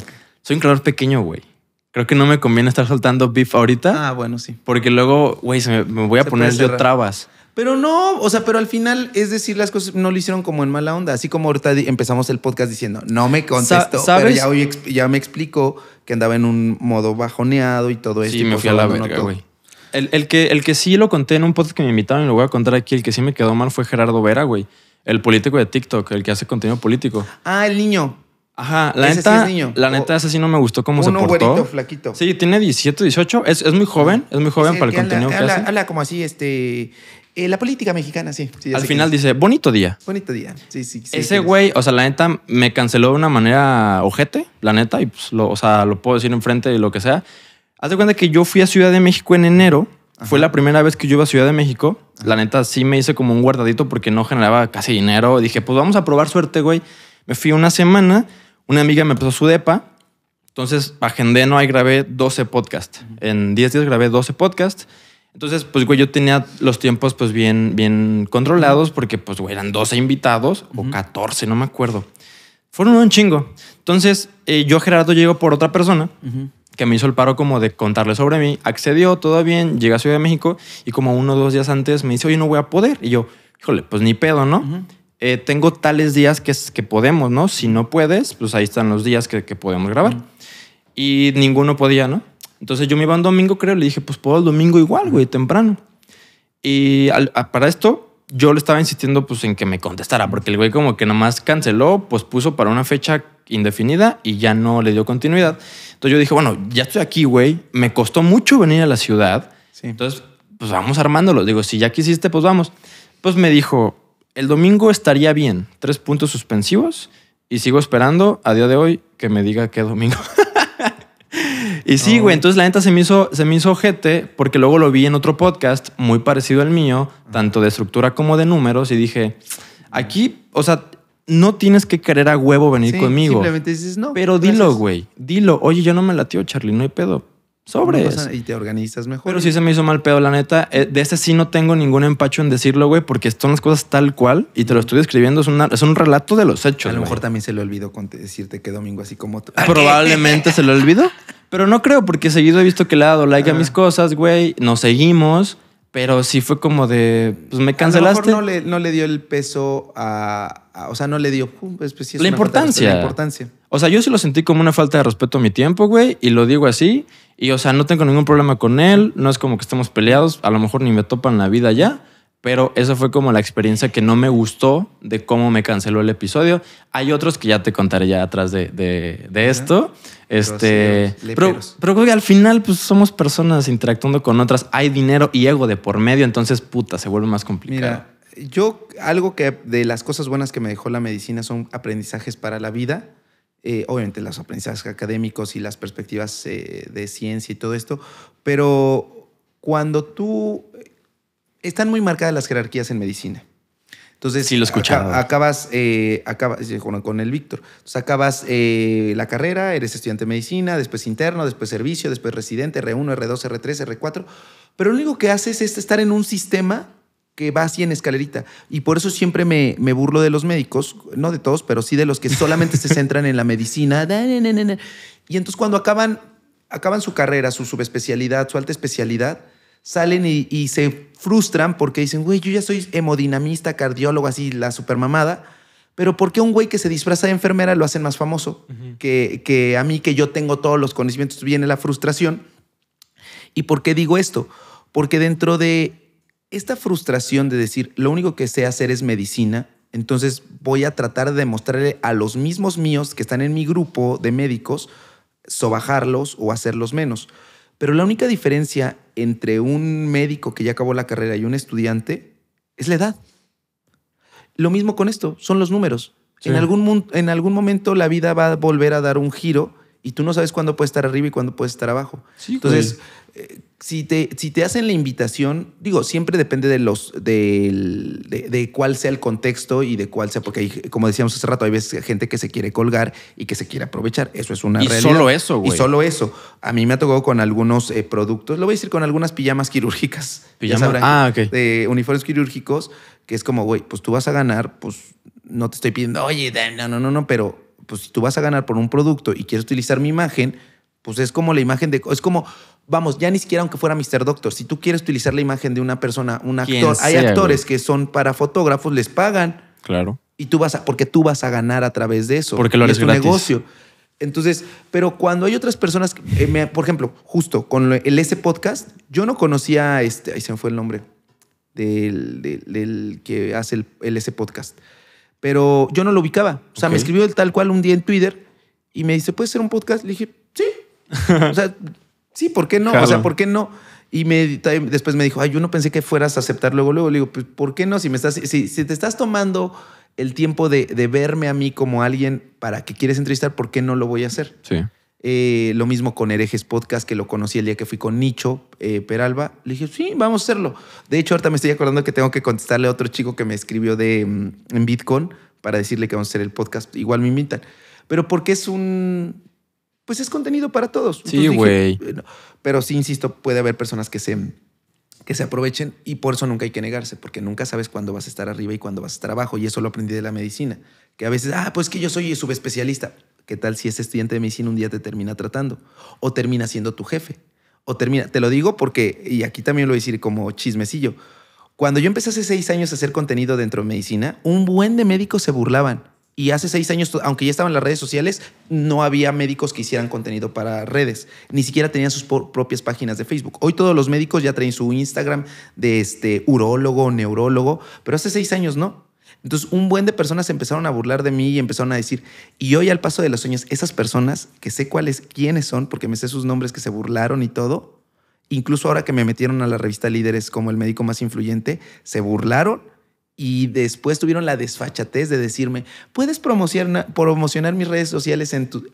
Soy un creador pequeño, güey creo que no me conviene estar soltando beef ahorita. Ah, bueno, sí. Porque luego, güey, me, voy a poner yo trabas. Pero no, o sea, pero al final es decir, las cosas no lo hicieron como en mala onda. Así como ahorita empezamos el podcast diciendo, no me contesto. pero ya, hoy, me explico que andaba en un modo bajoneado y todo eso. Sí, me pues fui a la verga, güey. El, que, el que sí lo conté en un podcast que me invitaron y lo voy a contar aquí, el que sí me quedó mal fue Gerardo Vera, güey. El político de TikTok, el que hace contenido político. Ah, el niño. Ajá, la neta, es la neta, ese sí no me gustó cómo se portó. Un flaquito. Sí, tiene 17, 18, es, muy joven, es muy joven para el contenido que hace. habla como así, este. Eh, la política mexicana, sí. Al final dice, bonito día. Bonito día. Sí, sí, Ese güey, o sea, la neta, me canceló de una manera ojete, la neta, y pues, lo, o sea, lo puedo decir enfrente y lo que sea. Haz de cuenta que yo fui a Ciudad de México en enero. Fue la primera vez que yo iba a Ciudad de México. La neta, sí me hice como un guardadito porque no generaba casi dinero. Dije, pues vamos a probar suerte, güey. Me fui una semana una amiga me pasó su depa. Entonces agendé, no, hay grabé 12 podcasts. En 10 días grabé 12 podcasts. Entonces, pues, güey, yo tenía los tiempos, pues, bien, bien controlados porque, pues, güey, eran 12 invitados o 14, no me acuerdo. Fueron un chingo. Entonces, eh, yo Gerardo llego por otra persona que me hizo el paro como de contarle sobre mí. Accedió, todo bien, llega a Ciudad de México y como uno o dos días antes me dice, oye, no voy a poder. Y yo, híjole, pues ni pedo, ¿no? Eh, tengo tales días que, que podemos, ¿no? Si no puedes, pues ahí están los días que, podemos grabar. Y ninguno podía, ¿no? Entonces yo me iba un domingo, creo, le dije, pues puedo el domingo igual, güey, temprano. Y para esto yo le estaba insistiendo pues en que me contestara, porque el güey como que nomás canceló, pues puso para una fecha indefinida y ya no le dio continuidad. Entonces yo dije, bueno, ya estoy aquí, güey, me costó mucho venir a la ciudad. Entonces, pues vamos armándolo. Digo, si ya quisiste, pues vamos. Pues me dijo, el domingo estaría bien. Tres puntos suspensivos. Y sigo esperando a día de hoy que me diga qué domingo. y sí, güey. Entonces la neta se me hizo, se me hizo ojete porque luego lo vi en otro podcast muy parecido al mío, tanto de estructura como de números. Y dije, aquí, o sea, no tienes que querer a huevo venir conmigo. Simplemente dices no. Pero dilo, güey. Dilo. Oye, yo no me latió, Charlie, no hay pedo. Sobre y te organizas mejor. Pero sí se me hizo mal pedo, la neta. Eh, de ese sí no tengo ningún empacho en decirlo, güey, porque son las cosas tal cual y te lo estoy escribiendo. Es, es un relato de los hechos. A lo mejor también se le olvidó con decirte que domingo así como Probablemente se lo olvidó. Pero no creo, porque seguido he visto que le ha dado like a ah. mis cosas, güey. Nos seguimos. Pero sí fue como de, pues me cancelaste. no le, no le dio el peso a, O sea, no le dio. Pues, pues, la, importancia. la importancia. O sea, yo sí lo sentí como una falta de respeto a mi tiempo, güey, y lo digo así. Y o sea, no tengo ningún problema con él, no es como que estemos peleados, a lo mejor ni me topan la vida ya. Pero esa fue como la experiencia que no me gustó de cómo me canceló el episodio. Hay otros que ya te contaré ya atrás de, esto. Este, pero, que al final pues, somos personas interactuando con otras. Hay dinero y ego de por medio, entonces puta, se vuelve más complicado. yo algo que de las cosas buenas que me dejó la medicina son aprendizajes para la vida. Eh, obviamente los aprendizajes académicos y las perspectivas eh, de ciencia y todo esto, pero cuando tú están muy marcadas las jerarquías en medicina. Entonces, sí, lo escuchaba. acabas, eh, acabas eh, con, el Víctor. acabas eh, la carrera, eres estudiante de medicina, después interno, después servicio, después residente, R1, R2, R3, R4. Pero lo único que haces es estar en un sistema que va así en escalerita. Y por eso siempre me, burlo de los médicos, no de todos, pero sí de los que solamente se centran en la medicina. Y entonces, cuando acaban, acaban su carrera, su subespecialidad, su alta especialidad, salen y, se frustran porque dicen, güey, yo ya soy hemodinamista, cardiólogo, así, la supermamada. Pero ¿por qué un güey que se disfraza de enfermera lo hacen más famoso que, que a mí, que yo tengo todos los conocimientos? Viene la frustración. ¿Y por qué digo esto? Porque dentro de esta frustración de decir, lo único que sé hacer es medicina, entonces voy a tratar de demostrarle a los mismos míos que están en mi grupo de médicos, sobajarlos o hacerlos menos. Pero la única diferencia entre un médico que ya acabó la carrera y un estudiante es la edad. Lo mismo con esto, son los números. En, algún, en algún momento la vida va a volver a dar un giro y tú no sabes cuándo puedes estar arriba y cuándo puedes estar abajo. Sí, Entonces, eh, si, te, si te hacen la invitación, digo, siempre depende de los de, cuál sea el contexto y de cuál sea, porque como decíamos hace rato, hay veces gente que se quiere colgar y que se quiere aprovechar. Eso es una realidad. Y solo eso, güey. Y solo eso. A mí me ha tocado con algunos eh, productos, lo voy a decir con algunas pijamas quirúrgicas. Pijamas. ah, ok. De uniformes quirúrgicos, que es como, güey, pues tú vas a ganar, pues no te estoy pidiendo, oye, no, no, no, no, pero pues si tú vas a ganar por un producto y quieres utilizar mi imagen, pues es como la imagen de, es como, vamos, ya ni siquiera aunque fuera Mr. Doctor, si tú quieres utilizar la imagen de una persona, un actor, hay actores que son para fotógrafos, les pagan. Claro. Y tú vas a, porque tú vas a ganar a través de eso. Porque lo eres es tu negocio. Entonces, pero cuando hay otras personas, eh, por ejemplo, justo con el ese podcast, yo no conocía, este, ahí se me fue el nombre, del, del, que hace el, el ese podcast pero yo no lo ubicaba. O sea, me escribió el tal cual un día en Twitter y me dice, ¿puedes hacer un podcast? Le dije, sí. o sea, sí, ¿por qué no? O sea, ¿por qué no? Y me, después me dijo, ay, yo no pensé que fueras a aceptar luego, luego. Le digo, pues, ¿por qué no? Si, me estás, si, te estás tomando el tiempo de, de, verme a mí como alguien para que quieres entrevistar, ¿por qué no lo voy a hacer? Sí. Eh, lo mismo con Herejes Podcast, que lo conocí el día que fui con Nicho eh, Peralba. Le dije, sí, vamos a hacerlo. De hecho, ahorita me estoy acordando que tengo que contestarle a otro chico que me escribió mm, en Bitcoin para decirle que vamos a hacer el podcast. Igual me invitan. Pero porque es un... Pues es contenido para todos. Sí, güey. Eh, Pero sí, insisto, puede haber personas que se, que se aprovechen y por eso nunca hay que negarse, porque nunca sabes cuándo vas a estar arriba y cuándo vas a estar abajo. Y eso lo aprendí de la medicina. Que a veces, ah, pues que yo soy subespecialista. ¿Qué tal si ese estudiante de medicina un día te termina tratando? O termina siendo tu jefe. O termina, te lo digo porque, y aquí también lo voy a decir como chismecillo, cuando yo empecé hace seis años a hacer contenido dentro de medicina, un buen de médicos se burlaban. Y hace seis años, aunque ya estaban las redes sociales, no había médicos que hicieran contenido para redes. Ni siquiera tenían sus propias páginas de Facebook. Hoy todos los médicos ya traen su Instagram de este urólogo, neurólogo, pero hace seis años no. Entonces, un buen de personas empezaron a burlar de mí y empezaron a decir, y hoy al paso de los años, esas personas que sé cuáles, quiénes son, porque me sé sus nombres que se burlaron y todo, incluso ahora que me metieron a la revista Líderes como el médico más influyente, se burlaron y después tuvieron la desfachatez de decirme, puedes promocionar, promocionar mis redes sociales en tu...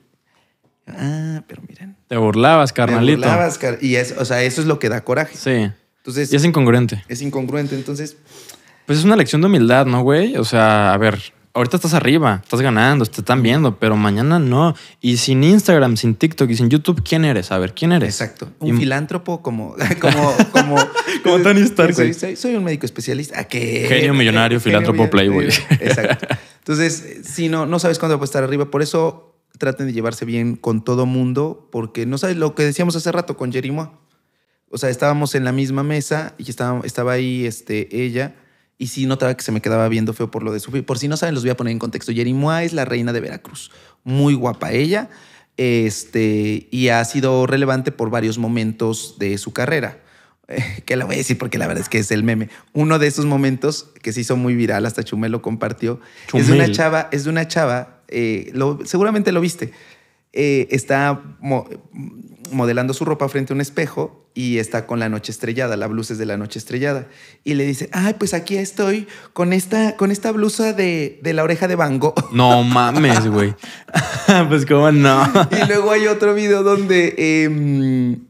Ah, pero miren. Te burlabas, carnalito. Te burlabas, car y es, o sea, eso es lo que da coraje. Sí. Entonces, y es incongruente. Es incongruente. Entonces, pues es una lección de humildad, ¿no, güey? O sea, a ver, ahorita estás arriba, estás ganando, te están viendo, pero mañana no. Y sin Instagram, sin TikTok y sin YouTube, ¿quién eres? A ver, ¿quién eres? Exacto. Un filántropo como, como, como, como Tony Stark. Soy, un médico especialista. ¿A qué? Genio millonario, filántropo, playboy. Exacto. Entonces, si no, no sabes cuándo vas a estar arriba, por eso traten de llevarse bien con todo mundo, porque no sabes lo que decíamos hace rato con Jerimoa. O sea, estábamos en la misma mesa y estaba, estaba ahí este, ella y sí notaba que se me quedaba viendo feo por lo de su... Por si no saben, los voy a poner en contexto. Jerimoa es la reina de Veracruz. Muy guapa ella. Este, y ha sido relevante por varios momentos de su carrera. que la voy a decir porque la verdad es que es el meme. Uno de esos momentos que se hizo muy viral, hasta Chumel lo compartió, es de una chava, es de una chava, eh, lo, seguramente lo viste, eh, está modelando su ropa frente a un espejo y está con la noche estrellada, la blusa es de la noche estrellada. Y le dice, ay, pues aquí estoy con esta, con esta blusa de, la oreja de Bango No mames, güey. pues cómo no. y luego hay otro video donde em,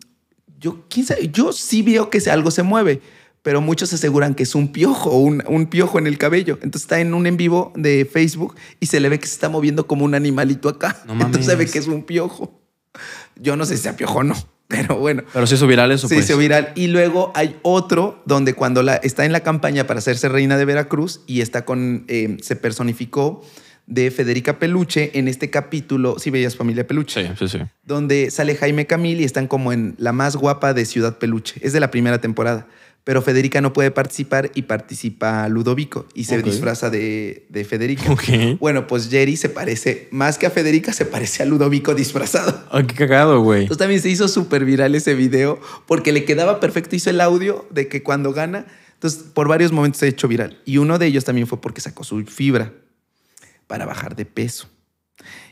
yo, ¿quién yo sí veo que algo se mueve pero muchos aseguran que es un piojo, un, un piojo en el cabello. Entonces está en un en vivo de Facebook y se le ve que se está moviendo como un animalito acá. Entonces se ve que es un piojo. Yo no sé si sea piojo o no, pero bueno. Pero si hizo viral eso. Sí, Sí pues. viral. Y luego hay otro donde cuando está en la campaña para hacerse reina de Veracruz y está con, eh, se personificó de Federica Peluche en este capítulo, si veías Familia Peluche, sí, sí, sí. donde sale Jaime Camil y están como en la más guapa de Ciudad Peluche. Es de la primera temporada pero Federica no puede participar y participa Ludovico y se disfraza de, de Federica. Bueno, pues Jerry se parece, más que a Federica, se parece a Ludovico disfrazado. Ah, qué cagado, güey. Entonces también se hizo súper viral ese video porque le quedaba perfecto, hizo el audio de que cuando gana, entonces por varios momentos se ha hecho viral. Y uno de ellos también fue porque sacó su fibra para bajar de peso.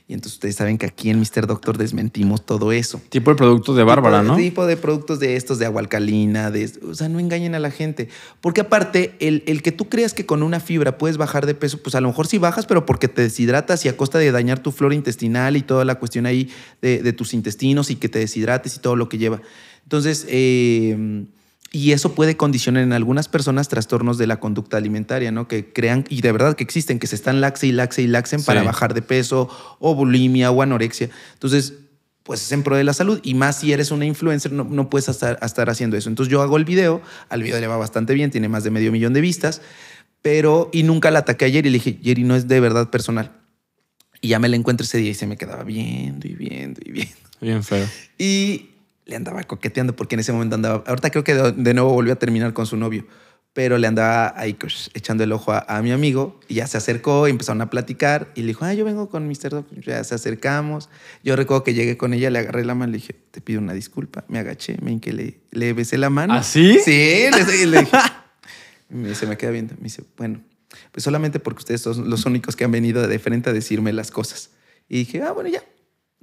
Y entonces ustedes saben que aquí en Mr. Doctor desmentimos todo eso. Tipo de productos de Bárbara, ¿no? Tipo de productos de estos, de agua alcalina, de... O sea, no engañen a la gente. Porque aparte, el, que tú creas que con una fibra puedes bajar de peso, pues a lo mejor sí bajas, pero porque te deshidratas y a costa de dañar tu flora intestinal y toda la cuestión ahí de, de tus intestinos y que te deshidrates y todo lo que lleva. Entonces, eh y eso puede condicionar en algunas personas trastornos de la conducta alimentaria, ¿no? Que crean, y de verdad que existen, que se están laxe y laxe y laxen para bajar de peso, o bulimia, o anorexia. Entonces, pues es en pro de la salud. Y más si eres una influencer, no, puedes estar, haciendo eso. Entonces yo hago el video, al video le va bastante bien, tiene más de medio millón de vistas, pero, y nunca la ataqué a Jerry, le dije, Jerry no es de verdad personal. Y ya me la encuentro ese día y se me quedaba viendo y viendo y viendo. Bien feo. Y le andaba coqueteando porque en ese momento andaba, ahorita creo que de, nuevo volvió a terminar con su novio, pero le andaba ahí echando el ojo a, mi amigo y ya se acercó, y empezaron a platicar y le dijo, ah, yo vengo con Mr. Doctor, ya se acercamos. Yo recuerdo que llegué con ella, le agarré la mano, le dije, te pido una disculpa, me agaché, me que le, le besé la mano. ¿Así? ¿Ah, sí, le, le dije. se me queda viendo, me dice, bueno, pues solamente porque ustedes son los únicos que han venido de frente a decirme las cosas. Y dije, ah, bueno, ya,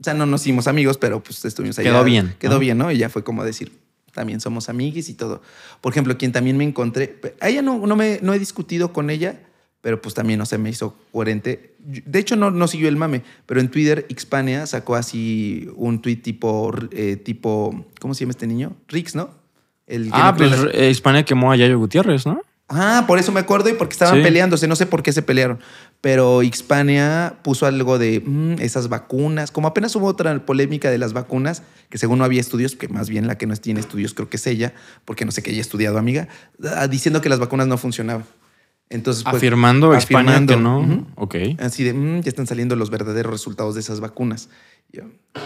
o sea, no nos hicimos amigos, pero pues estuvimos ahí. Quedó bien. Quedó bien, ¿no? Y ya fue como decir, también somos amigos y todo. Por ejemplo, quien también me encontré, a ella no, no, me, no he discutido con ella, pero pues también no se me hizo coherente. De hecho, no, no siguió el mame, pero en Twitter hispania sacó así un tweet tipo, eh, tipo, ¿cómo se llama este niño? Rix, ¿no? El ah, pues eh, Xpania quemó a Yayo Gutiérrez, ¿no? Ah, por eso me acuerdo y porque estaban peleándose, no sé por qué se pelearon, pero Hispania puso algo de mm, esas vacunas, como apenas hubo otra polémica de las vacunas, que según no había estudios, que más bien la que no tiene estudios creo que es ella, porque no sé que haya estudiado, amiga, ah, diciendo que las vacunas no funcionaban. Entonces, pues, afirmando, afirmando, no. Ok. Así de, mm, ya están saliendo los verdaderos resultados de esas vacunas.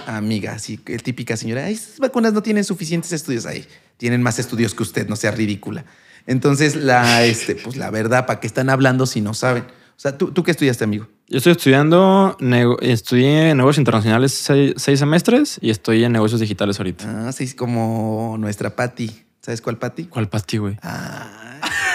amiga, así, típica señora, esas vacunas no tienen suficientes estudios ahí. Tienen más estudios que usted, no sea ridícula. Entonces, la, este, pues la verdad, ¿para qué están hablando si no saben? O sea, ¿tú, tú qué estudiaste, amigo? Yo estoy estudiando, estudié negocios internacionales seis, semestres y estoy en negocios digitales ahorita. Ah, sí, como nuestra Patti. ¿Sabes cuál Patty? ¿Cuál Patti, güey? Ah.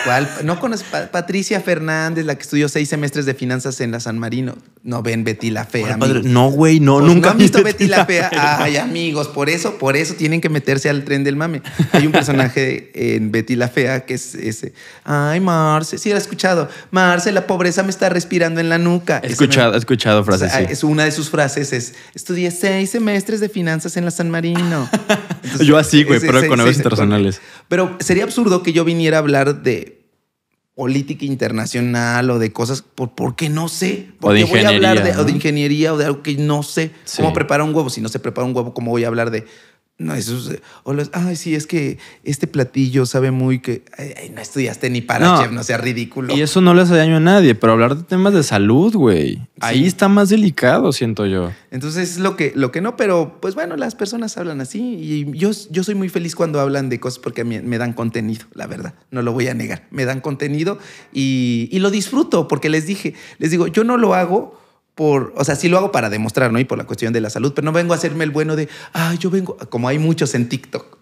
¿Cuál? No conoces Patricia Fernández, la que estudió seis semestres de finanzas en la San Marino. No ven Betty la Fea. no, güey, no, pues, nunca. ¿no han visto Betty, la, fea? Ay, amigos, por eso, por eso tienen que meterse al tren del mame. Hay un personaje en Betty la Fea que es ese. Ay, Marce, sí, lo he escuchado. Marce, la pobreza me está respirando en la nuca. He escuchado, escuchado frases. es una de sus frases es: estudié seis semestres de finanzas en la San Marino. yo así, güey, pero con personales. Pero sería absurdo que yo viniera a hablar de política internacional o de cosas por, porque no sé. Porque voy a hablar de, ingeniería o de algo que no sé. ¿Cómo preparar un huevo? Si no se prepara un huevo, ¿cómo voy a hablar de no, eso es, o ay, sí, es que este platillo sabe muy que, no estudiaste ni para no, chef, no sea ridículo. Y eso no le hace daño a nadie, pero hablar de temas de salud, güey, ahí está más delicado, siento yo. Entonces, lo que, lo que no, pero pues bueno, las personas hablan así y yo, yo soy muy feliz cuando hablan de cosas porque me, me dan contenido, la verdad, no lo voy a negar, me dan contenido y, y lo disfruto porque les dije, les digo, yo no lo hago o sea, sí lo hago para demostrar, ¿no? Y por la cuestión de la salud, pero no vengo a hacerme el bueno de, ah, yo vengo, como hay muchos en TikTok.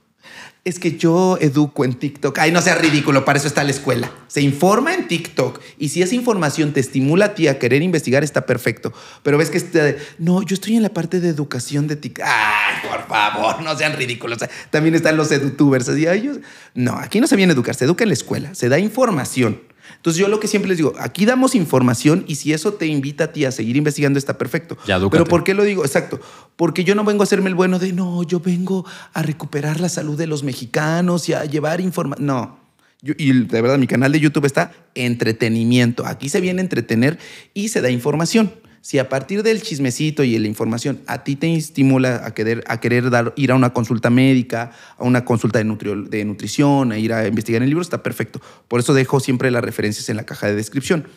Es que yo educo en TikTok. Ay, no sea ridículo, para eso está la escuela. Se informa en TikTok y si esa información te estimula a ti a querer investigar, está perfecto. Pero ves que este, no, yo estoy en la parte de educación de TikTok. Ay, por favor, no sean ridículos. También están los edutubers. Así, ay, No, aquí no se viene a educar, se educa en la escuela, se da información. Entonces yo lo que siempre les digo, aquí damos información y si eso te invita a ti a seguir investigando está perfecto. Ya, Pero ¿por qué lo digo? Exacto. Porque yo no vengo a hacerme el bueno de, no, yo vengo a recuperar la salud de los mexicanos y a llevar información. No. y de verdad, mi canal de YouTube está entretenimiento. Aquí se viene a entretener y se da información. Si a partir del chismecito y la información a ti te estimula a querer, a querer dar, ir a una consulta médica, a una consulta de, nutrición, a ir a investigar el libro, está perfecto. Por eso dejo siempre las referencias en la caja de descripción.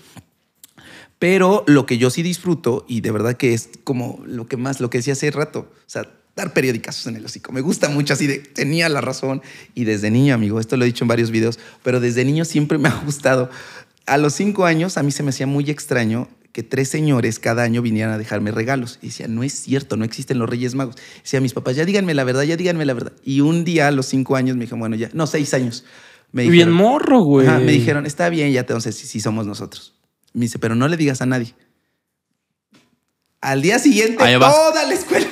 Pero lo que yo sí disfruto, y de verdad que es como lo que más, lo que decía hace rato, o sea, dar periódicos en el hocico. Me gusta mucho así tenía la razón. Y desde niño, amigo, esto lo he dicho en varios videos, pero desde niño siempre me ha gustado. A los cinco años a mí se me hacía muy extraño que tres señores cada año vinieran a dejarme regalos. Y decía, no es cierto, no existen los Reyes Magos. Y decía mis papás, ya díganme la verdad, ya díganme la verdad. Y un día, a los cinco años, me dijeron, bueno, ya, no, seis años. Me bien morro, güey. me dijeron, está bien, ya te entonces sí, somos nosotros. Me dice, pero no le digas a nadie. Al día siguiente, toda la escuela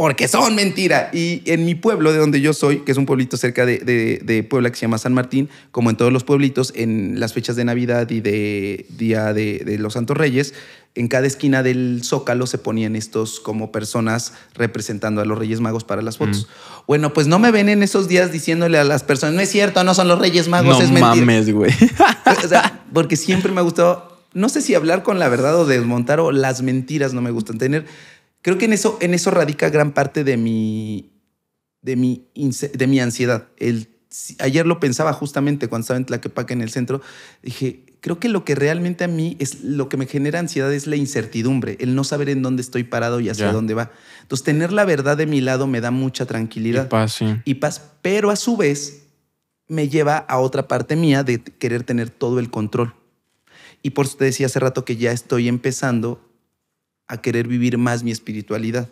porque son mentira. Y en mi pueblo, de donde yo soy, que es un pueblito cerca de, de, Puebla que se llama San Martín, como en todos los pueblitos, en las fechas de Navidad y de Día de, los Santos Reyes, en cada esquina del zócalo se ponían estos como personas representando a los Reyes Magos para las fotos. Mm. Bueno, pues no me ven en esos días diciéndole a las personas, no es cierto, no son los Reyes Magos, es mentira. No mames, güey. o sea, porque siempre me ha gustado, no sé si hablar con la verdad o desmontar o las mentiras no me gustan tener Creo que en eso, en eso radica gran parte de mi, de mi, de mi ansiedad. El, ayer lo pensaba justamente cuando estaba en Tlaquepaque en el centro. Dije, creo que lo que realmente a mí es lo que me genera ansiedad es la incertidumbre, el no saber en dónde estoy parado y hacia dónde va. Entonces, tener la verdad de mi lado me da mucha tranquilidad. Y paz, Y paz, pero a su vez me lleva a otra parte mía de querer tener todo el control. Y por eso te decía hace rato que ya estoy empezando a querer vivir más mi espiritualidad.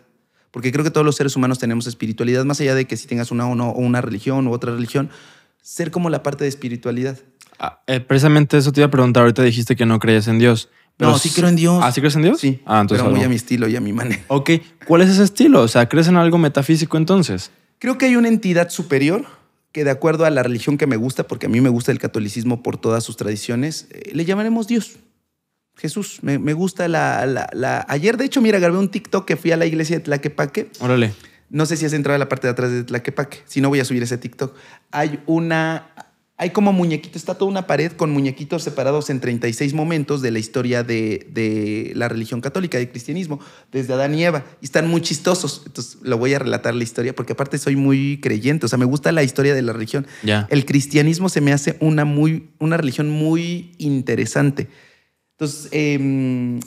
Porque creo que todos los seres humanos tenemos espiritualidad, más allá de que si tengas una o, no, o una religión u otra religión, ser como la parte de espiritualidad. Ah, eh, precisamente eso te iba a preguntar. Ahorita dijiste que no creías en Dios. Pero no, sí creo en Dios. ¿Ah, sí crees en Dios? Sí. Ah, entonces. Pero muy a mi estilo y a mi manera. Ok. ¿Cuál es ese estilo? O sea, ¿crees en algo metafísico entonces? Creo que hay una entidad superior que, de acuerdo a la religión que me gusta, porque a mí me gusta el catolicismo por todas sus tradiciones, eh, le llamaremos Dios. Jesús, me, gusta la, la, Ayer, de hecho, mira, grabé un TikTok que fui a la iglesia de Tlaquepaque. Órale. No sé si has entrado a la parte de atrás de Tlaquepaque. Si no, voy a subir ese TikTok. Hay una... Hay como muñequitos, está toda una pared con muñequitos separados en 36 momentos de la historia de, la religión católica, del cristianismo, desde Adán y Eva. Y están muy chistosos. Entonces, lo voy a relatar la historia, porque aparte soy muy creyente. O sea, me gusta la historia de la religión. El cristianismo se me hace una, muy, una religión muy interesante entonces, em,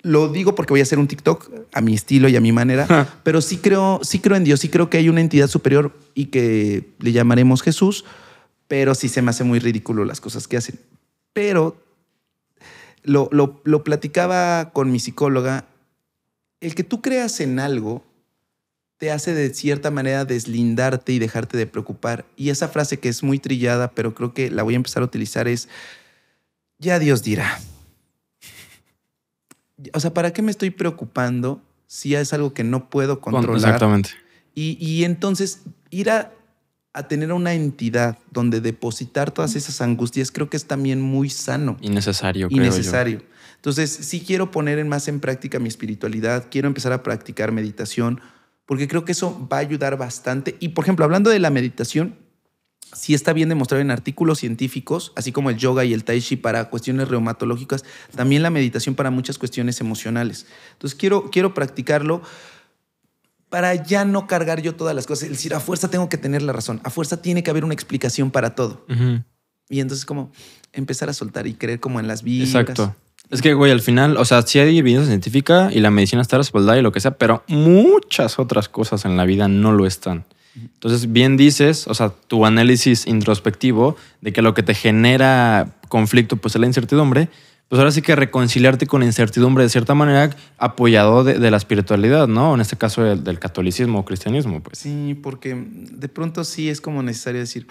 lo digo porque voy a hacer un TikTok a mi estilo y a mi manera, pero sí creo, sí creo en Dios, sí creo que hay una entidad superior y que le llamaremos Jesús, pero sí se me hace muy ridículo las cosas que hacen. Pero lo, lo platicaba con mi psicóloga, el que tú creas en algo te hace de cierta manera deslindarte y dejarte de preocupar. Y esa frase que es muy trillada, pero creo que la voy a empezar a utilizar es, ya Dios dirá o sea, ¿para qué me estoy preocupando si es algo que no puedo controlar? Exactamente. Y, entonces ir a, tener una entidad donde depositar todas esas angustias creo que es también muy sano. Innecesario. necesario. Creo yo. Entonces, sí quiero poner en más en práctica mi espiritualidad, quiero empezar a practicar meditación, porque creo que eso va a ayudar bastante. Y, por ejemplo, hablando de la meditación, si está bien demostrado en artículos científicos, así como el yoga y el tai chi para cuestiones reumatológicas, también la meditación para muchas cuestiones emocionales. Entonces quiero, quiero practicarlo para ya no cargar yo todas las cosas. Es decir, a fuerza tengo que tener la razón, a fuerza tiene que haber una explicación para todo. Y entonces como empezar a soltar y creer como en las vidas. Exacto. Es que, güey, al final, o sea, si hay evidencia científica y la medicina está respaldada y lo que sea, pero muchas otras cosas en la vida no lo están. Entonces, bien dices, o sea, tu análisis introspectivo de que lo que te genera conflicto pues es la incertidumbre, pues ahora sí que reconciliarte con la incertidumbre de cierta manera apoyado de, la espiritualidad, ¿no? En este caso del, catolicismo o cristianismo, pues. Sí, porque de pronto sí es como necesario decir,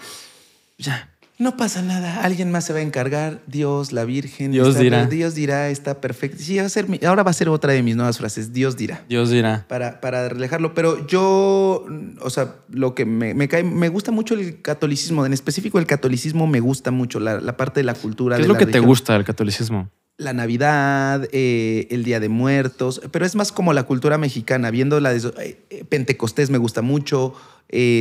ya, no pasa nada, alguien más se va a encargar, Dios, la Virgen, Dios dirá, Dios dirá, está perfecto. Sí, va a ser ahora va a ser otra de mis nuevas frases, Dios dirá. Dios dirá. Para, para relajarlo, pero yo, o sea, lo que me, cae, me gusta mucho el catolicismo, en específico el catolicismo me gusta mucho, la, parte de la cultura. ¿Qué es lo que te gusta del catolicismo? la Navidad, eh, el Día de Muertos, pero es más como la cultura mexicana, viendo la de, eh, eh, Pentecostés me gusta mucho,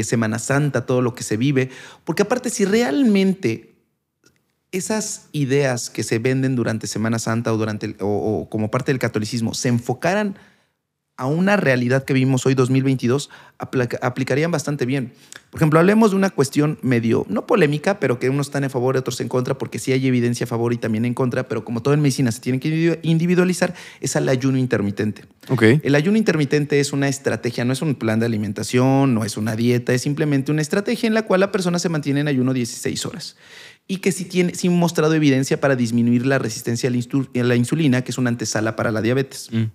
Semana Santa, todo lo que se vive, porque aparte si realmente esas ideas que se venden durante Semana Santa o, durante, o como parte del catolicismo se enfocaran a una realidad que vimos hoy 2022 aplicarían bastante bien. Por ejemplo, hablemos de una cuestión medio, no polémica, pero que unos están a favor y otros en contra, porque sí hay evidencia a favor y también en contra, pero como todo en medicina se tiene que individualizar, es al ayuno intermitente. El ayuno intermitente es una estrategia, no es un plan de alimentación, no es una dieta, es simplemente una estrategia en la cual la persona se mantiene en ayuno 16 horas y que sí, tiene, sí mostrado evidencia para disminuir la resistencia a la, insulina, que es una antesala para la diabetes. Mm.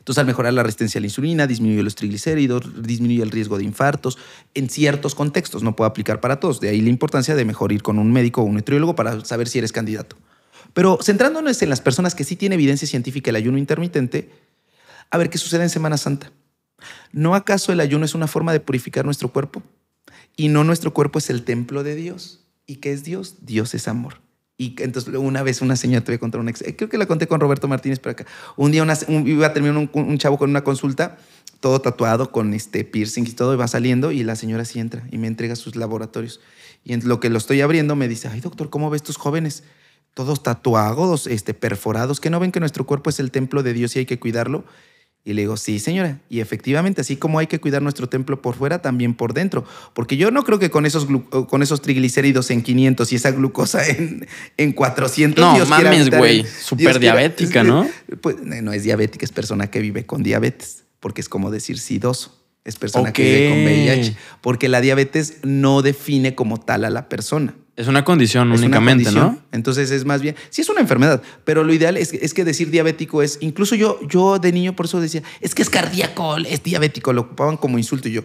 Entonces, al mejorar la resistencia a la insulina, disminuye los triglicéridos, disminuye el riesgo de infartos en ciertos contextos. No puede aplicar para todos. De ahí la importancia de mejor ir con un médico o un nutriólogo para saber si eres candidato. Pero centrándonos en las personas que sí tienen evidencia científica el ayuno intermitente, a ver qué sucede en Semana Santa. ¿No acaso el ayuno es una forma de purificar nuestro cuerpo? Y no nuestro cuerpo es el templo de Dios. ¿Y qué es Dios? Dios es amor. Y entonces una vez una señora te voy a contar ex, eh, creo que la conté con Roberto Martínez, pero acá. Un día iba a terminar un, chavo con una consulta, todo tatuado, con este piercing y todo, y va saliendo y la señora sí entra y me entrega sus laboratorios. Y en lo que lo estoy abriendo me dice, ay doctor, ¿cómo ves tus jóvenes? Todos tatuados, este, perforados, que no ven que nuestro cuerpo es el templo de Dios y hay que cuidarlo. Y le digo, sí, señora. Y efectivamente, así como hay que cuidar nuestro templo por fuera, también por dentro. Porque yo no creo que con esos, con esos triglicéridos en 500 y esa glucosa en, en 400... No, mames, güey. Súper diabética, ¿no? Pues eh, no es diabética, es persona que vive con diabetes. Porque es como decir sidoso. Es persona que vive con VIH. Porque la diabetes no define como tal a la persona. Es una condición únicamente, ¿no? Entonces es más bien, si es una enfermedad, pero lo ideal es, es, que decir diabético es, incluso yo, yo de niño por eso decía, es que es cardíaco, es diabético, lo ocupaban como insulto y yo.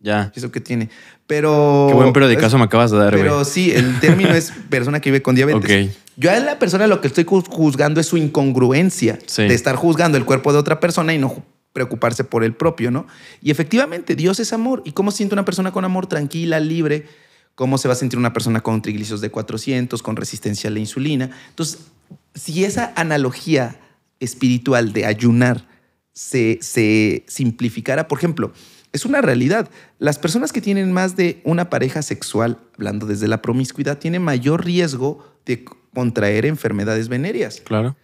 Ya. ¿Eso que tiene? Pero. Qué buen de me acabas de dar, Pero sí, el término es persona que vive con diabetes. Yo a la persona lo que estoy juzgando es su incongruencia de estar juzgando el cuerpo de otra persona y no preocuparse por el propio, ¿no? Y efectivamente, Dios es amor. ¿Y cómo siente una persona con amor tranquila, libre? cómo se va a sentir una persona con triglicéridos de 400, con resistencia a la insulina. Entonces, si esa analogía espiritual de ayunar se, simplificara, por ejemplo, es una realidad. Las personas que tienen más de una pareja sexual, hablando desde la promiscuidad, tienen mayor riesgo de contraer enfermedades venéreas. Claro.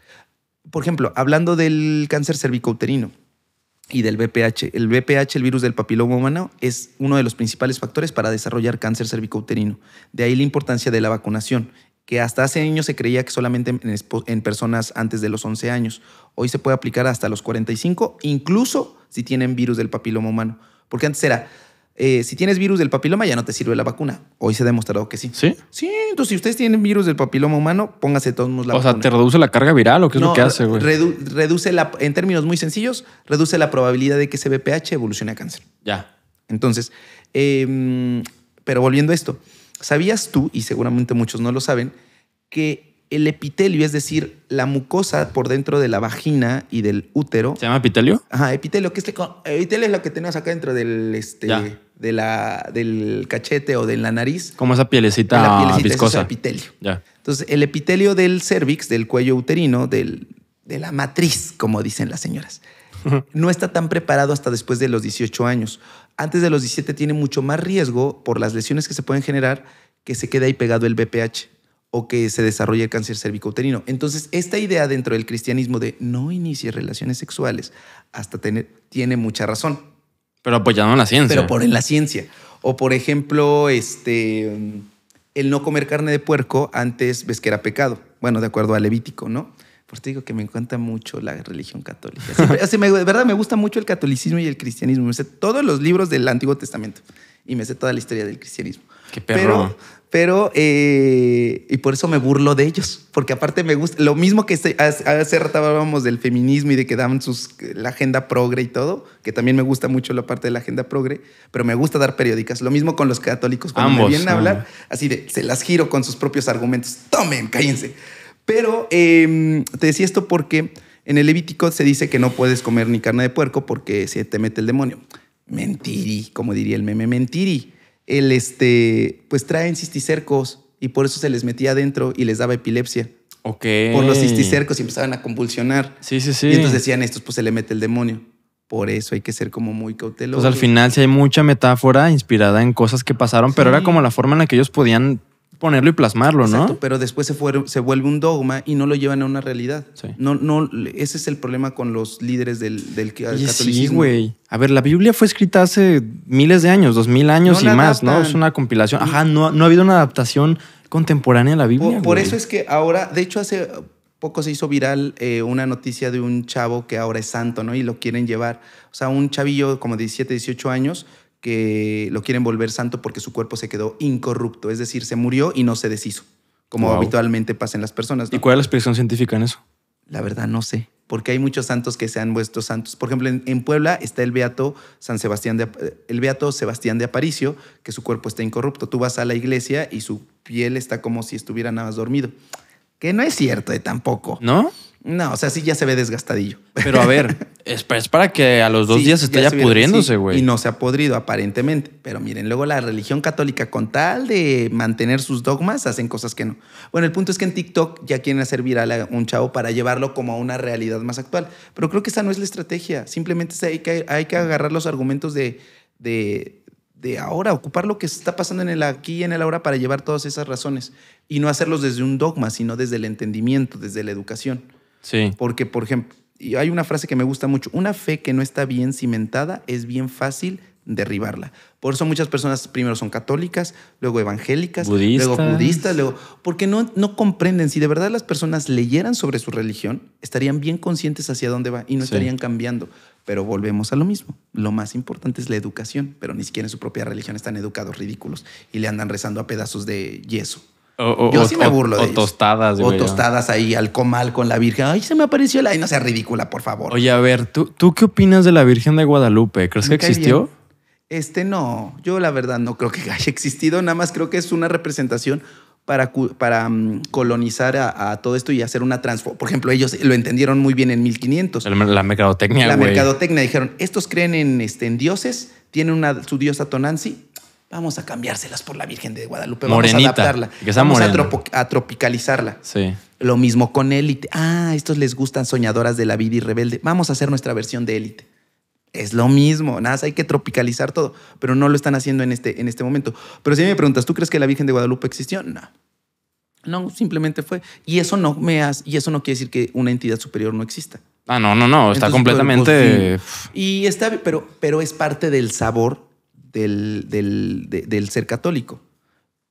Por ejemplo, hablando del cáncer cervicouterino, y del VPH. El VPH, el virus del papiloma humano, es uno de los principales factores para desarrollar cáncer cervicouterino. De ahí la importancia de la vacunación, que hasta hace años se creía que solamente en, personas antes de los 11 años. Hoy se puede aplicar hasta los 45, incluso si tienen virus del papiloma humano. Porque antes era eh, si tienes virus del papiloma ya no te sirve la vacuna. Hoy se ha demostrado que sí. ¿Sí? Sí, entonces si ustedes tienen virus del papiloma humano, póngase todos la o O sea, ¿te reduce la carga viral o qué es lo que hace, güey? reduce la, en términos muy sencillos, reduce la probabilidad de que ese VPH evolucione a cáncer. Ya. Entonces, em, pero volviendo a esto, ¿sabías tú, y seguramente muchos no lo saben, que el epitelio, es decir, la mucosa por dentro de la vagina y del útero. ¿Se llama epitelio? Ajá, epitelio, que es epitelio es lo que tenemos acá dentro del este del cachete o de la nariz. Como esa pielecita, viscosa. epitelio. Entonces, el epitelio del cervix, del cuello uterino, de la matriz, como dicen las señoras, no está tan preparado hasta después de los 18 años. Antes de los 17 tiene mucho más riesgo por las lesiones que se pueden generar que se quede ahí pegado el BPH o que se desarrolle el cáncer uterino. Entonces, esta idea dentro del cristianismo de no inicie relaciones sexuales hasta tener, tiene mucha razón. Pero apoyado en la ciencia. Pero por en la ciencia. O por ejemplo, este, el no comer carne de puerco antes ves que era pecado. Bueno, de acuerdo a Levítico, ¿no? Por eso digo que me encanta mucho la religión católica. de verdad me gusta mucho el catolicismo y el cristianismo. Me sé todos los libros del Antiguo Testamento y me sé toda la historia del cristianismo. Qué perro. Pero, pero eh, y por eso me burlo de ellos, porque aparte me gusta lo mismo que este, hace, rato hablábamos del feminismo y de que daban sus la agenda progre y todo, que también me gusta mucho la parte de la agenda progre, pero me gusta dar periódicas, lo mismo con los católicos cuando Ambos, me vienen a hablar, así de se las giro con sus propios argumentos, tomen, cállense. Pero em, te decía esto porque en el Levítico se dice que no puedes comer ni carne de puerco porque se te mete el demonio. Mentiri, como diría el meme, mentiri el este, pues traen cisticercos y por eso se les metía adentro y les daba epilepsia. Ok. Por los cisticercos y empezaban a convulsionar. Sí, sí, sí. Y entonces decían estos, pues se le mete el demonio. Por eso hay que ser como muy cauteloso. Pues al final sí hay mucha metáfora inspirada en cosas que pasaron, pero era como la forma en la que ellos podían ponerlo y plasmarlo, ¿no? Pero después se, se, vuelve un dogma y no lo llevan a una realidad. No, no, ese es el problema con los líderes del, del catolicismo. Sí, güey. A ver, la Biblia fue escrita hace miles de años, dos mil años y más, ¿no? Es una compilación. Ajá, no, ha habido una adaptación contemporánea a la Biblia. Por, eso es que ahora, de hecho, hace poco se hizo viral eh, una noticia de un chavo que ahora es santo, ¿no? Y lo quieren llevar. O sea, un chavillo como de 17, 18 años que lo quieren volver santo porque su cuerpo se quedó incorrupto, es decir, se murió y no se deshizo, como habitualmente pasan las personas. ¿Y cuál es la explicación científica en eso? La verdad no sé, porque hay muchos santos que sean vuestros santos. Por ejemplo, en, Puebla está el beato San Sebastián de, eh, el beato Sebastián de Aparicio, que su cuerpo está incorrupto. Tú vas a la iglesia y su piel está como si estuviera nada más dormido, que no es cierto de eh, tampoco. ¿No? No, o sea, sí ya se ve desgastadillo. Pero a ver, es, para que a los dos días esté ya, pudriéndose, güey. y no se ha podrido, aparentemente. Pero miren, luego la religión católica, con tal de mantener sus dogmas, hacen cosas que no. Bueno, el punto es que en TikTok ya quieren hacer viral a un chavo para llevarlo como a una realidad más actual. Pero creo que esa no es la estrategia. Simplemente hay que, agarrar los argumentos de, de ahora, ocupar lo que está pasando en el aquí y en el ahora para llevar todas esas razones. Y no hacerlos desde un dogma, sino desde el entendimiento, desde la educación. Sí. Porque, por ejemplo, hay una frase que me gusta mucho, una fe que no está bien cimentada es bien fácil derribarla. Por eso muchas personas primero son católicas, luego evangélicas, luego budistas, luego porque no, no comprenden. Si de verdad las personas leyeran sobre su religión, estarían bien conscientes hacia dónde va y no estarían cambiando. Pero volvemos a lo mismo. Lo más importante es la educación, pero ni siquiera en su propia religión están educados ridículos y le andan rezando a pedazos de yeso. O, yo sí me burlo de O tostadas, O tostadas ahí al comal con la Virgen. Ay, se me apareció la... Ay, no sea ridícula, por favor. Oye, a ver, ¿tú, tú qué opinas de la Virgen de Guadalupe? ¿Crees que existió? Este no, yo la verdad no creo que haya existido, nada más creo que es una representación para, para mm, colonizar a, todo esto y hacer una transformación. Por ejemplo, ellos lo entendieron muy bien en 1500. la mercadotecnia. La mercadotecnia, dijeron, estos creen en, este, dioses, tienen una, su diosa Tonanzi, vamos a cambiárselas por la Virgen de Guadalupe, vamos a adaptarla, vamos a, tropicalizarla. Sí. Lo mismo con Élite. Ah, estos les gustan soñadoras de la vida y rebelde. Vamos a hacer nuestra versión de Élite. Es lo mismo, nada, hay que tropicalizar todo, pero no lo están haciendo en este, en este momento. Pero si me preguntas, ¿tú crees que la Virgen de Guadalupe existió? No. No, simplemente fue. Y eso no me hace, y eso no quiere decir que una entidad superior no exista. Ah, no, no, no, está pues, completamente. Pues, y está, pero, pero es parte del sabor del, ser católico.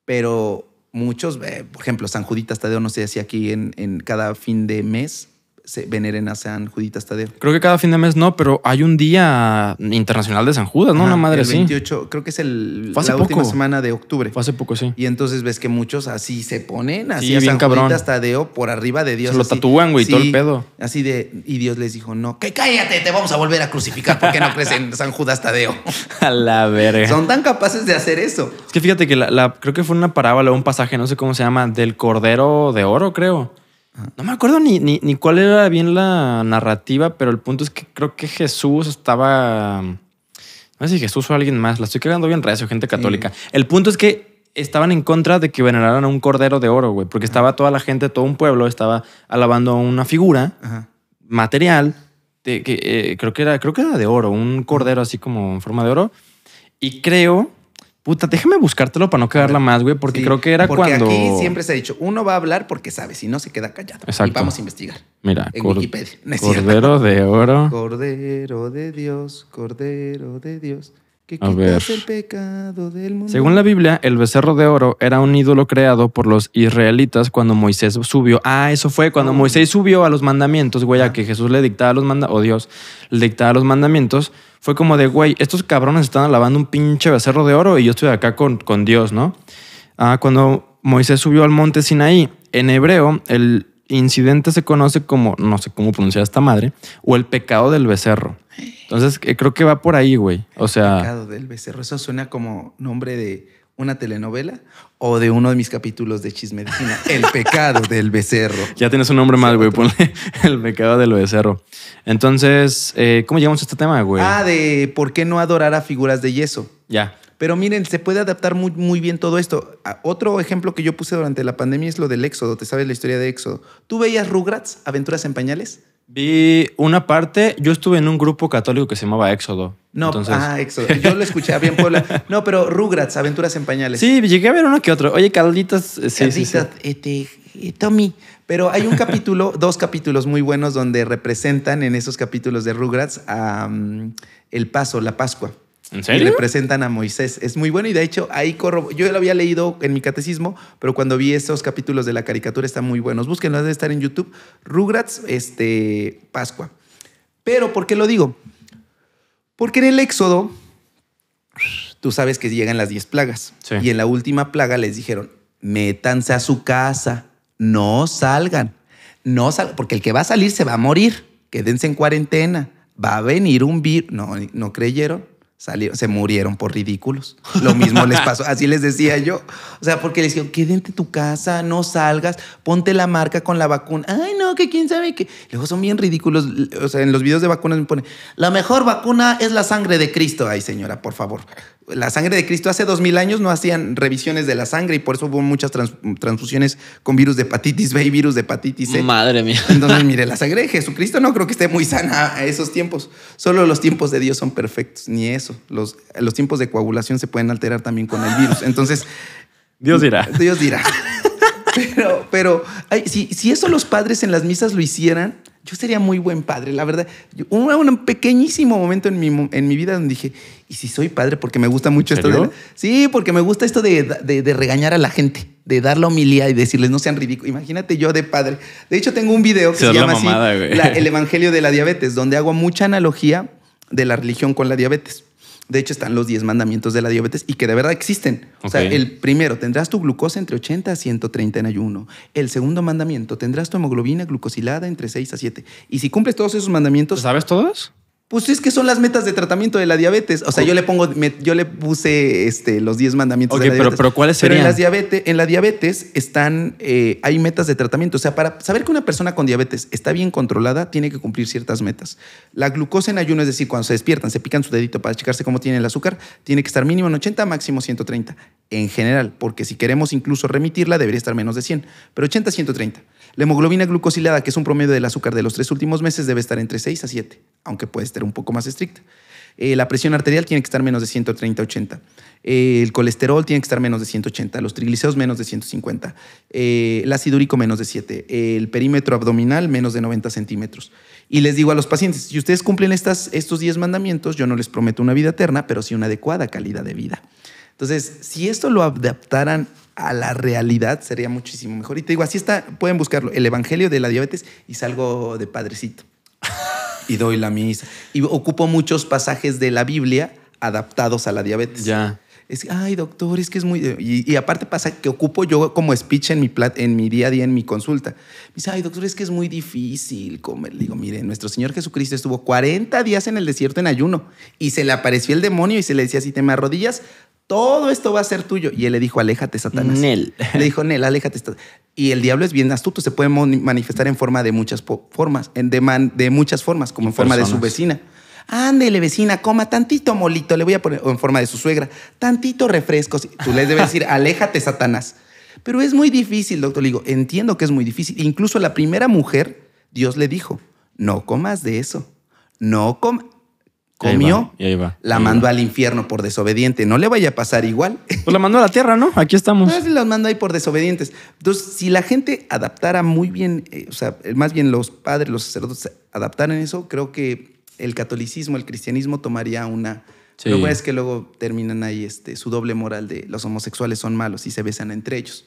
Pero muchos, eh, por ejemplo, San Judita Tadeo, no sé si aquí en, en cada fin de mes se veneren a San Judita Tadeo. Creo que cada fin de mes no, pero hay un día internacional de San Judas, ¿no? Una madre el 28, creo que es el, la semana de octubre. Fue hace poco, sí. Y entonces ves que muchos así se ponen, así a San cabrón. Tadeo por arriba de Dios. Se lo tatúan, güey, todo el pedo. Así de, y Dios les dijo, no, que cállate, te vamos a volver a crucificar porque no crecen San Judas Tadeo. a la verga. Son tan capaces de hacer eso. Es que fíjate que la, creo que fue una parábola, o un pasaje, no sé cómo se llama, del Cordero de Oro, creo no me acuerdo ni, ni, cuál era bien la narrativa, pero el punto es que creo que Jesús estaba. No sé si Jesús o alguien más, la estoy quedando bien recio, gente católica. El punto es que estaban en contra de que veneraran a un cordero de oro, güey, porque estaba toda la gente, todo un pueblo, estaba alabando a una figura material, que, eh, creo, que era, creo que era de oro, un cordero así como en forma de oro. Y creo Puta, déjame buscártelo para no quedarla más, güey, porque creo que era porque Aquí siempre se ha dicho, uno va a hablar porque sabe, si no se queda callado. Exacto. Y vamos a investigar. Mira, en Wikipedia. cordero de oro. Cordero de Dios, Cordero de Dios. Que a El pecado del mundo. Según la Biblia, el becerro de oro era un ídolo creado por los israelitas cuando Moisés subió. Ah, eso fue cuando oh. Moisés subió a los mandamientos, güey, a que Jesús le dictaba los mandamientos, o Dios le dictaba los mandamientos fue como de, güey, estos cabrones están lavando un pinche becerro de oro y yo estoy acá con, con Dios, ¿no? Ah, cuando Moisés subió al monte Sinaí, en hebreo, el incidente se conoce como, no sé cómo pronunciar esta madre, o el pecado del becerro. Entonces, eh, creo que va por ahí, güey. O sea. El pecado del becerro, eso suena como nombre de una telenovela o de uno de mis capítulos de Medicina, El pecado del becerro. Ya tienes un nombre mal, güey, ponle El pecado del becerro. Entonces, eh, ¿cómo llegamos a este tema, güey? Ah, de por qué no adorar a figuras de yeso. Ya. Pero miren, se puede adaptar muy, muy bien todo esto. Ah, otro ejemplo que yo puse durante la pandemia es lo del Éxodo. ¿Te sabes la historia de Éxodo? ¿Tú veías Rugrats, Aventuras en Pañales? Vi una parte, yo estuve en un grupo católico que se llamaba Éxodo. No, ah, Éxodo. Yo lo escuché bien No, pero Rugrats, Aventuras en Pañales. Sí, llegué a ver uno que otro. Oye, Carlitos. Sí, sí, este, eh, Tommy. Pero hay un capítulo, dos capítulos muy buenos donde representan en esos capítulos de Rugrats el paso, la Pascua. Y representan a Moisés. Es muy bueno y de hecho ahí corro. Yo lo había leído en mi catecismo, pero cuando vi esos capítulos de la caricatura están muy buenos. Búsquenlo, de estar en YouTube. Rugrats, este, Pascua. Pero, ¿por qué lo digo? Porque en el Éxodo, tú sabes que llegan las 10 plagas. Y en la última plaga les dijeron, métanse a su casa, no salgan. No salgan, porque el que va a salir se va a morir. Quédense en cuarentena. Va a venir un virus. No, no creyeron salieron, se murieron por ridículos. Lo mismo les pasó, así les decía yo. O sea, porque les dijeron, quédate en tu casa, no salgas, ponte la marca con la vacuna. Ay, no, que quién sabe qué. Luego son bien ridículos. O sea, en los videos de vacunas me ponen, la mejor vacuna es la sangre de Cristo. Ay, señora, por favor. La sangre de Cristo hace dos mil años no hacían revisiones de la sangre y por eso hubo muchas transfusiones con virus de hepatitis B y virus de hepatitis C. Madre mía. Entonces, mire, la sangre de Jesucristo no creo que esté muy sana a esos tiempos. Solo los tiempos de Dios son perfectos, ni eso los, los tiempos de coagulación se pueden alterar también con el virus. Entonces. Dios dirá. Dios dirá. Pero, pero si, eso los padres en las misas lo hicieran, yo sería muy buen padre, la verdad. un, pequeñísimo momento en mi, en mi vida donde dije, ¿y si soy padre? Porque me gusta mucho esto. De sí, porque me gusta esto de, regañar a la gente, de dar la homilía y decirles no sean ridículos. Imagínate yo de padre. De hecho, tengo un video que se, llama así, El Evangelio de la Diabetes, donde hago mucha analogía de la religión con la diabetes. De hecho, están los 10 mandamientos de la diabetes y que de verdad existen. O sea, el primero, tendrás tu glucosa entre 80 a 130 en ayuno. El segundo mandamiento, tendrás tu hemoglobina glucosilada entre 6 a 7. Y si cumples todos esos mandamientos... ¿Sabes todos? Pues es que son las metas de tratamiento de la diabetes. O sea, yo le pongo, yo le puse este, los 10 mandamientos de la pero, diabetes. Pero ¿cuáles serían? Pero en, las diabetes, en la diabetes están, eh, hay metas de tratamiento. O sea, para saber que una persona con diabetes está bien controlada, tiene que cumplir ciertas metas. La glucosa en ayuno, es decir, cuando se despiertan, se pican su dedito para checarse cómo tiene el azúcar, tiene que estar mínimo en 80, máximo 130 en general, porque si queremos incluso remitirla, debería estar menos de 100, pero 80, 130. La hemoglobina glucosilada, que es un promedio del azúcar de los tres últimos meses, debe estar entre 6 a 7, aunque puede estar un poco más estricta. Eh, la presión arterial tiene que estar menos de 130-80. Eh, el colesterol tiene que estar menos de 180. Los triglicéridos menos de 150. Eh, el ácido úrico menos de 7. el perímetro abdominal menos de 90 centímetros. Y les digo a los pacientes, si ustedes cumplen estos 10 mandamientos, yo no les prometo una vida eterna, pero sí una adecuada calidad de vida. Entonces, si esto lo adaptaran a la realidad, sería muchísimo mejor. Y te digo, así está, pueden buscarlo, el Evangelio de la Diabetes y salgo de padrecito. y doy la misa. Y ocupo muchos pasajes de la Biblia adaptados a la diabetes. Ya es, ay, doctor, es que es muy... Y, aparte pasa que ocupo yo como speech en mi, plat, en mi día a día, en mi consulta. dice, ay, doctor, es que es muy difícil comer. digo, mire, nuestro Señor Jesucristo estuvo 40 días en el desierto en ayuno y se le apareció el demonio y se le decía, si te me arrodillas, todo esto va a ser tuyo. Y él le dijo, aléjate, Satanás. Nel. Le dijo, Nel, aléjate. Y el diablo es bien astuto, se puede manifestar en forma de muchas formas, de, muchas formas, como en forma de su vecina ándele vecina, coma tantito molito, le voy a poner, en forma de su suegra, tantito refrescos. Tú les debes decir, aléjate, Satanás. Pero es muy difícil, doctor. Le digo, entiendo que es muy difícil. Incluso la primera mujer, Dios le dijo, no comas de eso. No comas comió, la mandó al infierno por desobediente. No le vaya a pasar igual. Pues la mandó a la tierra, ¿no? Aquí estamos. Pues ah, los mandó ahí por desobedientes. Entonces, si la gente adaptara muy bien, eh, o sea, más bien los padres, los sacerdotes adaptaran eso, creo que el catolicismo, el cristianismo tomaría una... Lo Luego es que luego terminan ahí este, su doble moral de los homosexuales son malos y se besan entre ellos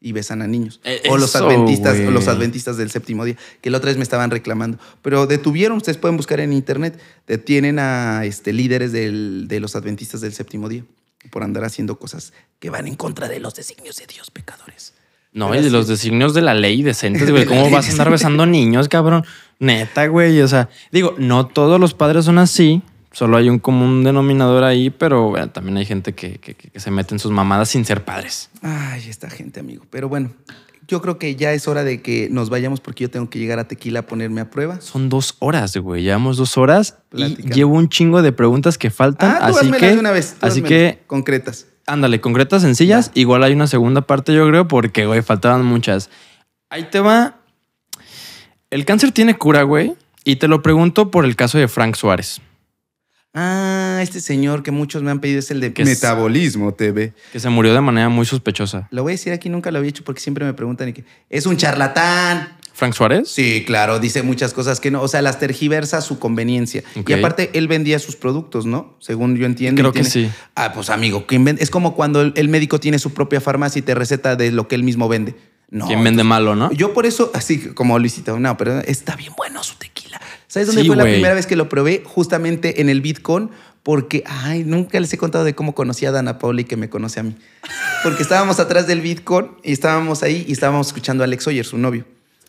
y besan a niños. E-, o los adventistas, los adventistas del séptimo día, que la otra vez me estaban reclamando. Pero detuvieron, ustedes pueden buscar en internet, detienen a este, líderes del, de los adventistas del séptimo día por andar haciendo cosas que van en contra de los designios de Dios, pecadores. No, y de los designios de la ley decentes, güey. ¿Cómo vas a estar besando niños, cabrón? Neta, güey. O sea, digo, no todos los padres son así solo hay un común denominador ahí, pero también hay gente que, se mete en sus mamadas sin ser padres. Ay, esta gente, amigo. Pero bueno, yo creo que ya es hora de que nos vayamos porque yo tengo que llegar a Tequila a ponerme a prueba. Son dos horas, güey. Llevamos dos horas y llevo un chingo de preguntas que faltan. Ah, así que, una vez. así que concretas. Ándale, concretas sencillas. Igual hay una segunda parte, yo creo, porque, güey, faltaban muchas. Ahí te va. El cáncer tiene cura, güey. Y te lo pregunto por el caso de Frank Suárez. Ah, este señor que muchos me han pedido es el de Metabolismo TV. Que se murió de manera muy sospechosa. Lo voy a decir aquí, nunca lo había hecho porque siempre me preguntan y que es un charlatán. Frank Suárez. Sí, claro, dice muchas cosas que no, o sea, las tergiversa a su conveniencia. Y aparte, él vendía sus productos, ¿no? Según yo entiendo. Creo que sí. Ah, pues amigo, es como cuando el, médico tiene su propia farmacia y te receta de lo que él mismo vende. No, ¿Quién vende malo, no? Yo por eso, así como Luisito, no, pero está bien bueno su tequila. ¿Sabes dónde fue la primera vez que lo probé? Justamente en el Bitcoin, porque, ay, nunca les he contado de cómo conocí a Dana Paula y que me conoce a mí. Porque estábamos atrás del Bitcoin y estábamos ahí y estábamos escuchando a Alex Oyer, su novio.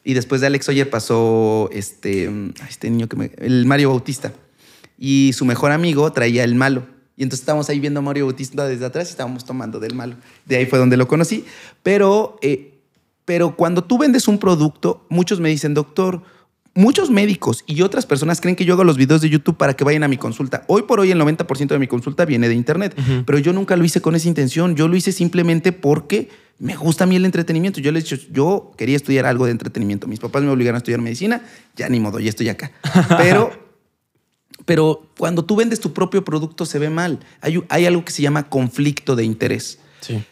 Y después de Alex Oyer pasó este, este niño que me, el Mario Bautista. Y su mejor amigo traía el malo. Y entonces estábamos ahí viendo a Mario Bautista desde atrás y estábamos tomando del malo. De ahí fue donde lo conocí. Pero, eh, pero cuando tú vendes un producto, muchos me dicen, doctor, Muchos médicos y otras personas creen que yo hago los videos de YouTube para que vayan a mi consulta. Hoy por hoy el 90% de mi consulta viene de internet, pero yo nunca lo hice con esa intención. Yo lo hice simplemente porque me gusta a mí el entretenimiento. Yo les he dicho, yo quería estudiar algo de entretenimiento. Mis papás me obligaron a estudiar medicina, ya ni modo, y estoy acá. Pero, pero cuando tú vendes tu propio producto se ve mal. Hay, hay algo que se llama conflicto de interés. Sí.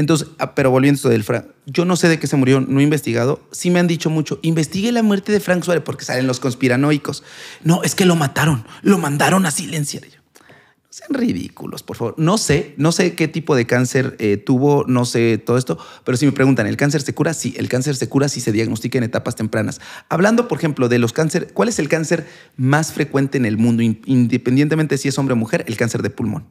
Entonces, ah, pero volviendo a esto del Frank, yo no sé de qué se murió, no he investigado. Sí me han dicho mucho, investigue la muerte de Frank Suárez porque salen los conspiranoicos. No, es que lo mataron, lo mandaron a silenciar. no sean ridículos, por favor. No sé, no sé qué tipo de cáncer eh, tuvo, no sé todo esto, pero si me preguntan, ¿el cáncer se cura? Sí, el cáncer se cura si se diagnostica en etapas tempranas. Hablando, por ejemplo, de los cánceres, ¿cuál es el cáncer más frecuente en el mundo, independientemente si es hombre o mujer? El cáncer de pulmón.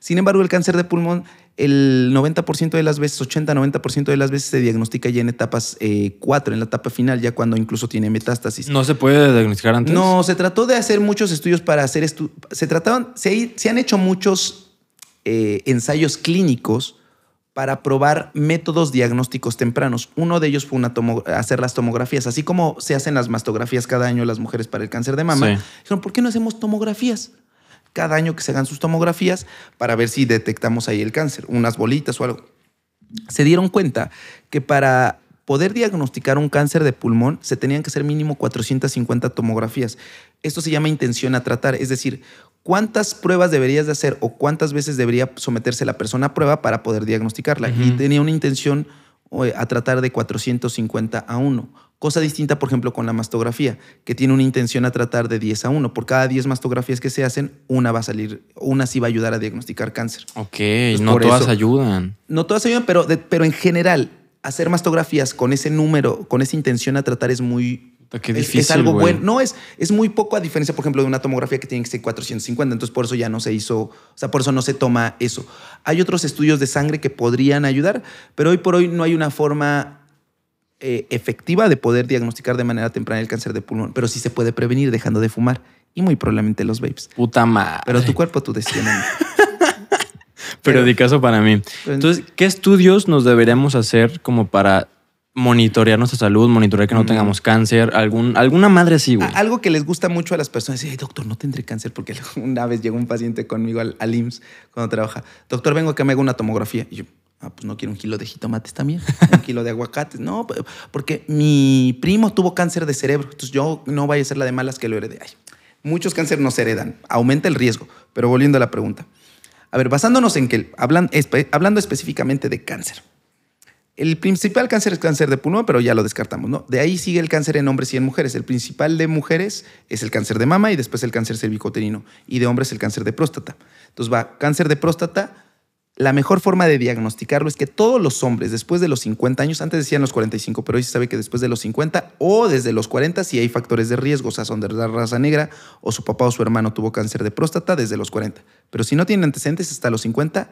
Sin embargo, el cáncer de pulmón, el 90% de las veces, 80-90% de las veces se diagnostica ya en etapas 4, eh, en la etapa final, ya cuando incluso tiene metástasis. ¿No se puede diagnosticar antes? No, se trató de hacer muchos estudios para hacer... esto. se trataban, se, han hecho muchos eh, ensayos clínicos para probar métodos diagnósticos tempranos. Uno de ellos fue hacer las tomografías, así como se hacen las mastografías cada año las mujeres para el cáncer de mama. Dijeron, ¿por qué no hacemos tomografías? cada año que se hagan sus tomografías para ver si detectamos ahí el cáncer, unas bolitas o algo. Se dieron cuenta que para poder diagnosticar un cáncer de pulmón se tenían que hacer mínimo 450 tomografías. Esto se llama intención a tratar, es decir, cuántas pruebas deberías de hacer o cuántas veces debería someterse la persona a prueba para poder diagnosticarla. Y tenía una intención eh, a tratar de 450 a 1. Cosa distinta, por ejemplo, con la mastografía, que tiene una intención a tratar de 10 a 1. Por cada 10 mastografías que se hacen, una va a salir, una sí va a ayudar a diagnosticar cáncer. Ok, no todas ayudan. No todas ayudan, pero, pero en general, hacer mastografías con ese número, con esa intención a tratar es muy es, algo bueno. No, es, es muy poco a diferencia, por ejemplo, de una tomografía que tiene que ser 450. Entonces, por eso ya no se hizo, o sea, por eso no se toma eso. Hay otros estudios de sangre que podrían ayudar, pero hoy por hoy no hay una forma eh, efectiva de poder diagnosticar de manera temprana el cáncer de pulmón, pero sí se puede prevenir dejando de fumar y muy probablemente los vapes. Puta madre. Pero tu cuerpo, tu destino. pero, de caso para mí. Entonces, ¿qué estudios nos deberíamos hacer como para monitorear nuestra salud, monitorear que no tengamos cáncer, algún, alguna madre así, güey. Algo que les gusta mucho a las personas es, doctor, no tendré cáncer, porque una vez llegó un paciente conmigo al, al IMSS cuando trabaja, doctor, vengo que me haga una tomografía. Y yo, Ah, pues no quiero un kilo de jitomates también, un kilo de aguacates. No, porque mi primo tuvo cáncer de cerebro. Entonces yo no vaya a ser la de malas que lo herede. Ay, muchos cánceres no se heredan, aumenta el riesgo. Pero volviendo a la pregunta. A ver, basándonos en que, hablando específicamente de cáncer. El principal cáncer es cáncer de pulmón, pero ya lo descartamos, ¿no? De ahí sigue el cáncer en hombres y en mujeres. El principal de mujeres es el cáncer de mama y después el cáncer cervicoterino. Y de hombres el cáncer de próstata. Entonces va cáncer de próstata, la mejor forma de diagnosticarlo es que todos los hombres después de los 50 años, antes decían los 45, pero hoy se sabe que después de los 50 o desde los 40 si hay factores de riesgo, o sea, son de la raza negra o su papá o su hermano tuvo cáncer de próstata desde los 40. Pero si no tienen antecedentes hasta los 50,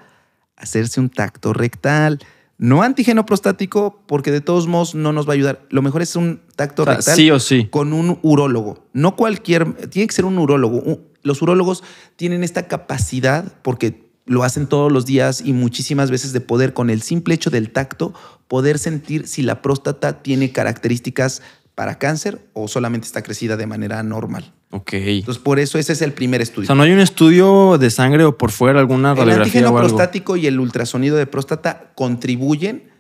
hacerse un tacto rectal. No antígeno prostático, porque de todos modos no nos va a ayudar. Lo mejor es un tacto rectal sí sí. con un urólogo. No cualquier, tiene que ser un urólogo. Los urólogos tienen esta capacidad, porque lo hacen todos los días y muchísimas veces de poder, con el simple hecho del tacto, poder sentir si la próstata tiene características para cáncer o solamente está crecida de manera normal. Ok. Entonces, por eso ese es el primer estudio. O sea, no hay un estudio de sangre o por fuera alguna o El antígeno prostático y el ultrasonido de próstata contribuyen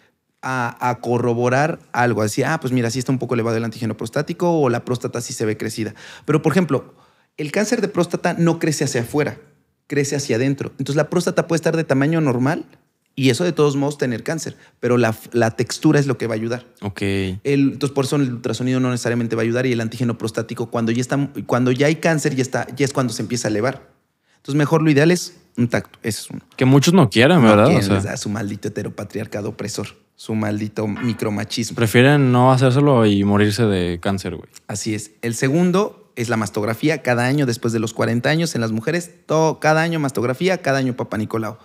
a, a, corroborar algo. Así, ah, pues mira, sí está un poco elevado el antígeno prostático o la próstata sí se ve crecida. Pero, por ejemplo, el cáncer de próstata no crece hacia afuera crece hacia adentro. Entonces la próstata puede estar de tamaño normal y eso de todos modos tener cáncer, pero la, textura es lo que va a ayudar. Ok. El, entonces por eso el ultrasonido no necesariamente va a ayudar y el antígeno prostático cuando ya, está, cuando ya hay cáncer ya, está, ya es cuando se empieza a elevar. Entonces mejor lo ideal es un tacto, ese es uno. Que muchos no quieran, ¿verdad? o sea, su maldito heteropatriarcado opresor, su maldito micromachismo. Prefieren no hacérselo y morirse de cáncer, güey. Así es. El segundo es la mastografía cada año después de los 40 años en las mujeres, todo, cada año mastografía, cada año papá Nicolau.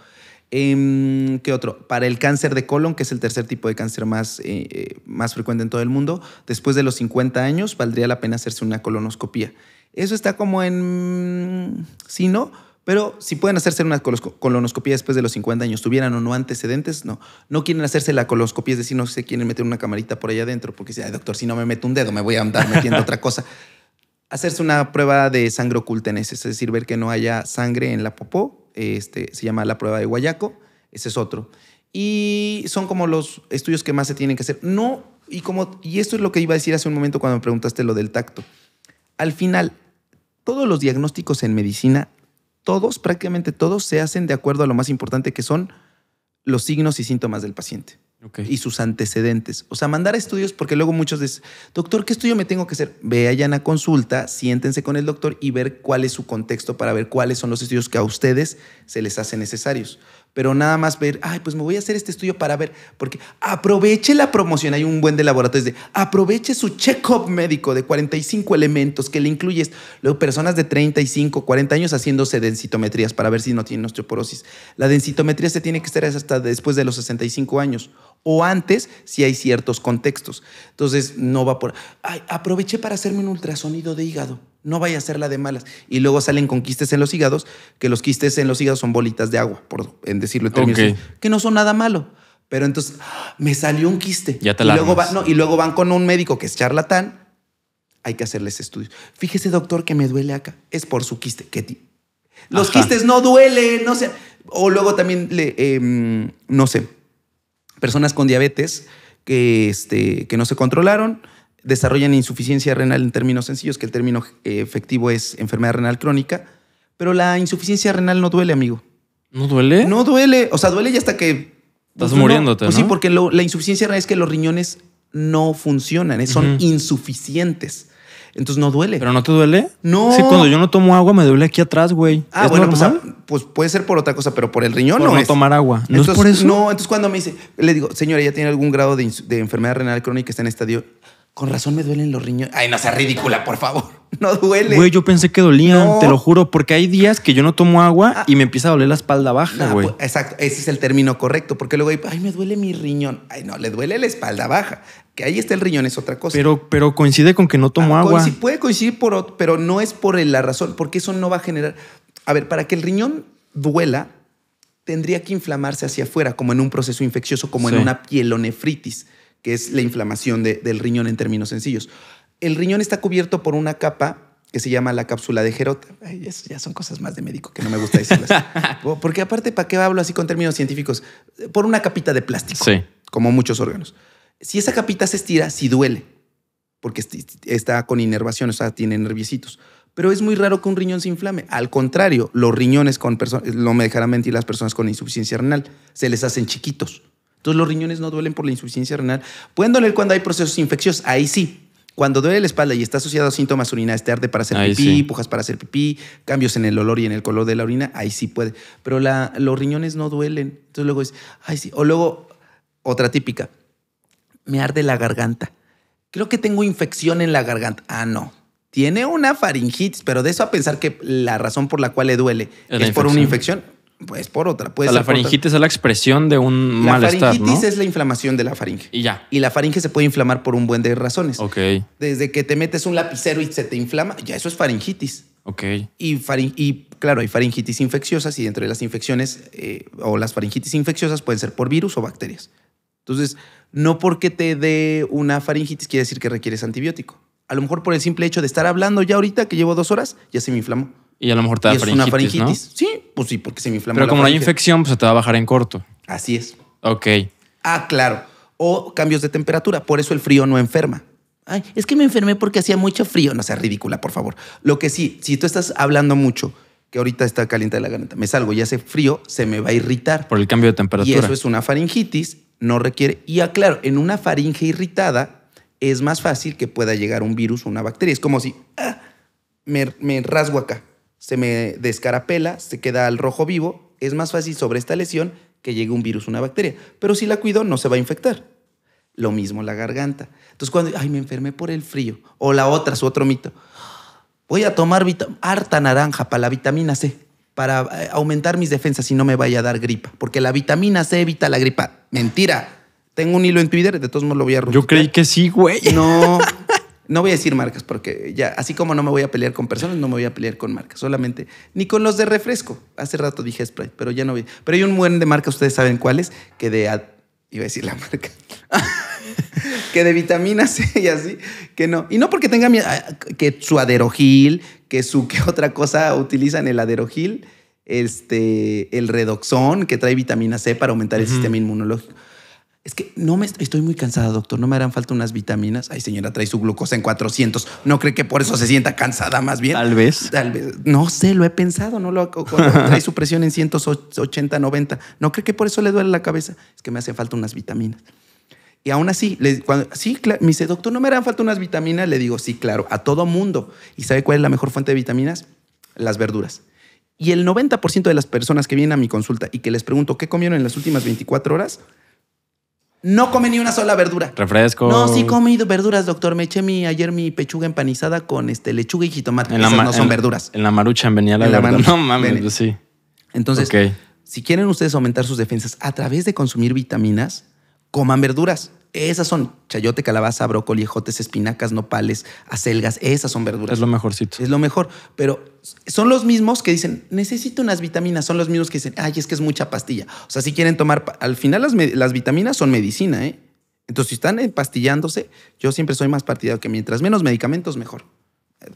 Em, ¿Qué otro? Para el cáncer de colon, que es el tercer tipo de cáncer más, eh, eh, más frecuente en todo el mundo, después de los 50 años valdría la pena hacerse una colonoscopía. Eso está como en... Sí, ¿no? Pero si pueden hacerse una colonoscopía después de los 50 años, tuvieran o no antecedentes, no. No quieren hacerse la colonoscopía, es decir, no se quieren meter una camarita por allá adentro, porque si, ay, doctor, si no me meto un dedo, me voy a andar metiendo otra cosa hacerse una prueba de sangre oculta en ese, es decir, ver que no haya sangre en la popó, este, se llama la prueba de Guayaco, ese es otro. Y son como los estudios que más se tienen que hacer. No, y, como, y esto es lo que iba a decir hace un momento cuando me preguntaste lo del tacto. Al final, todos los diagnósticos en medicina, todos, prácticamente todos, se hacen de acuerdo a lo más importante que son los signos y síntomas del paciente y sus antecedentes. O sea, mandar estudios, porque luego muchos dicen, doctor, ¿qué estudio me tengo que hacer? ya a consulta, siéntense con el doctor y ver cuál es su contexto para ver cuáles son los estudios que a ustedes se les hacen necesarios pero nada más ver, ay, pues me voy a hacer este estudio para ver, porque aproveche la promoción, hay un buen de laboratorios de, aproveche su check-up médico de 45 elementos que le incluyes, luego personas de 35, 40 años haciéndose densitometrías para ver si no tienen osteoporosis. La densitometría se tiene que hacer hasta después de los 65 años o antes si hay ciertos contextos. Entonces, no va por, ay, aproveché para hacerme un ultrasonido de hígado, no vaya a ser la de malas. Y luego salen con quistes en los hígados, que los quistes en los hígados son bolitas de agua, por en decirlo en términos, que no son nada malo. Pero entonces, me salió un quiste. Ya te y, luego y luego van con un médico que es charlatán, hay que hacerles estudios. Fíjese, doctor, que me duele acá. Es por su quiste. Que los quistes no duelen, no sé. O luego también, le, em, no sé personas con diabetes que, este, que no se controlaron, desarrollan insuficiencia renal en términos sencillos, que el término eh, efectivo es enfermedad renal crónica, pero la insuficiencia renal no duele, amigo. ¿No duele? No duele, o sea, duele ya hasta que... Pues, Estás muriéndote. Pues sí, porque la insuficiencia renal es que los riñones no funcionan, eh, son insuficientes entonces no duele. ¿Pero no te duele? No. Sí, cuando yo no tomo agua me duele aquí atrás, güey. Ah, bueno, pues, ah, pues, puede ser por otra cosa, pero por el riñón por no. tomar agua. ¿No entonces, es por eso? No, entonces cuando me dice, le digo, señora, ya tiene algún grado de, enfermedad renal crónica, está en estadio. Con razón me duelen los riñones. Ay, no sea ridícula, por favor. No duele. Güey, yo pensé que dolían, te lo juro, porque hay días que yo no tomo agua ah. y me empieza a doler la espalda baja, ah, güey. Pues, exacto, ese es el término correcto, porque luego hay, ay, me duele mi riñón. Ay, no, le duele la espalda baja. Que ahí está el riñón, es otra cosa. Pero, pero coincide con que no tomo ah, agua. puede coincidir, pero no es por la razón, porque eso no va a generar. A ver, para que el riñón duela, tendría que inflamarse hacia afuera, como en un proceso infeccioso, como en una pielonefritis, que es la inflamación del riñón en términos sencillos. El riñón está cubierto por una capa que se llama la cápsula de Gerota. ya son cosas más de médico que no me gusta decirlas. Porque aparte, ¿para qué hablo así con términos científicos? Por una capita de plástico, como muchos órganos si esa capita se estira, si duele, porque está con inervación, o sea, tiene nerviositos. Pero es muy raro que un riñón se inflame. Al contrario, los riñones con personas, eh, no me dejarán mentir las personas con insuficiencia renal, se les hacen chiquitos. Entonces los riñones no duelen por la insuficiencia renal. Pueden doler cuando hay procesos infecciosos, ahí sí. Cuando duele la espalda y está asociado a síntomas urinarios, te arde para hacer pipí, pujas para hacer pipí, cambios en el olor y en el color de la orina, ahí sí puede. Pero los riñones no duelen. Entonces luego es, ay sí. O luego, otra típica, me arde la garganta. Creo que tengo infección en la garganta. Ah, no. Tiene una faringitis, pero de eso a pensar que la razón por la cual le duele es, por una infección, pues por otra. la faringitis es la expresión de un la malestar. La faringitis es la inflamación de la faringe. Y ya. Y la faringe se puede inflamar por un buen de razones. Ok. Desde que te metes un lapicero y se te inflama, ya eso es faringitis. Ok. Y, y claro, hay faringitis infecciosas y dentro de las infecciones eh, o las faringitis infecciosas pueden ser por virus o bacterias. Entonces, no porque te dé una faringitis quiere decir que requieres antibiótico. A lo mejor por el simple hecho de estar hablando ya ahorita, que llevo dos horas, ya se me inflamó. Y a lo mejor te da una faringitis. ¿no? Sí, pues sí, porque se me inflamó. Pero como no hay infección, pues se te va a bajar en corto. Así es. Ok. Ah, claro. O cambios de temperatura. Por eso el frío no enferma. Ay, es que me enfermé porque hacía mucho frío. No sea ridícula, por favor. Lo que sí, si tú estás hablando mucho, que ahorita está caliente de la garganta, me salgo y hace frío, se me va a irritar. Por el cambio de temperatura. Y eso es una faringitis no requiere. Y aclaro, en una faringe irritada es más fácil que pueda llegar un virus o una bacteria. Es como si ah, me, me rasgo acá, se me descarapela, se queda al rojo vivo. Es más fácil sobre esta lesión que llegue un virus o una bacteria. Pero si la cuido, no se va a infectar. Lo mismo la garganta. Entonces, cuando, ay, me enfermé por el frío. O la otra, su otro mito. Voy a tomar harta naranja para la vitamina C para eh, aumentar mis defensas y no me vaya a dar gripa, porque la vitamina C evita la gripa. Mentira. Tengo un hilo en Twitter, de todos modos lo voy a romper Yo creí que sí, güey. No, no voy a decir marcas porque ya, así como no me voy a pelear con personas, no me voy a pelear con marcas, solamente ni con los de refresco. Hace rato dije Sprite, pero ya no vi. Pero hay un buen de marcas ustedes saben cuáles, que de iba a decir la marca. que de vitamina C y así, que no. Y no porque tenga ah, que su aderogil, que su, qué otra cosa utilizan el aderogil, este, el redoxón, que trae vitamina C para aumentar el sistema inmunológico. Es que no me estoy muy cansada, doctor. No me harán falta unas vitaminas. Ay, señora, trae su glucosa en 400. ¿No cree que por eso se sienta cansada más bien? Tal vez. Tal vez. No sé, lo he pensado. No lo trae su presión en 180, 90. ¿No cree que por eso le duele la cabeza? Es que me hace falta unas vitaminas. Y aún así, cuando, sí, me dice, doctor, ¿no me harán falta unas vitaminas? Le digo, sí, claro, a todo mundo. ¿Y sabe cuál es la mejor fuente de vitaminas? Las verduras. Y el 90% de las personas que vienen a mi consulta y que les pregunto qué comieron en las últimas 24 horas, no come ni una sola verdura. Refresco. No, sí comido verduras, doctor. Me eché ayer mi pechuga empanizada con este, lechuga y jitomate. En no son verduras. En la marucha venía la, en No mames, Entonces, si quieren ustedes aumentar sus defensas a través de consumir vitaminas, coman verduras. Esas son chayote, calabaza, brócoli, ejotes, espinacas, nopales, acelgas. Esas son verduras. Es lo mejorcito. Es lo mejor. Pero son los mismos que dicen, necesito unas vitaminas. Son los mismos que dicen, ay, es que es mucha pastilla. O sea, si quieren tomar, al final las, vitaminas son medicina, ¿eh? Entonces, si están pastillándose, yo siempre soy más partidario que mientras menos medicamentos, mejor.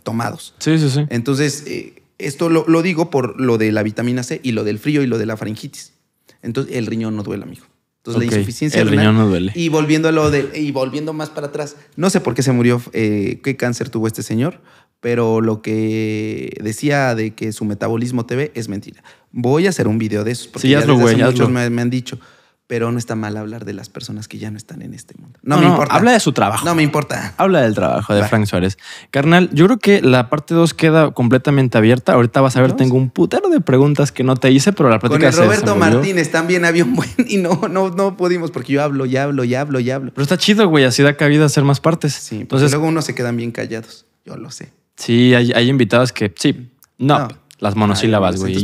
Tomados. Sí, sí, sí. Entonces, eh, esto lo, lo digo por lo de la vitamina C y lo del frío y lo de la faringitis. Entonces, el riñón no duele, amigo. Entonces la insuficiencia el Riñón no duele. Y volviendo a lo de, y volviendo más para atrás, no sé por qué se murió, eh, qué cáncer tuvo este señor, pero lo que decía de que su metabolismo TV es mentira. Voy a hacer un video de eso porque sí, ya, hazlo, lo muchos me, me, han dicho pero no está mal hablar de las personas que ya no están en este mundo. No, me importa. Habla de su trabajo. No me importa. Habla del trabajo de Frank Suárez. Carnal, yo creo que la parte 2 queda completamente abierta. Ahorita vas a ver, tengo un putero de preguntas que no te hice, pero la plática Con el Roberto Martínez también había un buen y no, no, no pudimos porque yo hablo y hablo ya hablo y hablo. Pero está chido, güey, así da cabida hacer más partes. Sí, entonces luego unos se quedan bien callados. Yo lo sé. Sí, hay, hay invitados que sí, no. Las monosílabas, güey.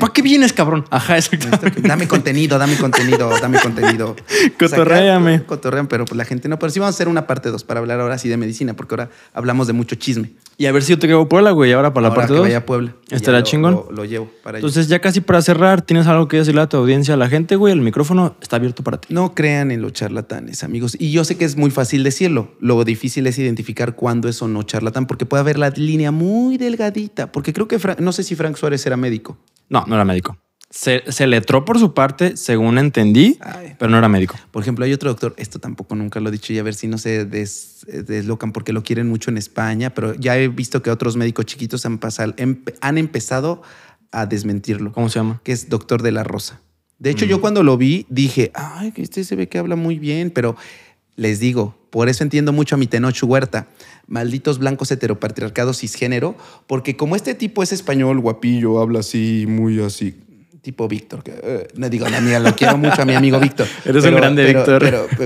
¿para qué, vienes, cabrón? Ajá, este, exactamente. Dame contenido, dame contenido, dame contenido. Cotorréame. cotorrean, pero pues la gente no. Pero sí vamos a hacer una parte 2 para hablar ahora sí de medicina, porque ahora hablamos de mucho chisme. Y a ver si yo te llevo a Puebla, güey, ahora para la parte 2. vaya a Puebla. Estará chingón. Lo, llevo para Entonces, ya casi para cerrar, ¿tienes algo que decirle a tu audiencia, a la gente, güey? El micrófono está abierto para ti. No crean en los charlatanes, amigos. Y yo sé que es muy fácil decirlo. Lo difícil es identificar cuándo es o no charlatán, porque puede haber la línea muy delgadita. Porque creo que, no sé si si Frank Suárez era médico. No, no era médico. Se, se letró por su parte, según entendí, pero no era médico. Por ejemplo, hay otro doctor, esto tampoco nunca lo he dicho y a ver si no se eh, deslocan porque lo quieren mucho en España, pero ya he visto que otros médicos chiquitos han, pasado, han empezado a desmentirlo. ¿Cómo se llama? Que es doctor de la Rosa. De hecho, yo mm. cuando lo vi dije, ay, que este se ve que habla muy bien, pero les digo, por eso entiendo mucho a mi Tenoch Huerta malditos blancos heteropatriarcados cisgénero, porque como este tipo es español, guapillo, habla así, muy así, tipo Víctor. Que, eh, no digo, la mira, lo quiero mucho a mi amigo Víctor. Eres un grande Víctor.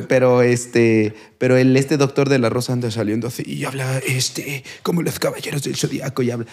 Pero, este, pero el este doctor de la Rosa anda saliendo así y habla este, como los caballeros del zodiaco y habla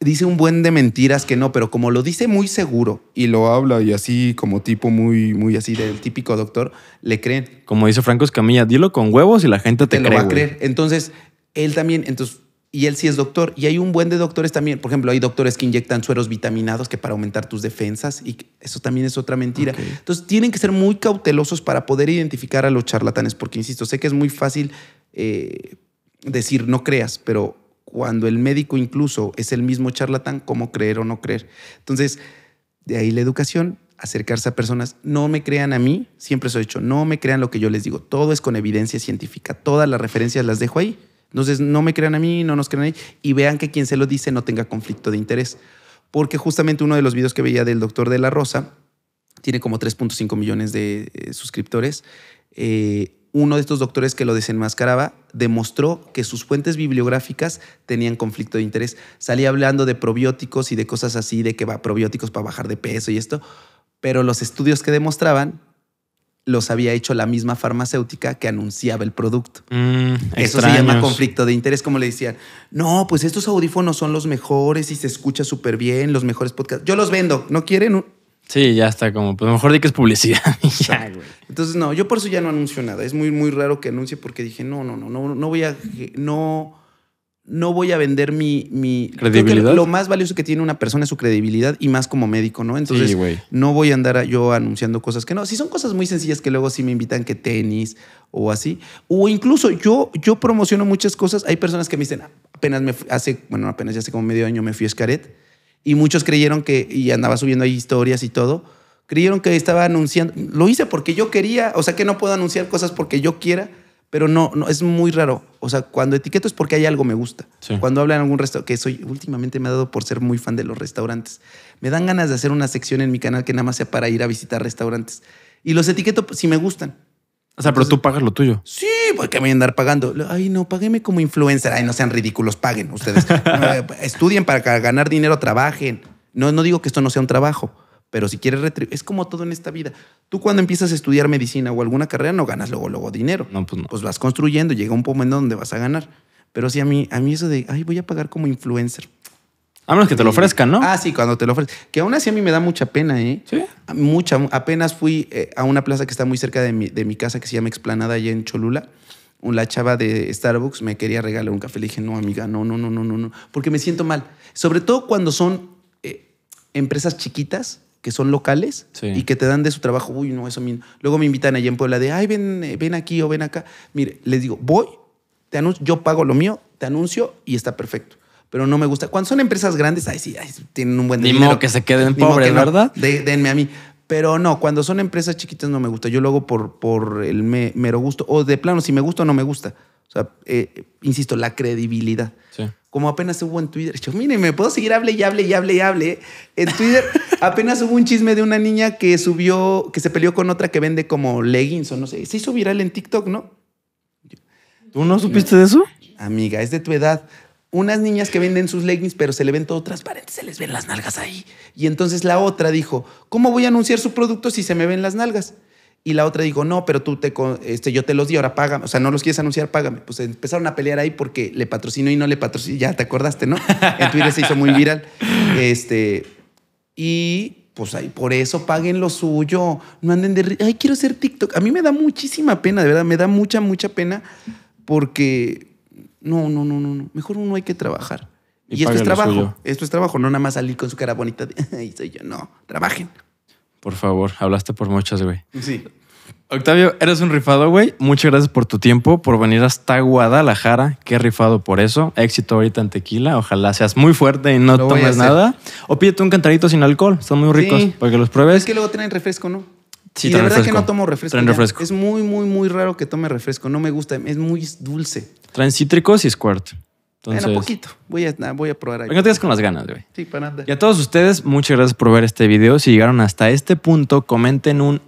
dice un buen de mentiras que no, pero como lo dice muy seguro y lo habla y así como tipo muy, muy así del típico doctor, le creen. Como dice Franco Escamilla, dilo con huevos y la gente te, te lo va a creer. Entonces, él también, entonces, y él sí es doctor. Y hay un buen de doctores también. Por ejemplo, hay doctores que inyectan sueros vitaminados que para aumentar tus defensas y eso también es otra mentira. Entonces, tienen que ser muy cautelosos para poder identificar a los charlatanes, porque insisto, sé que es muy fácil eh, decir no creas, pero cuando el médico incluso es el mismo charlatán, cómo creer o no creer. Entonces, de ahí la educación, acercarse a personas, no me crean a mí, siempre eso he dicho. no me crean lo que yo les digo, todo es con evidencia científica, todas las referencias las dejo ahí. Entonces, no me crean a mí, no nos crean ahí. y vean que quien se lo dice no tenga conflicto de interés. Porque justamente uno de los videos que veía del doctor de la Rosa, tiene como 3.5 millones de eh, suscriptores, eh, uno de estos doctores que lo desenmascaraba demostró que sus fuentes bibliográficas tenían conflicto de interés. Salía hablando de probióticos y de cosas así, de que va probióticos para bajar de peso y esto, pero los estudios que demostraban los había hecho la misma farmacéutica que anunciaba el producto. Mm, Eso se llama conflicto de interés, como le decían, no, pues estos audífonos son los mejores y se escucha súper bien, los mejores podcasts. Yo los vendo, ¿no quieren? Sí, ya está como, pues mejor di que es publicidad. ya, güey. Entonces, no, yo por eso ya no anuncio nada. Es muy, muy raro que anuncie porque dije, no, no, no, no, no voy a, no, no voy a vender mi, mi credibilidad. Lo más valioso que tiene una persona es su credibilidad y más como médico, ¿no? Entonces, no voy a andar yo anunciando cosas que no. Si son cosas muy sencillas que luego sí me invitan que tenis o así, o incluso yo, yo promociono muchas cosas. Hay personas que me dicen, apenas me hace, bueno, apenas ya hace como medio año me fui a Escaret y muchos creyeron que, y andaba subiendo ahí historias y todo, creyeron que estaba anunciando. Lo hice porque yo quería, o sea que no puedo anunciar cosas porque yo quiera, pero no, no es muy raro. O sea, cuando etiqueto es porque hay algo me gusta. Cuando hablan en algún restaurante, que soy, últimamente me ha dado por ser muy fan de los restaurantes. Me dan ganas de hacer una sección en mi canal que nada más sea para ir a visitar restaurantes. Y los etiqueto pues, si me gustan. O sea, pero tú pagas lo tuyo. Sí, porque voy a andar pagando. Ay, no, págueme como influencer. Ay, no sean ridículos, paguen ustedes. Eh, estudien para ganar dinero, trabajen. No, no digo que esto no sea un trabajo, pero si quieres retribuir, es como todo en esta vida. Tú cuando empiezas a estudiar medicina o alguna carrera no ganas luego, luego dinero. No, pues no. Pues vas construyendo, llega un momento donde vas a ganar. Pero sí, a mí, a mí eso de, ay, voy a pagar como influencer. A menos que te lo ofrezcan, ¿no? Ah, sí, cuando te lo ofrezcan. Que aún así a mí me da mucha pena, ¿eh? Sí. Mucha. Apenas fui eh, a una plaza que está muy cerca de mi, de mi casa que se llama Explanada allá en Cholula. La chava de Starbucks me quería regalar un café. Le dije, no, amiga, no, no, no, no, no, Porque me siento mal. Sobre todo cuando son eh, empresas chiquitas que son locales y que te dan de su trabajo. Uy, no, eso mío. Luego me invitan allá en Puebla de, ay, ven, eh, ven aquí o ven acá. Mire, les digo, voy, te anuncio, yo pago lo mío, te anuncio y está perfecto pero no me gusta. Cuando son empresas grandes, ay sí, tienen un buen dinero. Ni que se queden pobres, ¿verdad? denme a mí. Pero no, cuando son empresas chiquitas no me gusta. Yo lo hago por, por el mero gusto. O de plano, si me gusta o no me gusta. O sea, eh, insisto, la credibilidad. Como apenas hubo en Twitter. Yo, me puedo seguir hable y hable y hable y hable. En Twitter apenas hubo un chisme de una niña que subió, que se peleó con otra que vende como leggings o no sé. Se hizo viral en TikTok, ¿no? ¿Tú no supiste de eso? Amiga, es de tu edad unas niñas que venden sus leggings, pero se le ven todo transparente, se les ven las nalgas ahí. Y entonces la otra dijo, ¿cómo voy a anunciar su producto si se me ven las nalgas? Y la otra dijo, no, pero tú te, este, yo te los di, ahora págame. O sea, no los quieres anunciar, págame. Pues empezaron a pelear ahí porque le patrocino y no le patrocino. Ya te acordaste, ¿no? En Twitter se hizo muy viral. Este, y pues ahí, por eso paguen lo suyo. No anden de... Ay, quiero ser TikTok. A mí me da muchísima pena, de verdad, me da mucha, mucha pena porque no, no, no, no, Mejor uno hay que trabajar. Y, esto es trabajo. Esto es trabajo, no nada más salir con su cara bonita yo. No, trabajen. Por favor, hablaste por muchas, güey. Sí. Octavio, eres un rifado, güey. Muchas gracias por tu tiempo, por venir hasta Guadalajara. Qué rifado por eso. Éxito ahorita en tequila. Ojalá seas muy fuerte y no tomes nada. O pídete un cantarito sin alcohol. Son muy ricos para que los pruebes. Es que luego tienen refresco, ¿no? Sí, y de verdad que no tomo refresco, Es muy, muy, muy raro que tome refresco. No me gusta. Es muy dulce. Traen cítricos y squirt. En bueno, poquito. Voy a, voy a probar ahí. Venga, te con las ganas, güey. Sí, para andar. Y a todos ustedes, muchas gracias por ver este video. Si llegaron hasta este punto, comenten un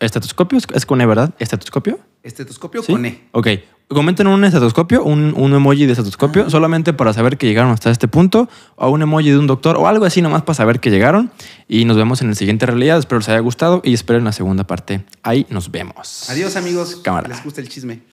estetoscopio. Es con E, ¿verdad? ¿Estetoscopio? Estetoscopio estetoscopio con E. Ok. Comenten un estetoscopio, un, un emoji de estetoscopio, solamente para saber que llegaron hasta este punto, o un emoji de un doctor, o algo así nomás para saber que llegaron. Y nos vemos en el siguiente realidad. Espero les haya gustado y esperen la segunda parte. Ahí nos vemos. Adiós, amigos. Cámara. Les gusta el chisme.